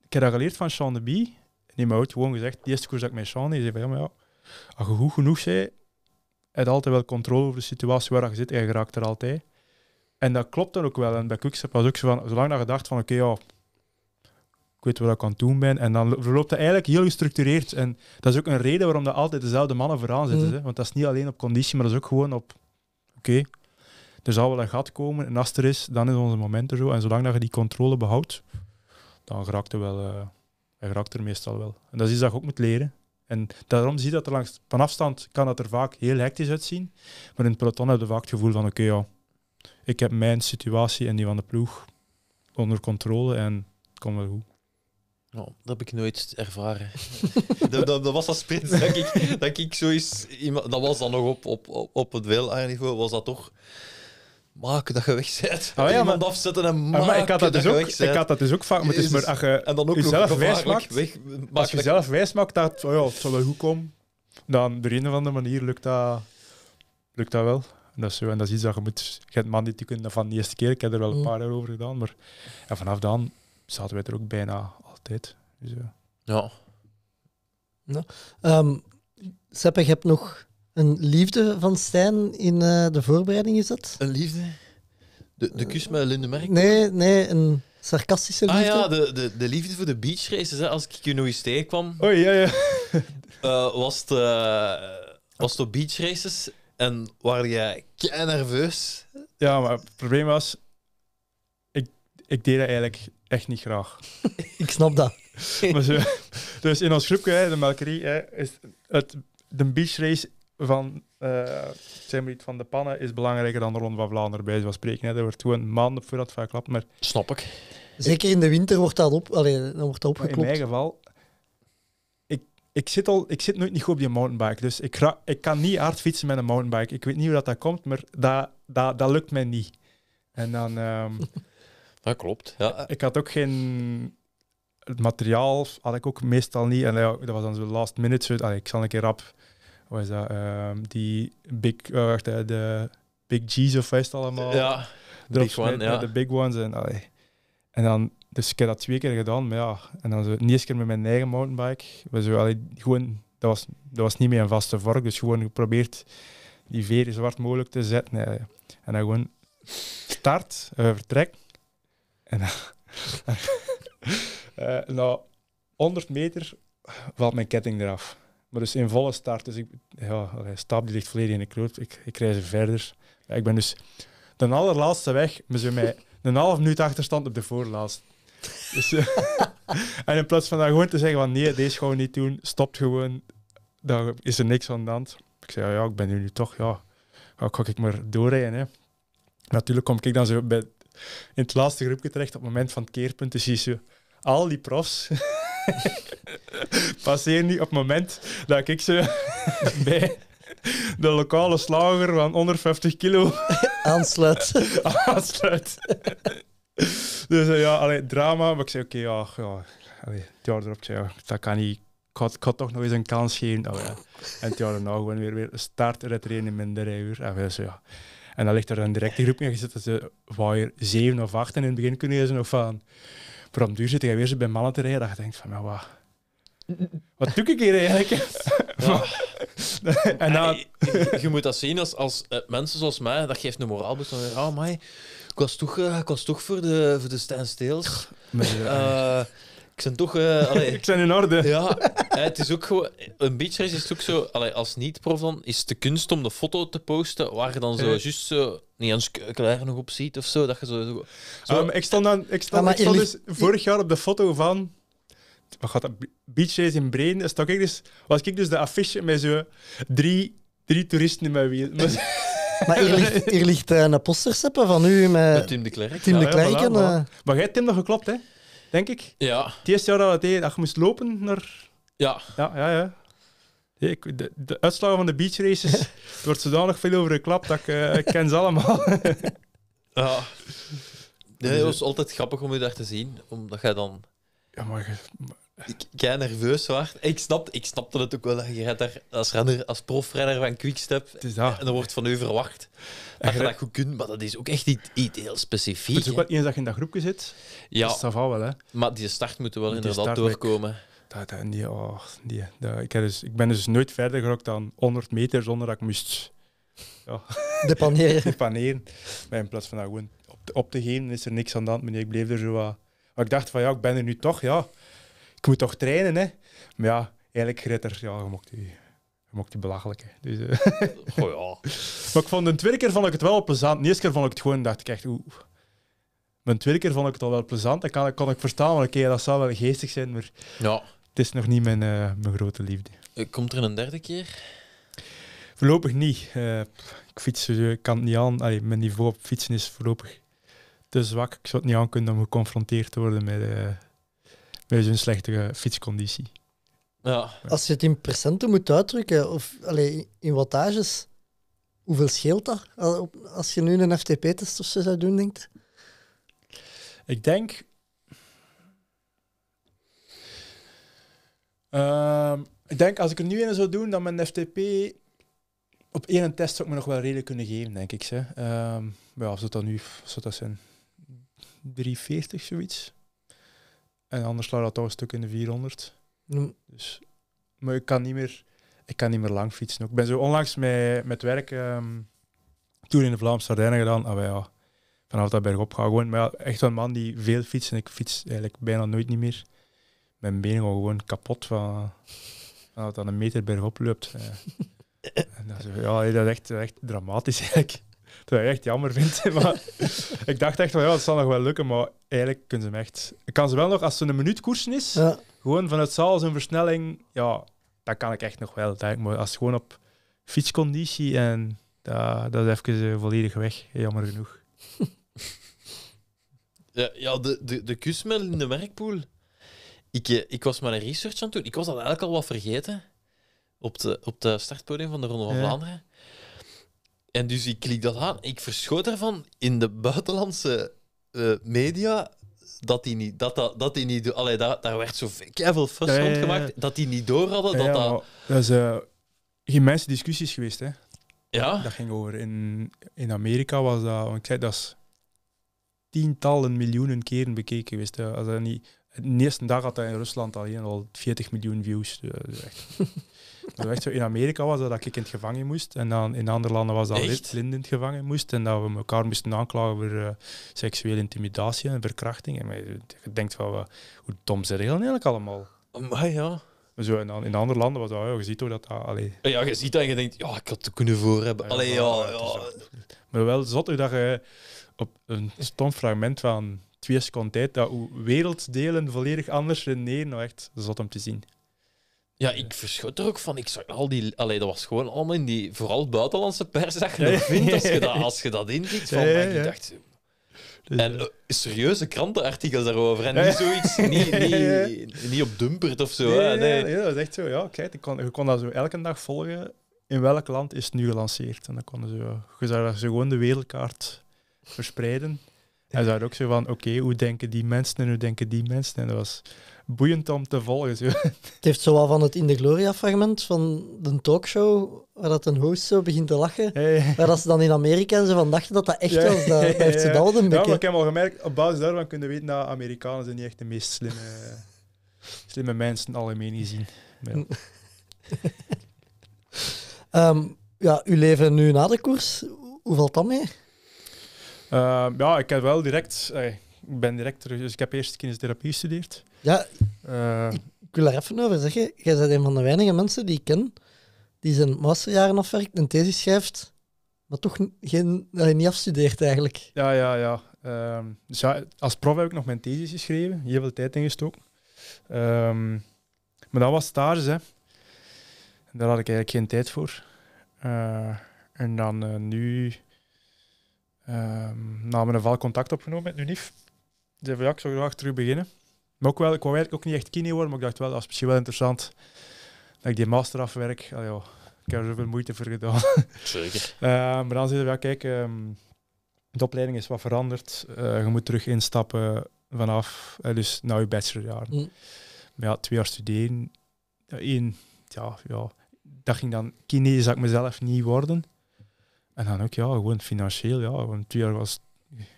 ik heb dat geleerd van Sean de Bie. Nee, maar gewoon gezegd, de eerste koers dat ik met Sean die zei van, ja, maar ja, als je goed genoeg zei, heb altijd wel controle over de situatie waar je zit. En je raakt er altijd. En dat klopt dan ook wel. En bij Quickstep was ook zo van, zolang dat je dacht van, oké, ja, ik weet wat ik aan het doen ben. En dan verloopt het eigenlijk heel gestructureerd. En dat is ook een reden waarom dat altijd dezelfde mannen vooraan zitten. Mm. Hè? Want dat is niet alleen op conditie, maar dat is ook gewoon op, oké, er zal wel een gat komen. En als er is, dan is onze moment er zo. En zolang dat je die controle behoudt, dan raakt er wel... Uh, eh, raakt er meestal wel. En dat is iets dat je ook moet leren. En daarom zie je dat er langs, van afstand kan dat er vaak heel hectisch uitzien. Maar in het peloton heb je vaak het gevoel van, oké, ja, ik heb mijn situatie en die van de ploeg onder controle en het komt wel goed. Oh, dat heb ik nooit ervaren. dat, dat, dat, was dat sprint, dat ik, dat ik zoiets... Dat was dan nog op, op, op het WLA-niveau, was dat toch... Maak dat je weg Oh, ah, ja, Iemand afzetten en maken ah, maar ik had dat, dat dus ook, Ik had dat dus ook vaak, maar het is maar als je en dan ook jezelf wijsmaakt... Weg, als je jezelf maakt dat oh ja, het zal wel goed komen, dan op de een of andere manier lukt dat, lukt dat wel dat is zo. En dat is iets dat je moet... Je hebt man die kunnen van de eerste keer. Ik heb er wel een mm. paar jaar over gedaan. Maar en vanaf dan zaten wij er ook bijna altijd. Dus, eh. ja. ja. um, je hebt nog een liefde van Stijn in eh, de voorbereiding, gezet. Een liefde? De, de kus met Linde Merk? Nee, nee, een sarcastische liefde. Ah ja, de, de, de liefde voor de beach races. Hè. Als ik je nog eens tegenkwam, oh, ja, ja. Eh, was, het, uh, was het op beach races en waar jij kei nerveus? Ja, maar het probleem was, ik, ik deed dat eigenlijk echt niet graag. ik snap dat. maar zo, dus in ons groepje, de Melkerie, is het, de beachrace van, uh, zijn niet, van de pannen is belangrijker dan de Ronde van Vlaanderen, bij zoals spreken. Hè. Er wordt gewoon maanden voor dat vaak klapt. Maar... Snap ik. Zeker in de winter wordt dat op, allee, dan wordt dat opgeklopt. in mijn geval, ik zit, al, ik zit nooit niet goed op die mountainbike. Dus ik, ik kan niet hard fietsen met een mountainbike. Ik weet niet hoe dat, dat komt, maar dat, dat, dat lukt mij niet. En dan... Ehm, dat klopt, ja. Ik had ook geen... Het materiaal had ik ook meestal niet. En dat was dan zo last minute. Zo, ik zal een keer rap... Wat is dat? Ehm, die Big... Uh, de Big G's of allemaal? Ja, big one, ja. De big ones. En, en dan dus ik heb dat twee keer gedaan, maar ja. En dan zo, de eerste keer met mijn eigen mountainbike. We zo, allee, gewoon, dat, was, dat was niet meer een vaste vork, dus gewoon geprobeerd die veer zo hard mogelijk te zetten. Eh, en dan gewoon start, uh, vertrek. En dan, eh, na 100 meter valt mijn ketting eraf. Maar dus in volle start. Dus ik, ja, stap die ligt volledig in de kloot. Ik, ik rij ze verder. ik ben dus de allerlaatste weg, maar zo mij een half minuut achterstand op de voorlaatste. Dus, eh, en in plaats van dan gewoon te zeggen van nee, deze we niet doen, stopt gewoon, daar is er niks aan de hand. Ik zei, ja, ik ben nu, toch, ja, ga, ga ik maar doorrijden. Hè. Natuurlijk kom ik dan zo bij, in het laatste groepje terecht op het moment van het keerpunt. Dus zie je al die profs passeer niet op het moment dat ik ze bij de lokale slager van 150 kilo aansluit. aansluit. dus eh, ja, allee, drama. Maar ik zei, oké, ja, ja het jaar erop, ja, dat kan niet. Ik had, toch nog eens een kans geven. Oh, en het jaar daarna gewoon weer, weer start er in minder uur. ja. En dan ligt er een directe groep mee gezet dat ze waar zeven of acht in het begin kunnen zijn of van Maar duur zit je weer zo bij mannen te rijden, dat je denkt van, maar nou, wat, wat doe ik hier eigenlijk? en dan... je, moet dat zien als, als eh, mensen zoals mij, dat geeft een moraal. Dus dan, oh ik was toch, ik eh, was toch voor, de, voor de Steels. Eh, ik ben toch... Eh, ik ben in orde. Ja, het is ook Een beachrace is ook zo... als niet-prof dan, is de kunst om de foto te posten waar je dan zo juist zo... Niet eens klaar nog op ziet of zo. Dat je zo, zo, ah, ik stond, dan, ik stond, ik stond dus vorig jaar op de foto van... Wat gaat dat? Beach Race in Breen. ik dus, was ik dus de affiche met zo drie, drie toeristen in mijn wiel. Maar hier ligt, eh, een posterseppen van u met, Tim de Klerk. Tim de Klerk. Ja, eh, Maar jij hebt Tim nog geklopt, hè? Denk ik. Ja. Het eerste jaar dat, je moest lopen naar... Ja. Ja, ja, ja. de, de uitslagen van de beach races, er wordt zodanig veel over geklapt dat ik, uh, ken ze allemaal. ja. Dus, nee, het was altijd grappig om je daar te zien, omdat jij dan... Ja, maar ik nerveus waard. Ik, snap, ik snapte het ook wel. dat Je daar als, renner, als profrenner van Quickstep en er wordt van u verwacht dat je dat goed kunt, maar dat is ook echt niet, heel specifiek. Het is ook wat eens je in dat groepje zit. Ja. Dat wel, hè. Maar die start moeten wel inderdaad doorkomen. Dat, dat, die, oh, die, dat, ik, dus, ik ben dus nooit verder gerokt dan 100 meter zonder dat ik moest... Ja. De paneren. De Maar in plaats van dat gewoon op te, op te geven, is er niks aan de hand. Meneer, ik bleef er zo wat... Maar ik dacht van, ja, ik ben er nu toch, ja ik moet toch trainen, hè? Maar ja, eigenlijk Gritter, ja, je mocht die, mocht die belachelijk, hè. Dus, eh. ja. Maar ik vond, een tweede keer vond ik het wel plezant. De eerste keer vond ik het gewoon, dacht ik echt, oeh. Mijn tweede keer vond ik het al wel plezant. Dat kan, kon ik verstaan, want oké, dat zou wel geestig zijn, maar ja. het is nog niet mijn, eh, mijn grote liefde. Eh, komt er een derde keer? Voorlopig niet. ik fiets, kan het niet aan. mijn niveau op fietsen is voorlopig te zwak. Ik zou het niet aan kunnen om geconfronteerd te worden met bij zo'n slechte fietsconditie. Als je het in percenten moet uitdrukken, of in wattages, hoeveel scheelt dat? Als je nu een FTP-test of zo zou doen, denkt Ik denk... Ehm, ik denk, als ik er nu een zou doen, dan mijn FTP... Op één test zou ik me nog wel redelijk kunnen geven, denk ik. Of ehm, ja, zou dat nu zou dat zijn? 3,40, zoiets? En anders lag dat toch een stuk in de 400. Dus, maar ik kan, niet meer, ik kan niet meer lang fietsen. Ik ben zo onlangs met, met werk um, toen in de Vlaamse Ardennen gedaan. Ah, ja, vanaf dat bergop ga gewoon. Maar echt een man die veel fietst. En ik fiets eigenlijk bijna nooit niet meer. Mijn benen gaan gewoon kapot van, vanaf dat dan een meter bergop loopt. Ja. dat, is, ja, dat is echt, echt dramatisch eigenlijk. Dat ik echt jammer vind. Maar ik dacht echt van ja, dat zal nog wel lukken. Maar eigenlijk kunnen ze hem echt. Ik kan ze wel nog, als ze een minuut koersen is, gewoon vanuit zaal zijn versnelling. Ja, dat kan ik echt nog wel. Maar als gewoon op fietsconditie en dat, dat is even eh, volledig weg, jammer genoeg. Ja, ja de, de, de kusmel in de werkpool. Ik, eh, ik was maar een research aan het doen. Ik was dat eigenlijk al wat vergeten. Op de, op de startpodium van de Ronde van Vlaanderen. En dus ik klik dat aan. Ik verschoot ervan in de buitenlandse eh, media dat die niet, dat, dat, dat die niet, allee, daar, daar werd zo veel fuss ja, gemaakt, dat die niet door hadden. dat, dat... dat is eh, geen mensen discussies geweest, hè? Ja. Dat ging over. In, in Amerika was dat, want ik zei, dat is tientallen miljoenen keren bekeken geweest. Als dat niet, de eerste dag had hij in Rusland al, al 40 miljoen views. Eh, echt. in Amerika was dat, dat ik in het gevangen moest. En dan in andere landen was dat echt? Lind in het gevangen moest. En dat we elkaar moesten aanklagen voor eh, seksuele intimidatie en verkrachting. En je denkt van, hoe dom zijn heel eigenlijk allemaal? Maar ja. Zo, en dan, in andere landen was dat, ja, je ziet toch dat dat... Ja, je ziet dat en je denkt, ja, ik had er kunnen voor hebben. Allee, ja, maar wel zot dat je op een stom fragment van twee seconden tijd, dat werelddelen volledig anders redeneren, nou echt zot om te zien. Ja, ik verschot er ook van. Ik zag al die... Allee, dat was gewoon allemaal in die... Vooral buitenlandse pers dat je vindt als je dat, als je dat Van, ik dacht... Eh, dus, en eh, eh, serieuze krantenartikels daarover. En niet zoiets, niet, niet, niet op dumpert of zo. Nee, nee. dat is echt zo. Ja, kijk, ik kon, je kon dat zo elke dag volgen. In welk land is het nu gelanceerd? En dan konden ze, je zou gewoon de wereldkaart verspreiden. En daar ook zo van, oké, hoe denken die mensen en hoe denken die mensen? En dat was boeiend om te volgen. Zo. Het heeft zowel van het In de Gloria-fragment van de talkshow, waar dat een host zo begint te lachen, hey. waar dat ze dan in Amerika en ze van dachten dat dat echt was. Dat, heeft ze dat een Ja, maar ik heb al gemerkt, op basis daarvan kunnen weten dat Amerikanen zijn niet echt de meest slimme, slimme mensen algemeen gezien. zien. um, ja, uw ehm, leven nu na de koers, hoe valt dat mee? Ehm, ja, ik heb wel direct, eh, ik ben direct dus ik heb eerst kinestherapie gestudeerd. Ja, eh, ik, wil er even over zeggen. Jij bent een van de weinige mensen die ik ken die zijn masterjaren afwerkt, een thesis schrijft, maar toch geen, eh, niet afstudeert eigenlijk. Ja, ja, ja. Ehm, dus ja, als prof heb ik nog mijn thesis geschreven, heel veel tijd ingestoken. Um, maar dat was stages, hè. Daar had ik eigenlijk geen tijd voor. en dan nu Ehm, nou, namen een val contact opgenomen met Unif. Ze hebben ja, ik zou graag terug beginnen. Maar ook wel, ik wou eigenlijk ook niet echt kine worden, maar ik dacht wel, dat is misschien wel interessant dat ik die master afwerk. Allee, ik heb er zoveel moeite voor gedaan. Zeker. Ehm, maar dan zeiden we, ja, kijk, ehm, de opleiding is wat veranderd. Eh, je moet terug instappen vanaf, eh, dus na je bachelorjaar. Mm. Maar ja, twee jaar studeren, één, ja, ja, dat ging dan kine, zou ik mezelf niet worden. En dan ook, ja, gewoon financieel, ja, want twee jaar was,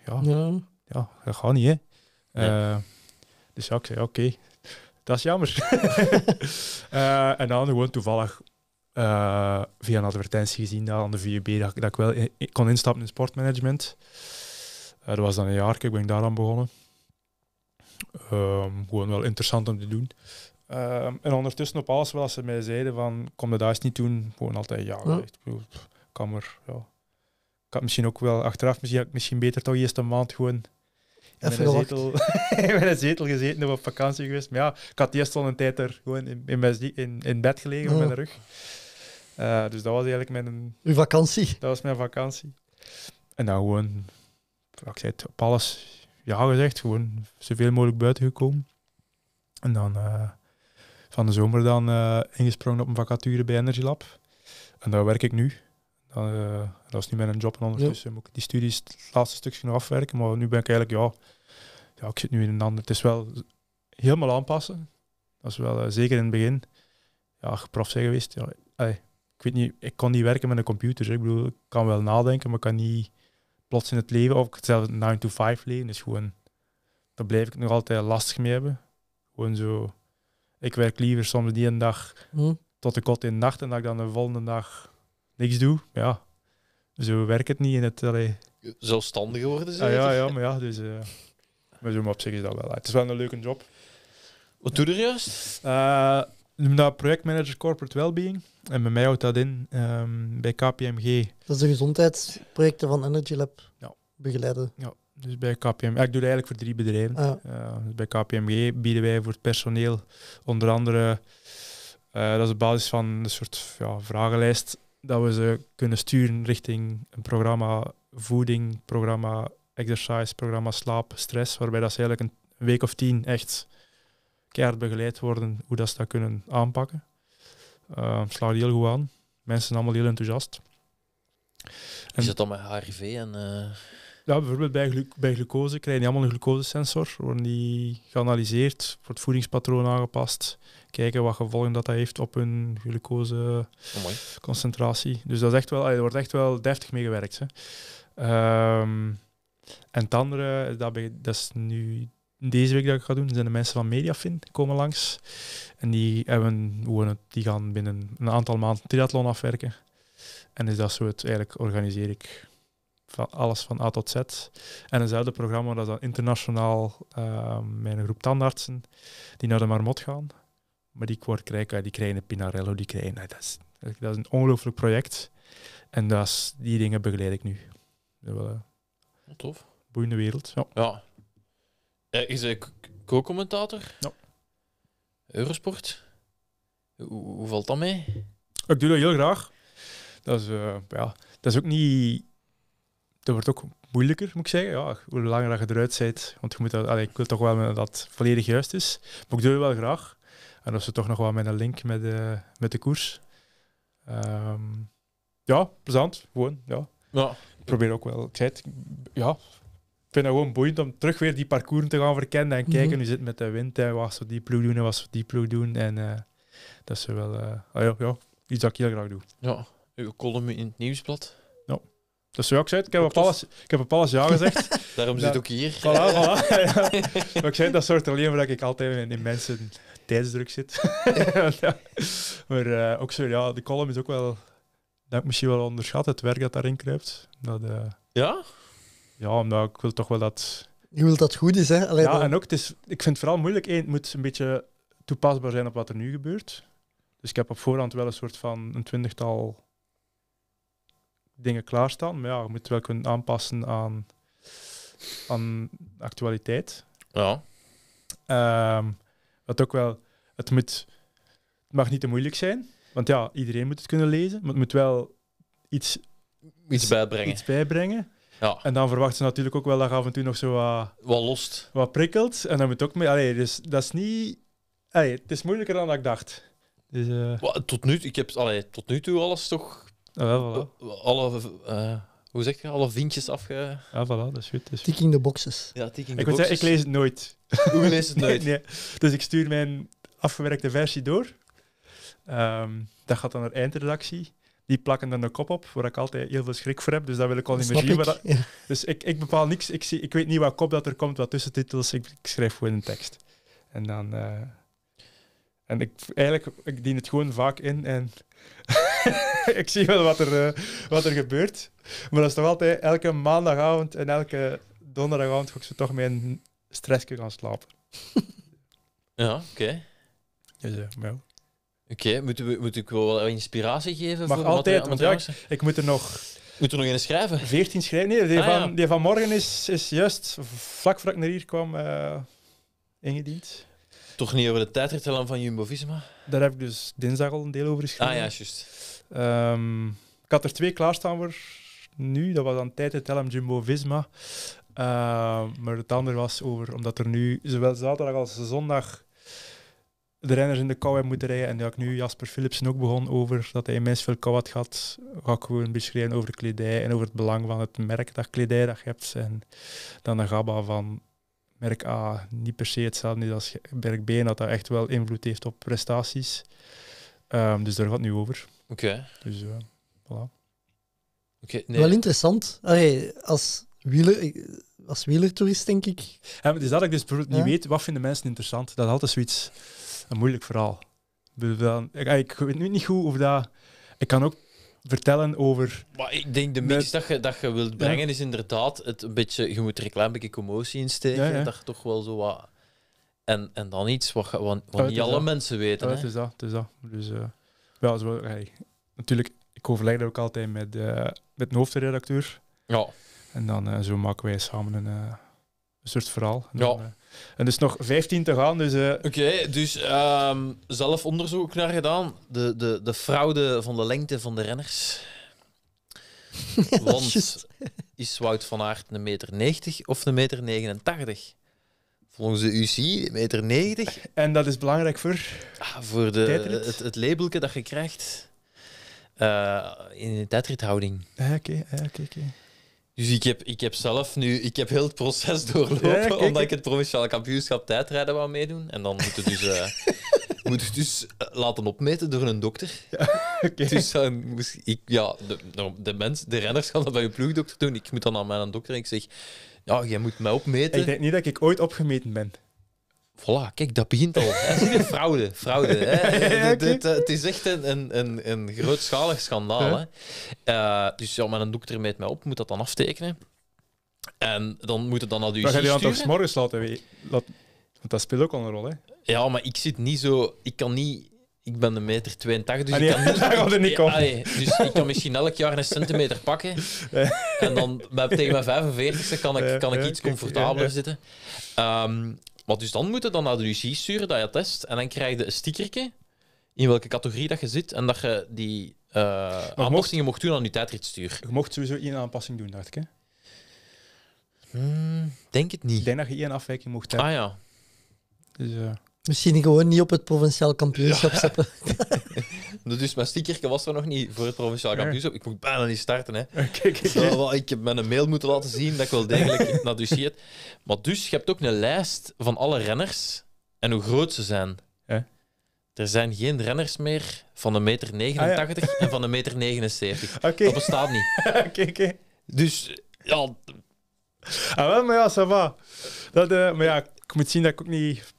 ja, ja. ja dat gaat niet, hè. Eh, dus ja, ik zei, oké, dat is jammer. Eh, en dan gewoon toevallig eh, via een advertentie gezien aan de VUB dat, dat ik wel kon instappen in sportmanagement. dat was dan een jaar, ik ben daar aan begonnen. Ehm, gewoon wel interessant om te doen. Ehm, en ondertussen op alles wat ze mij zeiden van, kom de daar niet doen, gewoon altijd ja. ja. Ja. Ik had misschien ook wel achteraf, misschien misschien beter toch eerst een maand gewoon in mijn, zetel, in mijn zetel gezeten of op vakantie geweest. Maar ja, ik had eerst al een tijd er gewoon in, in, in, in bed gelegen op mijn rug. Eh, dus dat was eigenlijk mijn... Uw vakantie? Dat was mijn vakantie. En dan gewoon, ik zei het, op alles ja gezegd. Gewoon zoveel mogelijk buiten gekomen. En dan eh, van de zomer dan eh, ingesprongen op een vacature bij Energy En daar werk ik nu. Eh, dat is niet mijn job. En ondertussen moet ik die studies, het laatste stukje nog afwerken. Maar nu ben ik eigenlijk, ja, ja ik zit nu in een ander. Het is wel helemaal aanpassen. Dat is wel eh, zeker in het begin. Ja, prof zijn geweest. Ja, ik weet niet, ik kon niet werken met een computer. Ik bedoel, ik kan wel nadenken, maar ik kan niet plots in het leven, of hetzelfde 9 to 5 leven. Dus gewoon, daar blijf ik nog altijd lastig mee hebben. Gewoon zo, ik werk liever soms die een dag hm. tot de kot in de nacht en dat ik dan de volgende dag niks doe. Ja, zo werkt het niet in het. Allee. Zelfstandig worden ze. Ah, ja, ja, maar ja, dus. Uh, maar zo, maar op zich is dat wel. Het is wel een leuke job. Wat doe je er juist? Uh, noem dat projectmanager corporate wellbeing. En bij mij houdt dat in ehm, bij KPMG. Dat is de gezondheidsprojecten van Energy Lab ja. begeleiden. Ja, dus bij KPMG. Ik doe dat eigenlijk voor drie bedrijven. Ah. Eh, dus bij KPMG bieden wij voor het personeel onder andere. dat is op basis van een soort ja, vragenlijst dat we ze kunnen sturen richting een programma voeding, programma exercise, programma slaap, stress, waarbij dat ze eigenlijk een week of tien echt keihard begeleid worden hoe dat ze dat kunnen aanpakken. Uh, slaat heel goed aan. Mensen zijn allemaal heel enthousiast. En Is het dan met HRV en... Eh, ja, bijvoorbeeld bij, bij glucose krijgen die allemaal een glucosesensor. Worden die geanalyseerd, wordt het voedingspatroon aangepast. Kijken wat gevolgen dat, dat heeft op hun glucoseconcentratie. Oh, concentratie dus dat is echt wel, er wordt echt wel deftig mee gewerkt. Hè. Ehm, en het andere, dat, is nu deze week dat ik ga doen, zijn de mensen van Mediafin komen langs. En die, hebben, die gaan binnen een aantal maanden triathlon afwerken. En is dat soort eigenlijk organiseer ik van alles van A tot Z. En eenzelfde programma, dat is dan internationaal uh, groep tandartsen die naar de marmot gaan. Maar die krijgen, die krijgen de Pinarello, die krijgen... dat, is, dat is een ongelooflijk project. En dat is, die dingen begeleid ik nu. wel, eh, Tof. Boeiende wereld. Ja. ja. Is hij co-commentator? Ja. Eurosport? Hoe, valt dat mee? Ik doe dat heel graag. Dat is, eh, ja, dat is ook niet dat wordt ook moeilijker, moet ik zeggen. Ja, hoe langer dat je eruit zit. Want je moet dat, ik wil toch wel dat het volledig juist is. Maar ik doe het wel graag. En dat ze toch nog wel met een link met de, met de koers. Ehm, ja, plezant. Gewoon, ja. ja. Ik probeer ook wel. Ik zei het, ja. Ik vind gewoon boeiend om terug weer die parcours te gaan verkennen en kijken. Mhm. hoe zit met de wind en wat ze die ploeg doen en wat ze die ploeg doen. En eh, dat is wel eh, ah ja, ja, iets dat ik heel graag doe. Ja, uw column in het nieuwsblad. Dus zo ook zei ik heb, op alles, ik heb op alles ja gezegd. Daarom zit ook hier. Voilà, voilà. ik zei, dat soort alleen maar dat ik altijd in, die mensen tijdsdruk zit. Maar eh, ook zo, ja, de column is ook wel... Dat ik misschien wel onderschat, het werk dat daarin kruipt. Dat, eh, ja? Ja, omdat ik wil toch wel dat... Je wilt dat goed is, hè? ja, en ook, het is, ik vind het vooral moeilijk. Eén, het moet een beetje toepasbaar zijn op wat er nu gebeurt. Dus ik heb op voorhand wel een soort van een twintigtal dingen klaarstaan. Maar ja, je moet wel kunnen aanpassen aan, aan actualiteit. Ja. Um, wat ook wel, het, moet, mag niet te moeilijk zijn. Want ja, iedereen moet het kunnen lezen. Maar het moet wel iets, iets bijbrengen. Iets bijbrengen. Ja. En dan verwachten ze natuurlijk ook wel dat af en toe nog zo wat... Wat lost. Wat prikkelt. En dan moet ook mee... Allee, dus dat is niet... Allee, het is moeilijker dan ik dacht. Dus, eh, Tot, nu, ik heb, allee, tot nu toe alles toch ja, ah, voilà. Alle, uh, hoe zeg je, alle vinkjes afge... Ja, ah, voilà, dat is goed. Dat is the boxes. Ja, ticking the ik boxes. Zeggen, ik lees het nooit. Hoe lees het nooit? Nee, Dus ik stuur mijn afgewerkte versie door. Um, dat gaat dan naar eindredactie. Die plakken dan de kop op, waar ik altijd heel veel schrik voor heb. Dus dat wil ik al niet meer zien. Dus ik, ik bepaal niks. Ik, zie, ik weet niet wat kop dat er komt, wat tussentitels. Ik, ik schrijf gewoon een tekst. En dan... Eh, en ik, eigenlijk, ik dien het gewoon vaak in en... ik zie wel wat er, eh, wat er gebeurt. Maar dat is toch altijd elke maandagavond en elke donderdagavond ga ik ze toch met een stressje gaan slapen. ja, oké. Okay. Dus, eh, ja. Oké, okay, moet, ik wel inspiratie geven? Mag voor altijd, want ja, ik, ik, moet er nog... Moet er nog een schrijven? Veertien schrijven? Nee, die, ah, van, die van morgen is, is juist, vlak voor ik naar hier kwam, uh, ingediend. Toch niet over de tijdrittelam van Jumbo-Visma? Daar heb ik dus dinsdag al een deel over geschreven. Ah ja, juist. Ehm, ik had er twee klaarstaan voor nu. Dat was aan tijd het LM Jumbo Visma. Ehm, maar het andere was over, omdat er nu zowel zaterdag als zondag de renners in de kou hebben moeten rijden. En dat ik nu Jasper Philipsen ook begon over dat hij immens veel kou had gehad. Ga ik gewoon beschrijven over kledij en over het belang van het merk dat kledij hebt. En dan de gabba van merk A ah, niet per se hetzelfde is als merk B. En dat dat echt wel invloed heeft op prestaties. Ehm, dus daar gaat het nu over. Oké. Dus uh, nee. Wel interessant. als wieler, als wielertourist, denk ik. Ja, maar is dat ik dus niet weet, wat vinden mensen interessant? Dat is altijd zoiets, een moeilijk verhaal. Ik, ik weet nu niet goed of dat... Ik kan ook vertellen over. Maar ik denk de mix dat, je, dat je wilt brengen is inderdaad het een beetje. Je moet reclame een beetje commotie insteken. Dat toch wel zo wat. En, en dan iets wat, wat, oh, niet alle mensen weten. Ja, oh, het is dat, is dat. Dus uh, zo, natuurlijk, ik overleg dat ook altijd met, eh, met een hoofdredacteur. Ja. En dan eh, zo maken wij samen een, soort verhaal. ja. En dus nog 15 te gaan. Dus, eh, Oké, dus ehm, zelf onderzoek naar gedaan. De, de, de fraude van de lengte van de renners. Want is Wout van Aert een meter 90 of een meter 89? Volgens de UCI, meter 90. En dat is belangrijk voor? Ah, voor de, het, het dat je krijgt eh, in de tijdrithouding. Ah, ah, oké, oké, oké. Dus ik heb, ik heb zelf nu ik heb heel het proces doorlopen, omdat ik het provinciale kampioenschap tijdrijden wou meedoen. En dan moet het dus, uh, eh, het dus eh, laten opmeten door een dokter. Dus dan moest ik, ja, de, de, mens, de renners gaan dat bij je ploegdokter doen. Ik moet dan aan mijn dokter en ik zeg, ja, jij moet mij opmeten. Ik denk niet dat ik ooit opgemeten ben. Voilà, kijk, dat begint al. Hè. fraude, fraude. Hè. Eh, het, is echt een, een, een, een grootschalig schandaal. Hè. Eh, dus ja, maar dan doe mij op, moet dat dan aftekenen. En dan moet het dan naar de UC Maar ga je dan toch s'morgens laten weten? want dat speelt ook al een rol, hè? Ja, maar ik zit niet zo... Ik kan niet... Ik ben een meter 82, dus ah, ik kan niet... dus ik kan misschien elk jaar een centimeter pakken. En dan tegen mijn 45 ste kan ik, kan ik iets comfortabeler zitten. Um, maar dus dan moet dan naar de UC sturen dat je test. En dan krijg je een stickertje in welke categorie dat je zit. En dat je die eh, aanpassingen mocht, mocht, doen aan je stuur. Je mocht sowieso één aanpassing doen, dacht ik. Hè? Hmm, denk het niet. Ik denk dat je één afwijking mocht ah, hebben. Ah ja. Dus, eh, Misschien gewoon niet op het provinciaal kampioenschap stappen. Dus, dus mijn stickerke was er nog niet voor het provinciaal kampioenschap. Ik moet bijna niet starten. Hè. ik heb mijn mail moeten laten zien dat ik wel degelijk naar heb. Maar dus, je hebt ook een lijst van alle renners en hoe groot ze zijn. Er zijn geen renners meer van de meter 89 ah, en van de meter 79. Dat bestaat niet. Dus ja... Ah, wel, maar ja, ça va. Dat, uh, maar ja, ik moet zien dat ik ook niet...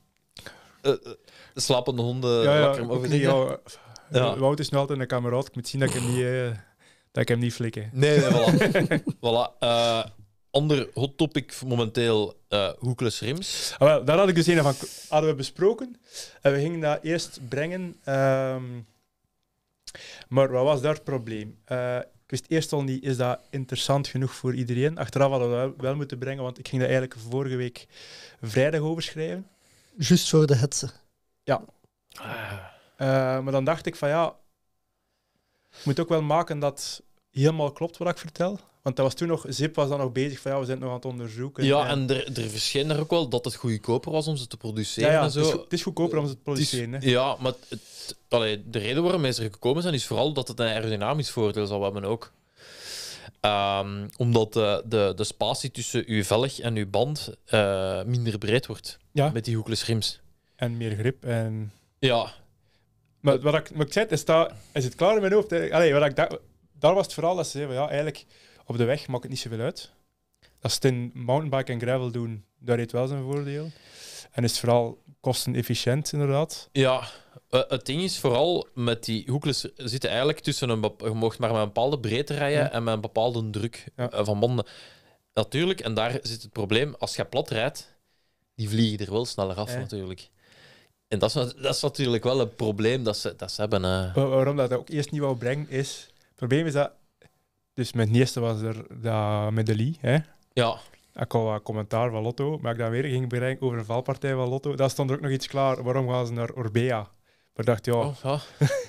Eh, eh, slapende honden ja, ja, over Ook niet, ja. Wout is nog altijd een kameraad. Ik moet zien dat ik hem niet, eh, dat ik hem niet flikken. Nee, voilà. voilà. Eh, ander hot topic momenteel, eh hoekless rims. Ah, wel, daar had ik dus een van hadden we besproken. En eh, we gingen dat eerst brengen. Ehm, maar wat was daar het probleem? Eh, ik wist eerst al niet, is dat interessant genoeg voor iedereen? Achteraf hadden we dat wel moeten brengen, want ik ging dat eigenlijk vorige week vrijdag overschrijven. schrijven. Juist voor de hetze. Ja. Ah. Eh, maar dan dacht ik van ja, ik moet ook wel maken dat helemaal klopt wat ik vertel. Want dat was toen nog, Zip was dan nog bezig van ja, we zijn het nog aan het onderzoeken. Ja, en, er, er er ook wel dat het goedkoper was om ze te produceren. en zo. Het, is, het, is, goedkoper om ze te produceren. hè. Ja, maar het, de reden waarom mensen ze er gekomen zijn is vooral dat het een aerodynamisch voordeel zal hebben ook. Ehm, omdat de, de, de spatie tussen uw velg en uw band eh, minder breed wordt met die hoekless rims. En meer grip. En... Ja, maar wat ik, wat ik zei, is, dat, is het klaar in mijn hoofd. Allee, wat ik daar was het vooral dat ze zeiden, ja, eigenlijk op de weg maakt het niet zoveel uit. Als ze het in mountainbike en gravel doen, daar heeft wel zijn voordeel. En is het vooral kostenefficiënt, inderdaad. Ja, eh, het ding is vooral met die hoekles zitten eigenlijk tussen een je maar met een bepaalde breedte rijden en met een bepaalde druk eh, van banden. Natuurlijk, en daar zit het probleem, als je plat rijdt, die vliegen er wel sneller af, natuurlijk. En dat is, dat is natuurlijk wel een probleem dat ze, dat ze hebben. Eh. Waarom dat ook eerst niet wou brengen is... Het probleem is dat... Dus mijn eerste was er met de Lee, hè? Ja. Ik had wat commentaar van Lotto, maar ik dan weer ging brengen over een valpartij van Lotto. Daar stond er ook nog iets klaar. Waarom gaan ze naar Orbea? Maar ik dacht, ja... Oh, ja.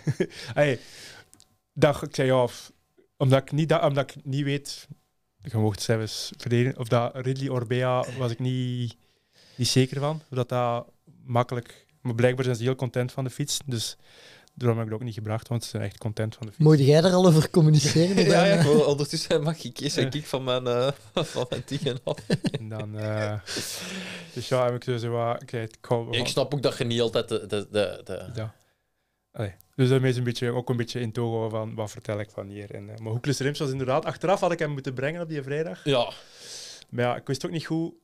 hey, ik zei, ja, omdat ik niet, omdat ik niet weet... Je mocht zelfs verdedigen. Of dat Ridley Orbea was ik niet, niet zeker van. Of dat dat makkelijk maar blijkbaar zijn ze heel content van de fiets. Dus daarom heb ik het ook niet gebracht, want ze zijn echt content van de fiets. Moet jij er al over communiceren? ja, ja ondertussen mag ik eens een kick van mijn, uh, van mijn af. en dan, eh, dus ja, heb ik zo wat... Okay, ik, ik snap ook dat je niet altijd de... de, de, de... Ja. Dus daarmee is een beetje, ook een beetje in togo van wat vertel ik van hier. En, mijn eh, maar Hoeklus Rims was inderdaad... Achteraf had ik hem moeten brengen op die vrijdag. Ja. Maar ja, ik wist ook niet hoe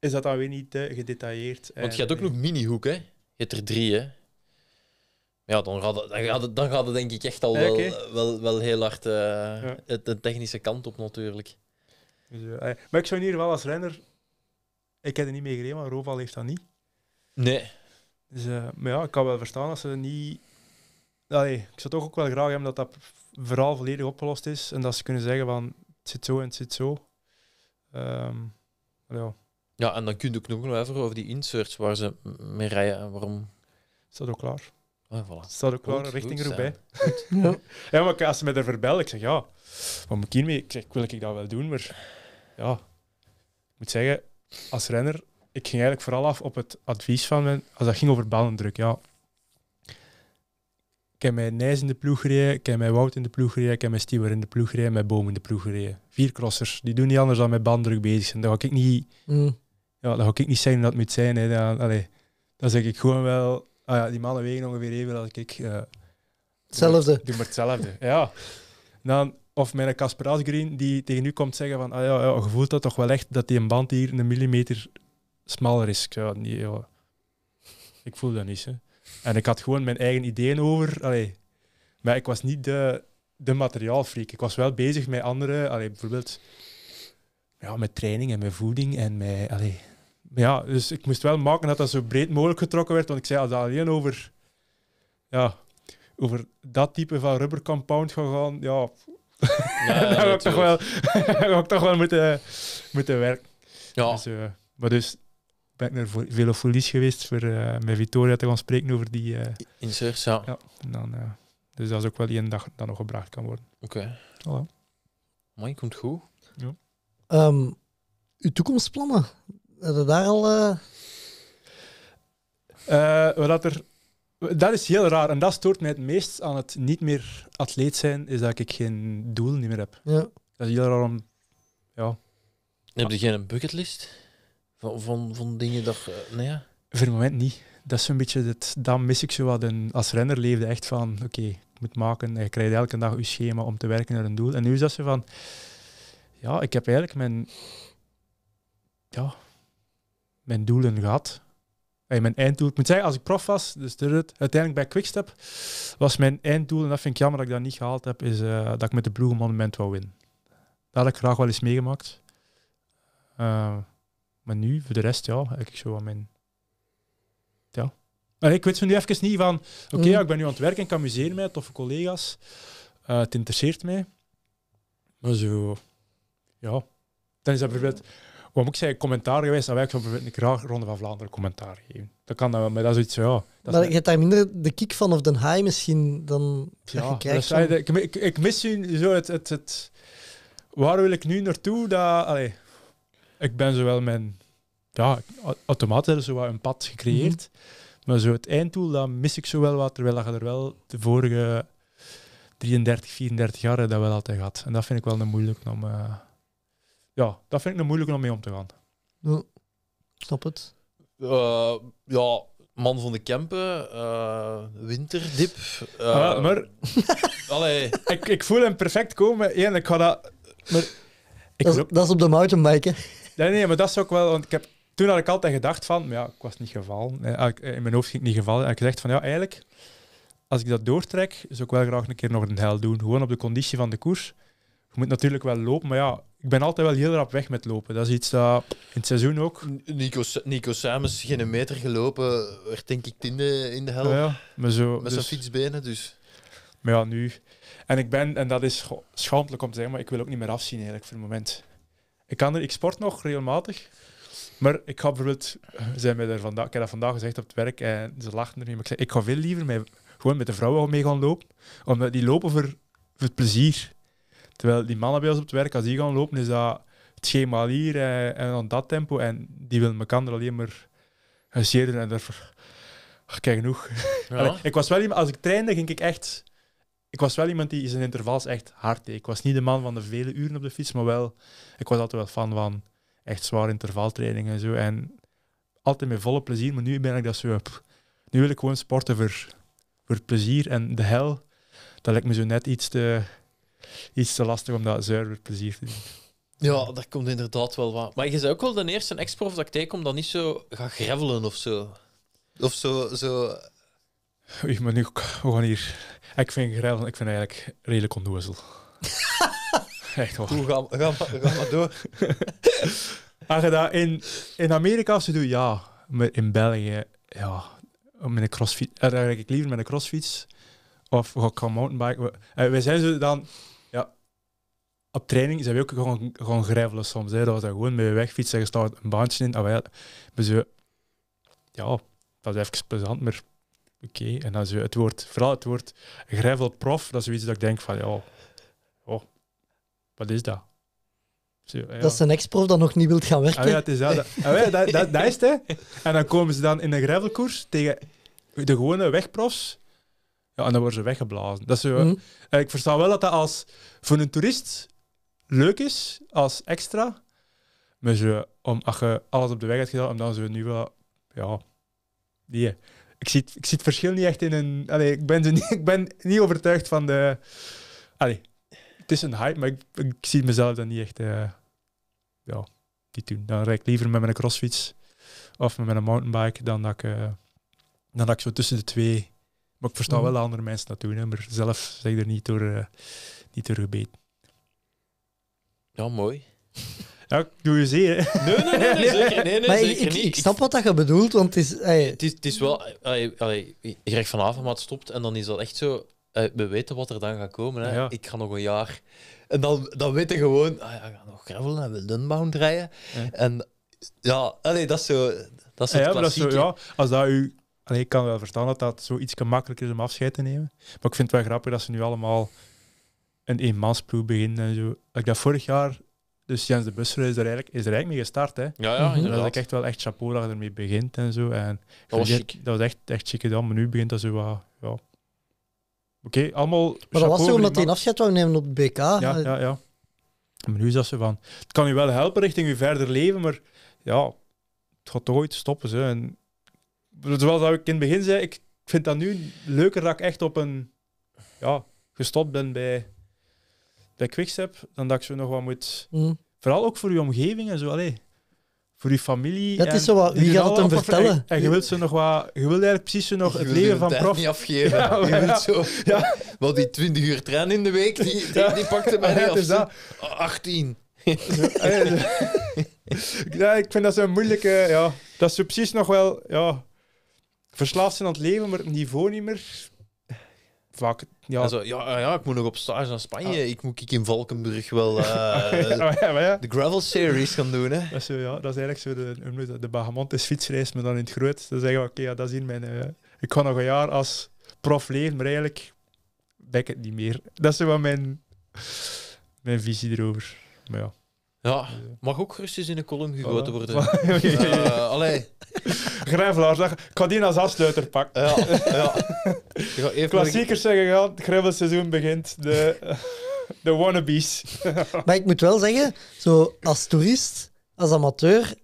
is dat dan weer niet gedetailleerd. Want je hebt eh, ook nog minihoek, hè? Je hebt er drie, hè? Ja, dan gaat het, dan gaat het, dan denk ik echt al wel, wel, wel, heel hard uh, de technische kant op, natuurlijk. Dus, eh, maar ik zou hier wel als renner... Ik heb er niet mee gereden, maar Roval heeft dat niet. Nee. Dus, maar ja, ik kan wel verstaan als ze niet... Allee, ik zou toch ook wel graag hebben dat dat verhaal volledig opgelost is en dat ze kunnen zeggen van het zit zo en het zit zo. Um, ja. Ja, en dan kun je ook nog even over die inserts waar ze mee rijden en waarom. Staat ook klaar. Ah, voilà. Staat ook klaar, richting goed, Roubaix. Ja. ja, maar als ze mij verbel, verbellen ik zeg ja, want moet ik Ik zeg, wil ik dat wel doen, maar ja, ik moet zeggen, als renner, ik ging eigenlijk vooral af op het advies van mijn, als dat ging over bandendruk ja. Ik heb mij Nijs in de ploeg gereden, ik heb mij Wout in de ploeg gereden, ik heb mij Stewart in de ploeg gereden, mijn Boom in de ploeg gereden. Vier crossers, die doen niet anders dan met banddruk bezig zijn. Daar ga ik niet... Mm ja, dat ga ik niet zeggen dat het moet zijn. Hè. Dan, dan zeg ik gewoon wel, ah ja, die mannen wegen ongeveer even als ik. Uh, hetzelfde. Doe maar, hetzelfde, ja. Dan, of mijn Casper Asgreen die tegen u komt zeggen van, ah ja, ja, je voelt dat toch wel echt dat die een band hier een millimeter smaller is. Ik, ja, nee, ja. ik voel dat niet. Hè. En ik had gewoon mijn eigen ideeën over. Allee. Maar ik was niet de, de materiaalfreak. Ik was wel bezig met andere, allee, bijvoorbeeld ja, met training en met voeding en met... Allee, maar ja, dus ik moest wel maken dat dat zo breed mogelijk getrokken werd, want ik zei als dat alleen over, ja, over dat type van rubber compound gaan gaan, ja, ja dan ga ik, toch wel, ik toch wel moeten, moeten werken. Ja. Dus, eh, maar dus ben ik naar Velofolies geweest voor uh, met Victoria te gaan spreken over die... Uh, eh, Inserts, ja. ja dan, dus dat is ook wel die een dag dat nog gebracht kan worden. Oké. Okay. Mooi, komt goed. Ja. Ehm, uw toekomstplannen, hebben daar al. Uh... Uh, wat er, dat is heel raar en dat stoort mij het meest aan het niet meer atleet zijn, is dat ik geen doel niet meer heb. Ja. Dat is heel raar om. Ja. Heb je geen bucketlist? Van, van, van dingen dat. Eh, nou ja. Voor het moment niet. Dat is een beetje het. Dan mis ik zo wat. een als renner leefde echt van: oké, ik moet maken. En je krijgt elke dag je schema om te werken naar een doel. En nu is dat ze van: ja, ik heb eigenlijk mijn. Ja, mijn doelen gehad. Hey, mijn einddoel. Ik moet zeggen, als ik prof was, dus uiteindelijk bij Quickstep, was mijn einddoel, en dat vind ik jammer dat ik dat niet gehaald heb, is eh, dat ik met de Blue Monument wou winnen. Dat had ik graag wel eens meegemaakt. Eh, maar nu, voor de rest, ja, heb ik zo aan mijn... Ja. Maar ik weet zo nu even niet van, oké, mm. ik ben nu aan het werken, ik amuseer mij, toffe collega's, eh, het interesseert mij. Maar zo, ja. Dan is dat bijvoorbeeld Waarom moet ik zeggen, commentaar geweest, dan wil ik zo graag Ronde van Vlaanderen commentaar geven. Dat kan dan, maar dat is iets ja. maar je hebt daar minder de kick van of de high misschien dan ja, ik, ik, mis zo het, het, het, Waar wil ik nu naartoe? Dat, ik ben zowel mijn... Ja, automatisch zo wat een pad gecreëerd. Mhm. Maar zo het einddoel, dat mis ik zo wel wat. Terwijl dat je er wel de vorige 33, 34 jaar dat wel altijd gehad. En dat vind ik wel een moeilijk om... Eh, ja, dat vind ik nog moeilijker om mee om te gaan. Ja, snap het. Eh, ja, man van de Kempen, uh, winterdip. Eh, ah, maar allee. Ik, ik voel hem perfect komen. En ik ga dat. Maar, ik dat, is, op de mountainbiken. Nee, nee, maar dat is ook wel. Want ik heb, toen had ik altijd gedacht van, ja, ik was niet gevallen. In mijn hoofd ging ik niet gevallen. En ik dacht van, ja, eigenlijk, als ik dat doortrek, zou ik wel graag een keer nog een hel doen. Gewoon op de conditie van de koers je moet natuurlijk wel lopen, maar ja, ik ben altijd wel heel rap weg met lopen. Dat is iets dat in het seizoen ook. Nico, Nico Samus, geen meter gelopen, werd denk ik tiende in de helft. Ja, maar zo, met dus... zijn fietsbenen dus. Maar ja, nu. En ik ben, en dat is schandelijk om te zeggen, maar ik wil ook niet meer afzien eigenlijk voor het moment. Ik kan er, ik sport nog regelmatig. Maar ik ga bijvoorbeeld, zijn mij daar vandaag, ik heb dat vandaag gezegd op het werk en ze lachten er niet. Maar ik zei, ik ga veel liever met, gewoon met de vrouwen mee gaan lopen. Omdat die lopen voor, voor het plezier. Terwijl die mannen bij ons op het werk, als die gaan lopen, is dat het schema hier en, eh, en dan dat tempo. En die willen elkaar alleen maar gezeren en daarvoor... kijk genoeg. Ja. ik was wel iemand, als ik trainde, ging ik echt... Ik was wel iemand die zijn intervals echt hard deed. Ik was niet de man van de vele uren op de fiets, maar wel... Ik was altijd wel fan van echt zware intervaltrainingen en zo. En altijd met volle plezier, maar nu ben ik dat zo... nu wil ik gewoon sporten voor, voor plezier. En de hel, dat lijkt me zo net iets te iets te lastig om dat zuiver plezier te doen. Ja, dat komt inderdaad wel waar. Maar je zou ook wel de eerste ex-prof dat ik tegenkom dat niet zo gaan gravelen of zo. Of zo... zo... Oei, maar nu, we gaan hier... Ik vind gravelen ik vind eigenlijk redelijk ondoezel. Echt hoor. Goed, ga, ga, ga maar door. Als in, in Amerika als doen ja. Maar in België, ja. Met een crossfit. Eigenlijk eh, liever met een crossfiets. Of ga ik gaan mountainbiken. We eh, zijn zo dan op training zijn we ook gewoon, gewoon grijvelen soms. Hè. Dat was dan gewoon met je wegfietsen en je staat een baantje in. Ah, ja, ja, dat is even plezant, maar oké. En dan zo, het woord, vooral het woord grijvelprof, dat is zoiets dat ik denk van, ja, oh, wat is dat? Dat is een ex-prof dat nog niet wilt gaan werken. Ah, ja, het is dat. ja, dat, dat, is het, hè. En dan komen ze dan in een grijvelkoers tegen de gewone wegprofs. Ja, en dan worden ze weggeblazen. Dat is mhm. Ik versta wel dat dat als... Voor een toerist leuk is als extra. Maar om, als je alles op de weg hebt gedaan, om dan zo nu wel... Ja, nee. Ik zie, ik zie het verschil niet echt in een... Allee, ik, ben zo niet, ik ben niet overtuigd van de... Allee, het is een hype, maar ik, zie mezelf dan niet echt... Eh, ja, die doen. Dan rijd ik liever met mijn crossfiets of met mijn mountainbike dan dat ik, eh, dan dat ik zo tussen de twee... Maar ik versta mhm. wel andere mensen dat doen, maar zelf zeg ik er niet door, uh, niet door gebeten. Ja, mooi. Ja, ik doe je zee, Nee, nee, nee, nee, nee, nee, maar ik, Ik snap wat dat je bedoelt, want het is... Het is, het is wel... je krijgt vanavond, maar het stopt. En dan is dat echt zo... we weten wat er dan gaat komen. Hè. Ik ga nog een jaar... En dan, dan weet je gewoon... Ah, ja, ik ga nog gravel en dunbound rijden. En ja, allee, dat is zo... Dat is ja, dat is zo, ja, als dat u... ik kan wel verstaan dat dat zoiets iets is om afscheid te nemen. Maar ik vind het wel grappig dat ze nu allemaal een eenmansploeg beginnen en zo. Ik dat vorig jaar, dus Jens de busreis is er eigenlijk, is er eigenlijk mee gestart. Hè. Ja, ja, Dat ik echt wel echt chapeau dat je ermee begint en zo. En dat was Dat echt, echt chic dan. maar nu begint dat zo wat... Ja. Oké, allemaal Maar dat was zo omdat hij een afscheid wou nemen op de BK. Ja, ja, ja. Maar nu is dat van... Het kan je wel helpen richting je verder leven, maar ja, het gaat toch ooit stoppen. Zo. En, zoals ik in het begin zei, ik vind dat nu leuker dat ik echt op een... Ja, gestopt ben bij bij Quickstep dan dat ik ze nog wat moet... Mm. Vooral ook voor je omgeving en zo. Allee, voor je familie. Dat is zo wat, wie gaat het vertellen? En, je wilt ze nog wat, je wilt eigenlijk precies nog het leven van prof. niet afgeven. Ja, je ja. wilt zo, ja. Wel die 20 uur trein in de week, die, die, ja. pakte mij niet af. 18. Dus dus- ja, ik vind dat zo'n moeilijke. Ja, dat is precies nog wel. Ja, verslaafd zijn aan het leven, maar het niveau niet meer. Vaak ja. zo, ja, ah, ja, ik moet nog op stage naar Spanje. Ah. Ik moet ik in Valkenburg wel eh, ah, de Gravel Series gaan doen. Hè. Dat, is ja, dat is eigenlijk zo de, de, Bahamontes fietsreis, maar dan in het groot. Dan zeggen we, oké, ja, dat is in mijn... Eh, ik ga nog een jaar als prof leven, maar eigenlijk ben ik het niet meer. Dat is wel mijn, mijn visie erover. Maar ja. Ja, dus, eh, mag ook gerust eens in een column gegoten worden. uh, allee. Grijvelaars, ik ga die als afsluiter pakken. Ja, ja. Klassiekers zeggen ja, het greffelseizoen begint. De, de wannabes. maar ik moet wel zeggen, zo als toerist, als amateur,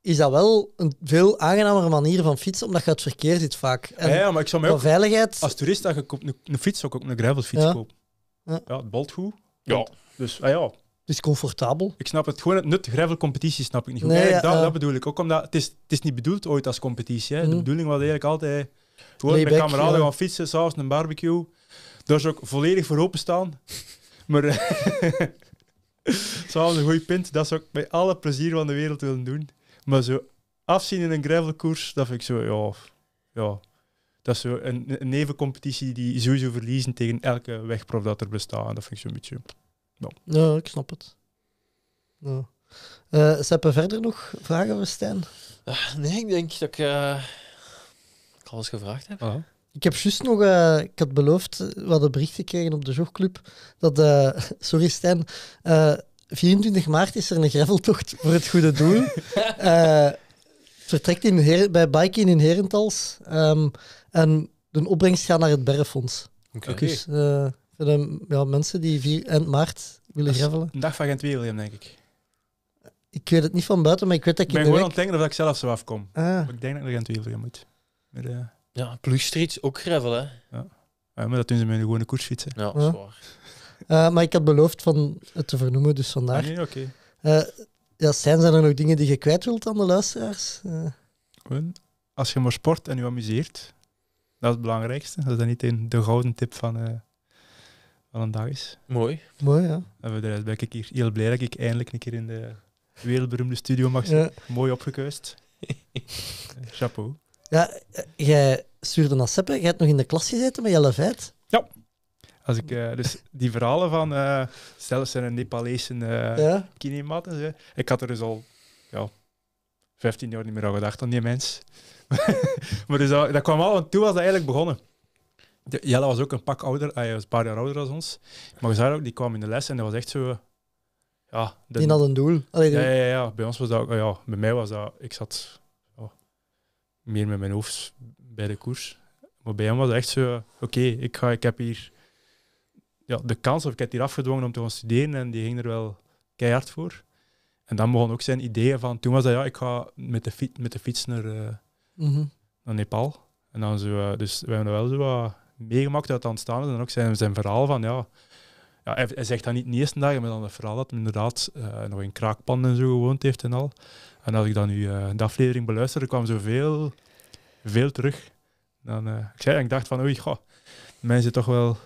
is dat wel een veel aangenamere manier van fietsen, omdat je het verkeer ziet vaak. En ja, maar ik zou mij ook... Veiligheid... Als toerist, dan je een, fiets, zou ik ook een gravelfiets ja. kopen. Ja. ja, het balt goed. Ja. Dus, ah ja, het is comfortabel. Ik snap het. Gewoon het nut gravelcompetitie snap ik niet goed. dat, eh, dat, bedoel ik. Ook omdat het is, het is niet bedoeld ooit als competitie. De mhm. bedoeling was eigenlijk altijd gewoon met kameraden gaan fietsen, s'avonds een barbecue. Daar zou ik volledig voor openstaan. maar eh, s'avonds een goede pint, dat zou ik met alle plezier van de wereld willen doen. Maar zo afzien in een gravelkoers, dat vind ik zo, ja... ja. Dat is zo een, een nevencompetitie die sowieso verliezen tegen elke wegprof dat er bestaat. Dat vind ik zo een beetje... Ja. ik snap het. Ja. Uh, verder nog vragen voor Stijn? Ah, nee, ik denk dat ik, eh, alles gevraagd heb. Ah. Ik heb juist nog, eh, ik had beloofd, we hadden bericht gekregen op de jogclub, dat, sorry Stijn, uh, 24 maart is er een graveltocht voor het goede doel. het vertrekt in bij Biking in Herentals. Um, en de opbrengst gaat naar het Berrefonds. Oké. Dus, zijn ja, mensen die 4 eind maart willen gravelen? Een dag van Gent denk ik. Ik weet het niet van buiten, maar ik weet dat ik. Ik ben gewoon week... aan het denken of ik zelf zo afkom. Maar ah. ik denk dat ik naar Gent moet. Met, eh, Ja, ook gravelen. Ja. maar dat doen ze met een gewone koersfietsen. Ja, zwaar eh, maar ik had beloofd van het te vernoemen, dus vandaag. Ah, nee, oké. Eh, ja, zijn, zijn er nog dingen die je kwijt wilt aan de luisteraars? Als je maar sport en je amuseert, dat is het belangrijkste. Dat is dan niet de gouden tip van wel een dag is. Mooi. Mooi, ja. En voor de rest ben ik hier heel blij dat ik eindelijk een keer in de wereldberoemde studio mag zijn. Mooi opgekuist. Chapeau. Ja, eh, jij stuurde naar Seppe. Jij hebt nog in de klas gezeten met Jelle Veit. Ja. Als ik, eh, dus die verhalen van uh, eh, zelfs een Nepalese kinemat Ik had er dus al ja, 15 jaar niet meer aan gedacht, aan die mens. maar dus dat, kwam al aan toen was dat eigenlijk begonnen ja Jelle was ook een pak ouder, hij was een paar jaar ouder dan ons. Maar je ook, die kwam in de les en dat was echt zo... Ja, die had een doel. ja, ja, ja, bij ons was dat... Ja, bij mij was dat... Ik zat meer met mijn hoofd bij de koers. Maar bij hem was het echt zo... Oké, ik ik, ik heb hier ja, de kans, of ik heb hier afgedwongen om te gaan studeren en die ging er wel keihard voor. En dan begonnen ook zijn ideeën van... Toen was dat, ja, ik ga met de, fiets, met de fiets naar, eh, mhm. naar Nepal. En dan zo... Eh, dus we hebben wel zo wat meegemaakt uit aanstaande en ook zijn, zijn verhaal van ja, ja hij, zegt dat niet de eerste dag, maar dan het verhaal dat hij inderdaad eh, nog in kraakpanden en zo gewoond heeft en al. En als ik dan nu uh, de aflevering beluisterde, kwam zoveel veel terug. Dan, uh, ik, ik dacht van oei, goh, mensen toch wel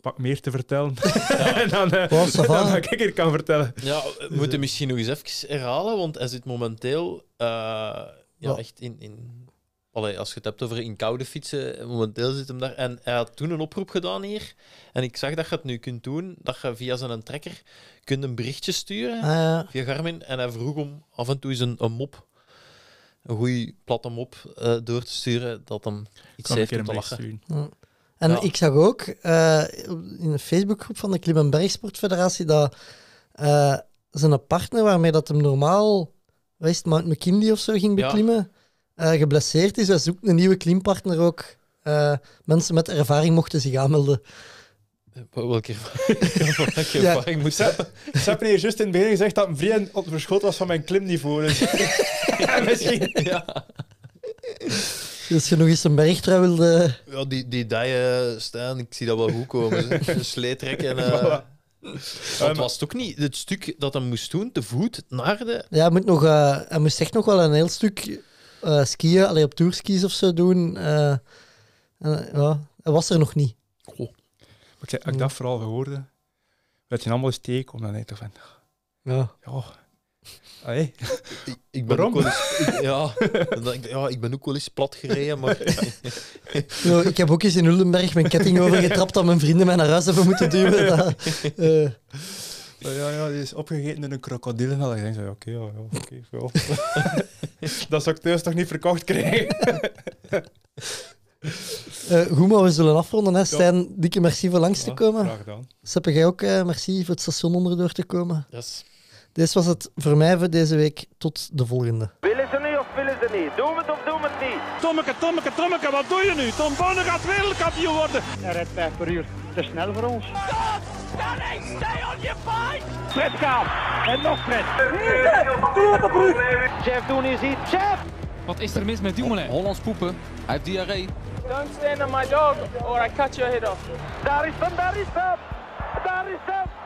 pak meer te vertellen dan, wat ik hier kan vertellen. Ja, we moeten dus, misschien nog eens even herhalen, want hij zit momenteel ja, echt in, in als je het hebt over in koude fietsen, eh, momenteel zit hem daar. En hij had toen een oproep gedaan hier. En ik zag dat je het nu kunt doen, dat je via zijn trekker kunt een berichtje sturen ah, via Garmin. En hij vroeg om af en toe eens een, mop, een goede platte mop, eh, door te sturen, dat hem iets heeft om te lachen. sturen En ik zag ook eh, in de Facebookgroep van de Bergsportfederatie dat uh, zijn partner, waarmee dat hem normaal, wist Mount McKinley of zo, ging beklimmen eh, geblesseerd is. Hij zoekt een nieuwe klimpartner ook. Eh, mensen met ervaring mochten zich aanmelden. Welke ervaring, ja. ervaring moet hebben? Ze hebben hier juist in het begin gezegd dat een vriend op verschot was van mijn klimniveau. Dus ja, misschien. Ja. je nog eens een bergtrui wilde... Ja, die, die dijen staan, ik zie dat wel goed komen. Sleetrekken. trekken en... Eh. Ehm, was toch niet het stuk dat hij moest doen, de voet, naar de... Ja, hij, moet nog, hij moest echt nog wel een heel stuk uh, skiën, alleen op tourskis of zo doen. Uh, dat was er nog niet. Oh. Ik, ik dat mm. vooral gehoord. dat je allemaal steek om dan uit te Ja. ja. Ik, ik ben Ook wel eens, ja, ja, ik ben ook wel eens plat gereden, maar... ik heb ook eens in Uldenberg mijn ketting overgetrapt dat mijn vrienden mij naar huis hebben moeten duwen. Eh, ja, ja, die is opgegeten door een krokodil. En dan denk je, oké, ja, oké, veel. Dat zou ik thuis toch niet verkocht krijgen? Uh, goed, maar we zullen afronden. Hè. Stijn, dikke merci voor langs te komen. Graag gedaan. Seppe, jij ook uh, merci voor het station onderdoor te komen. Yes. Dit was het voor mij voor deze week. Tot de volgende. Willen ze nu of willen ze niet? Doen het of doen het niet? Tommeke, Tommeke, Tommeke, wat doe je nu? Tom Bonne gaat wereldkampioen worden. Hij rijdt 5 per uur. Te snel voor ons. Danny, stay on your fight! Fred Kaap. En nog Fred. Jeff Doen is hier. Jeff! Wat is er mis met Dumoulin? Hollands poepen. Hij heeft diarree. Don't stand on my dog or I cut your head off. Daar is hem, daar is hem! Daar is hem!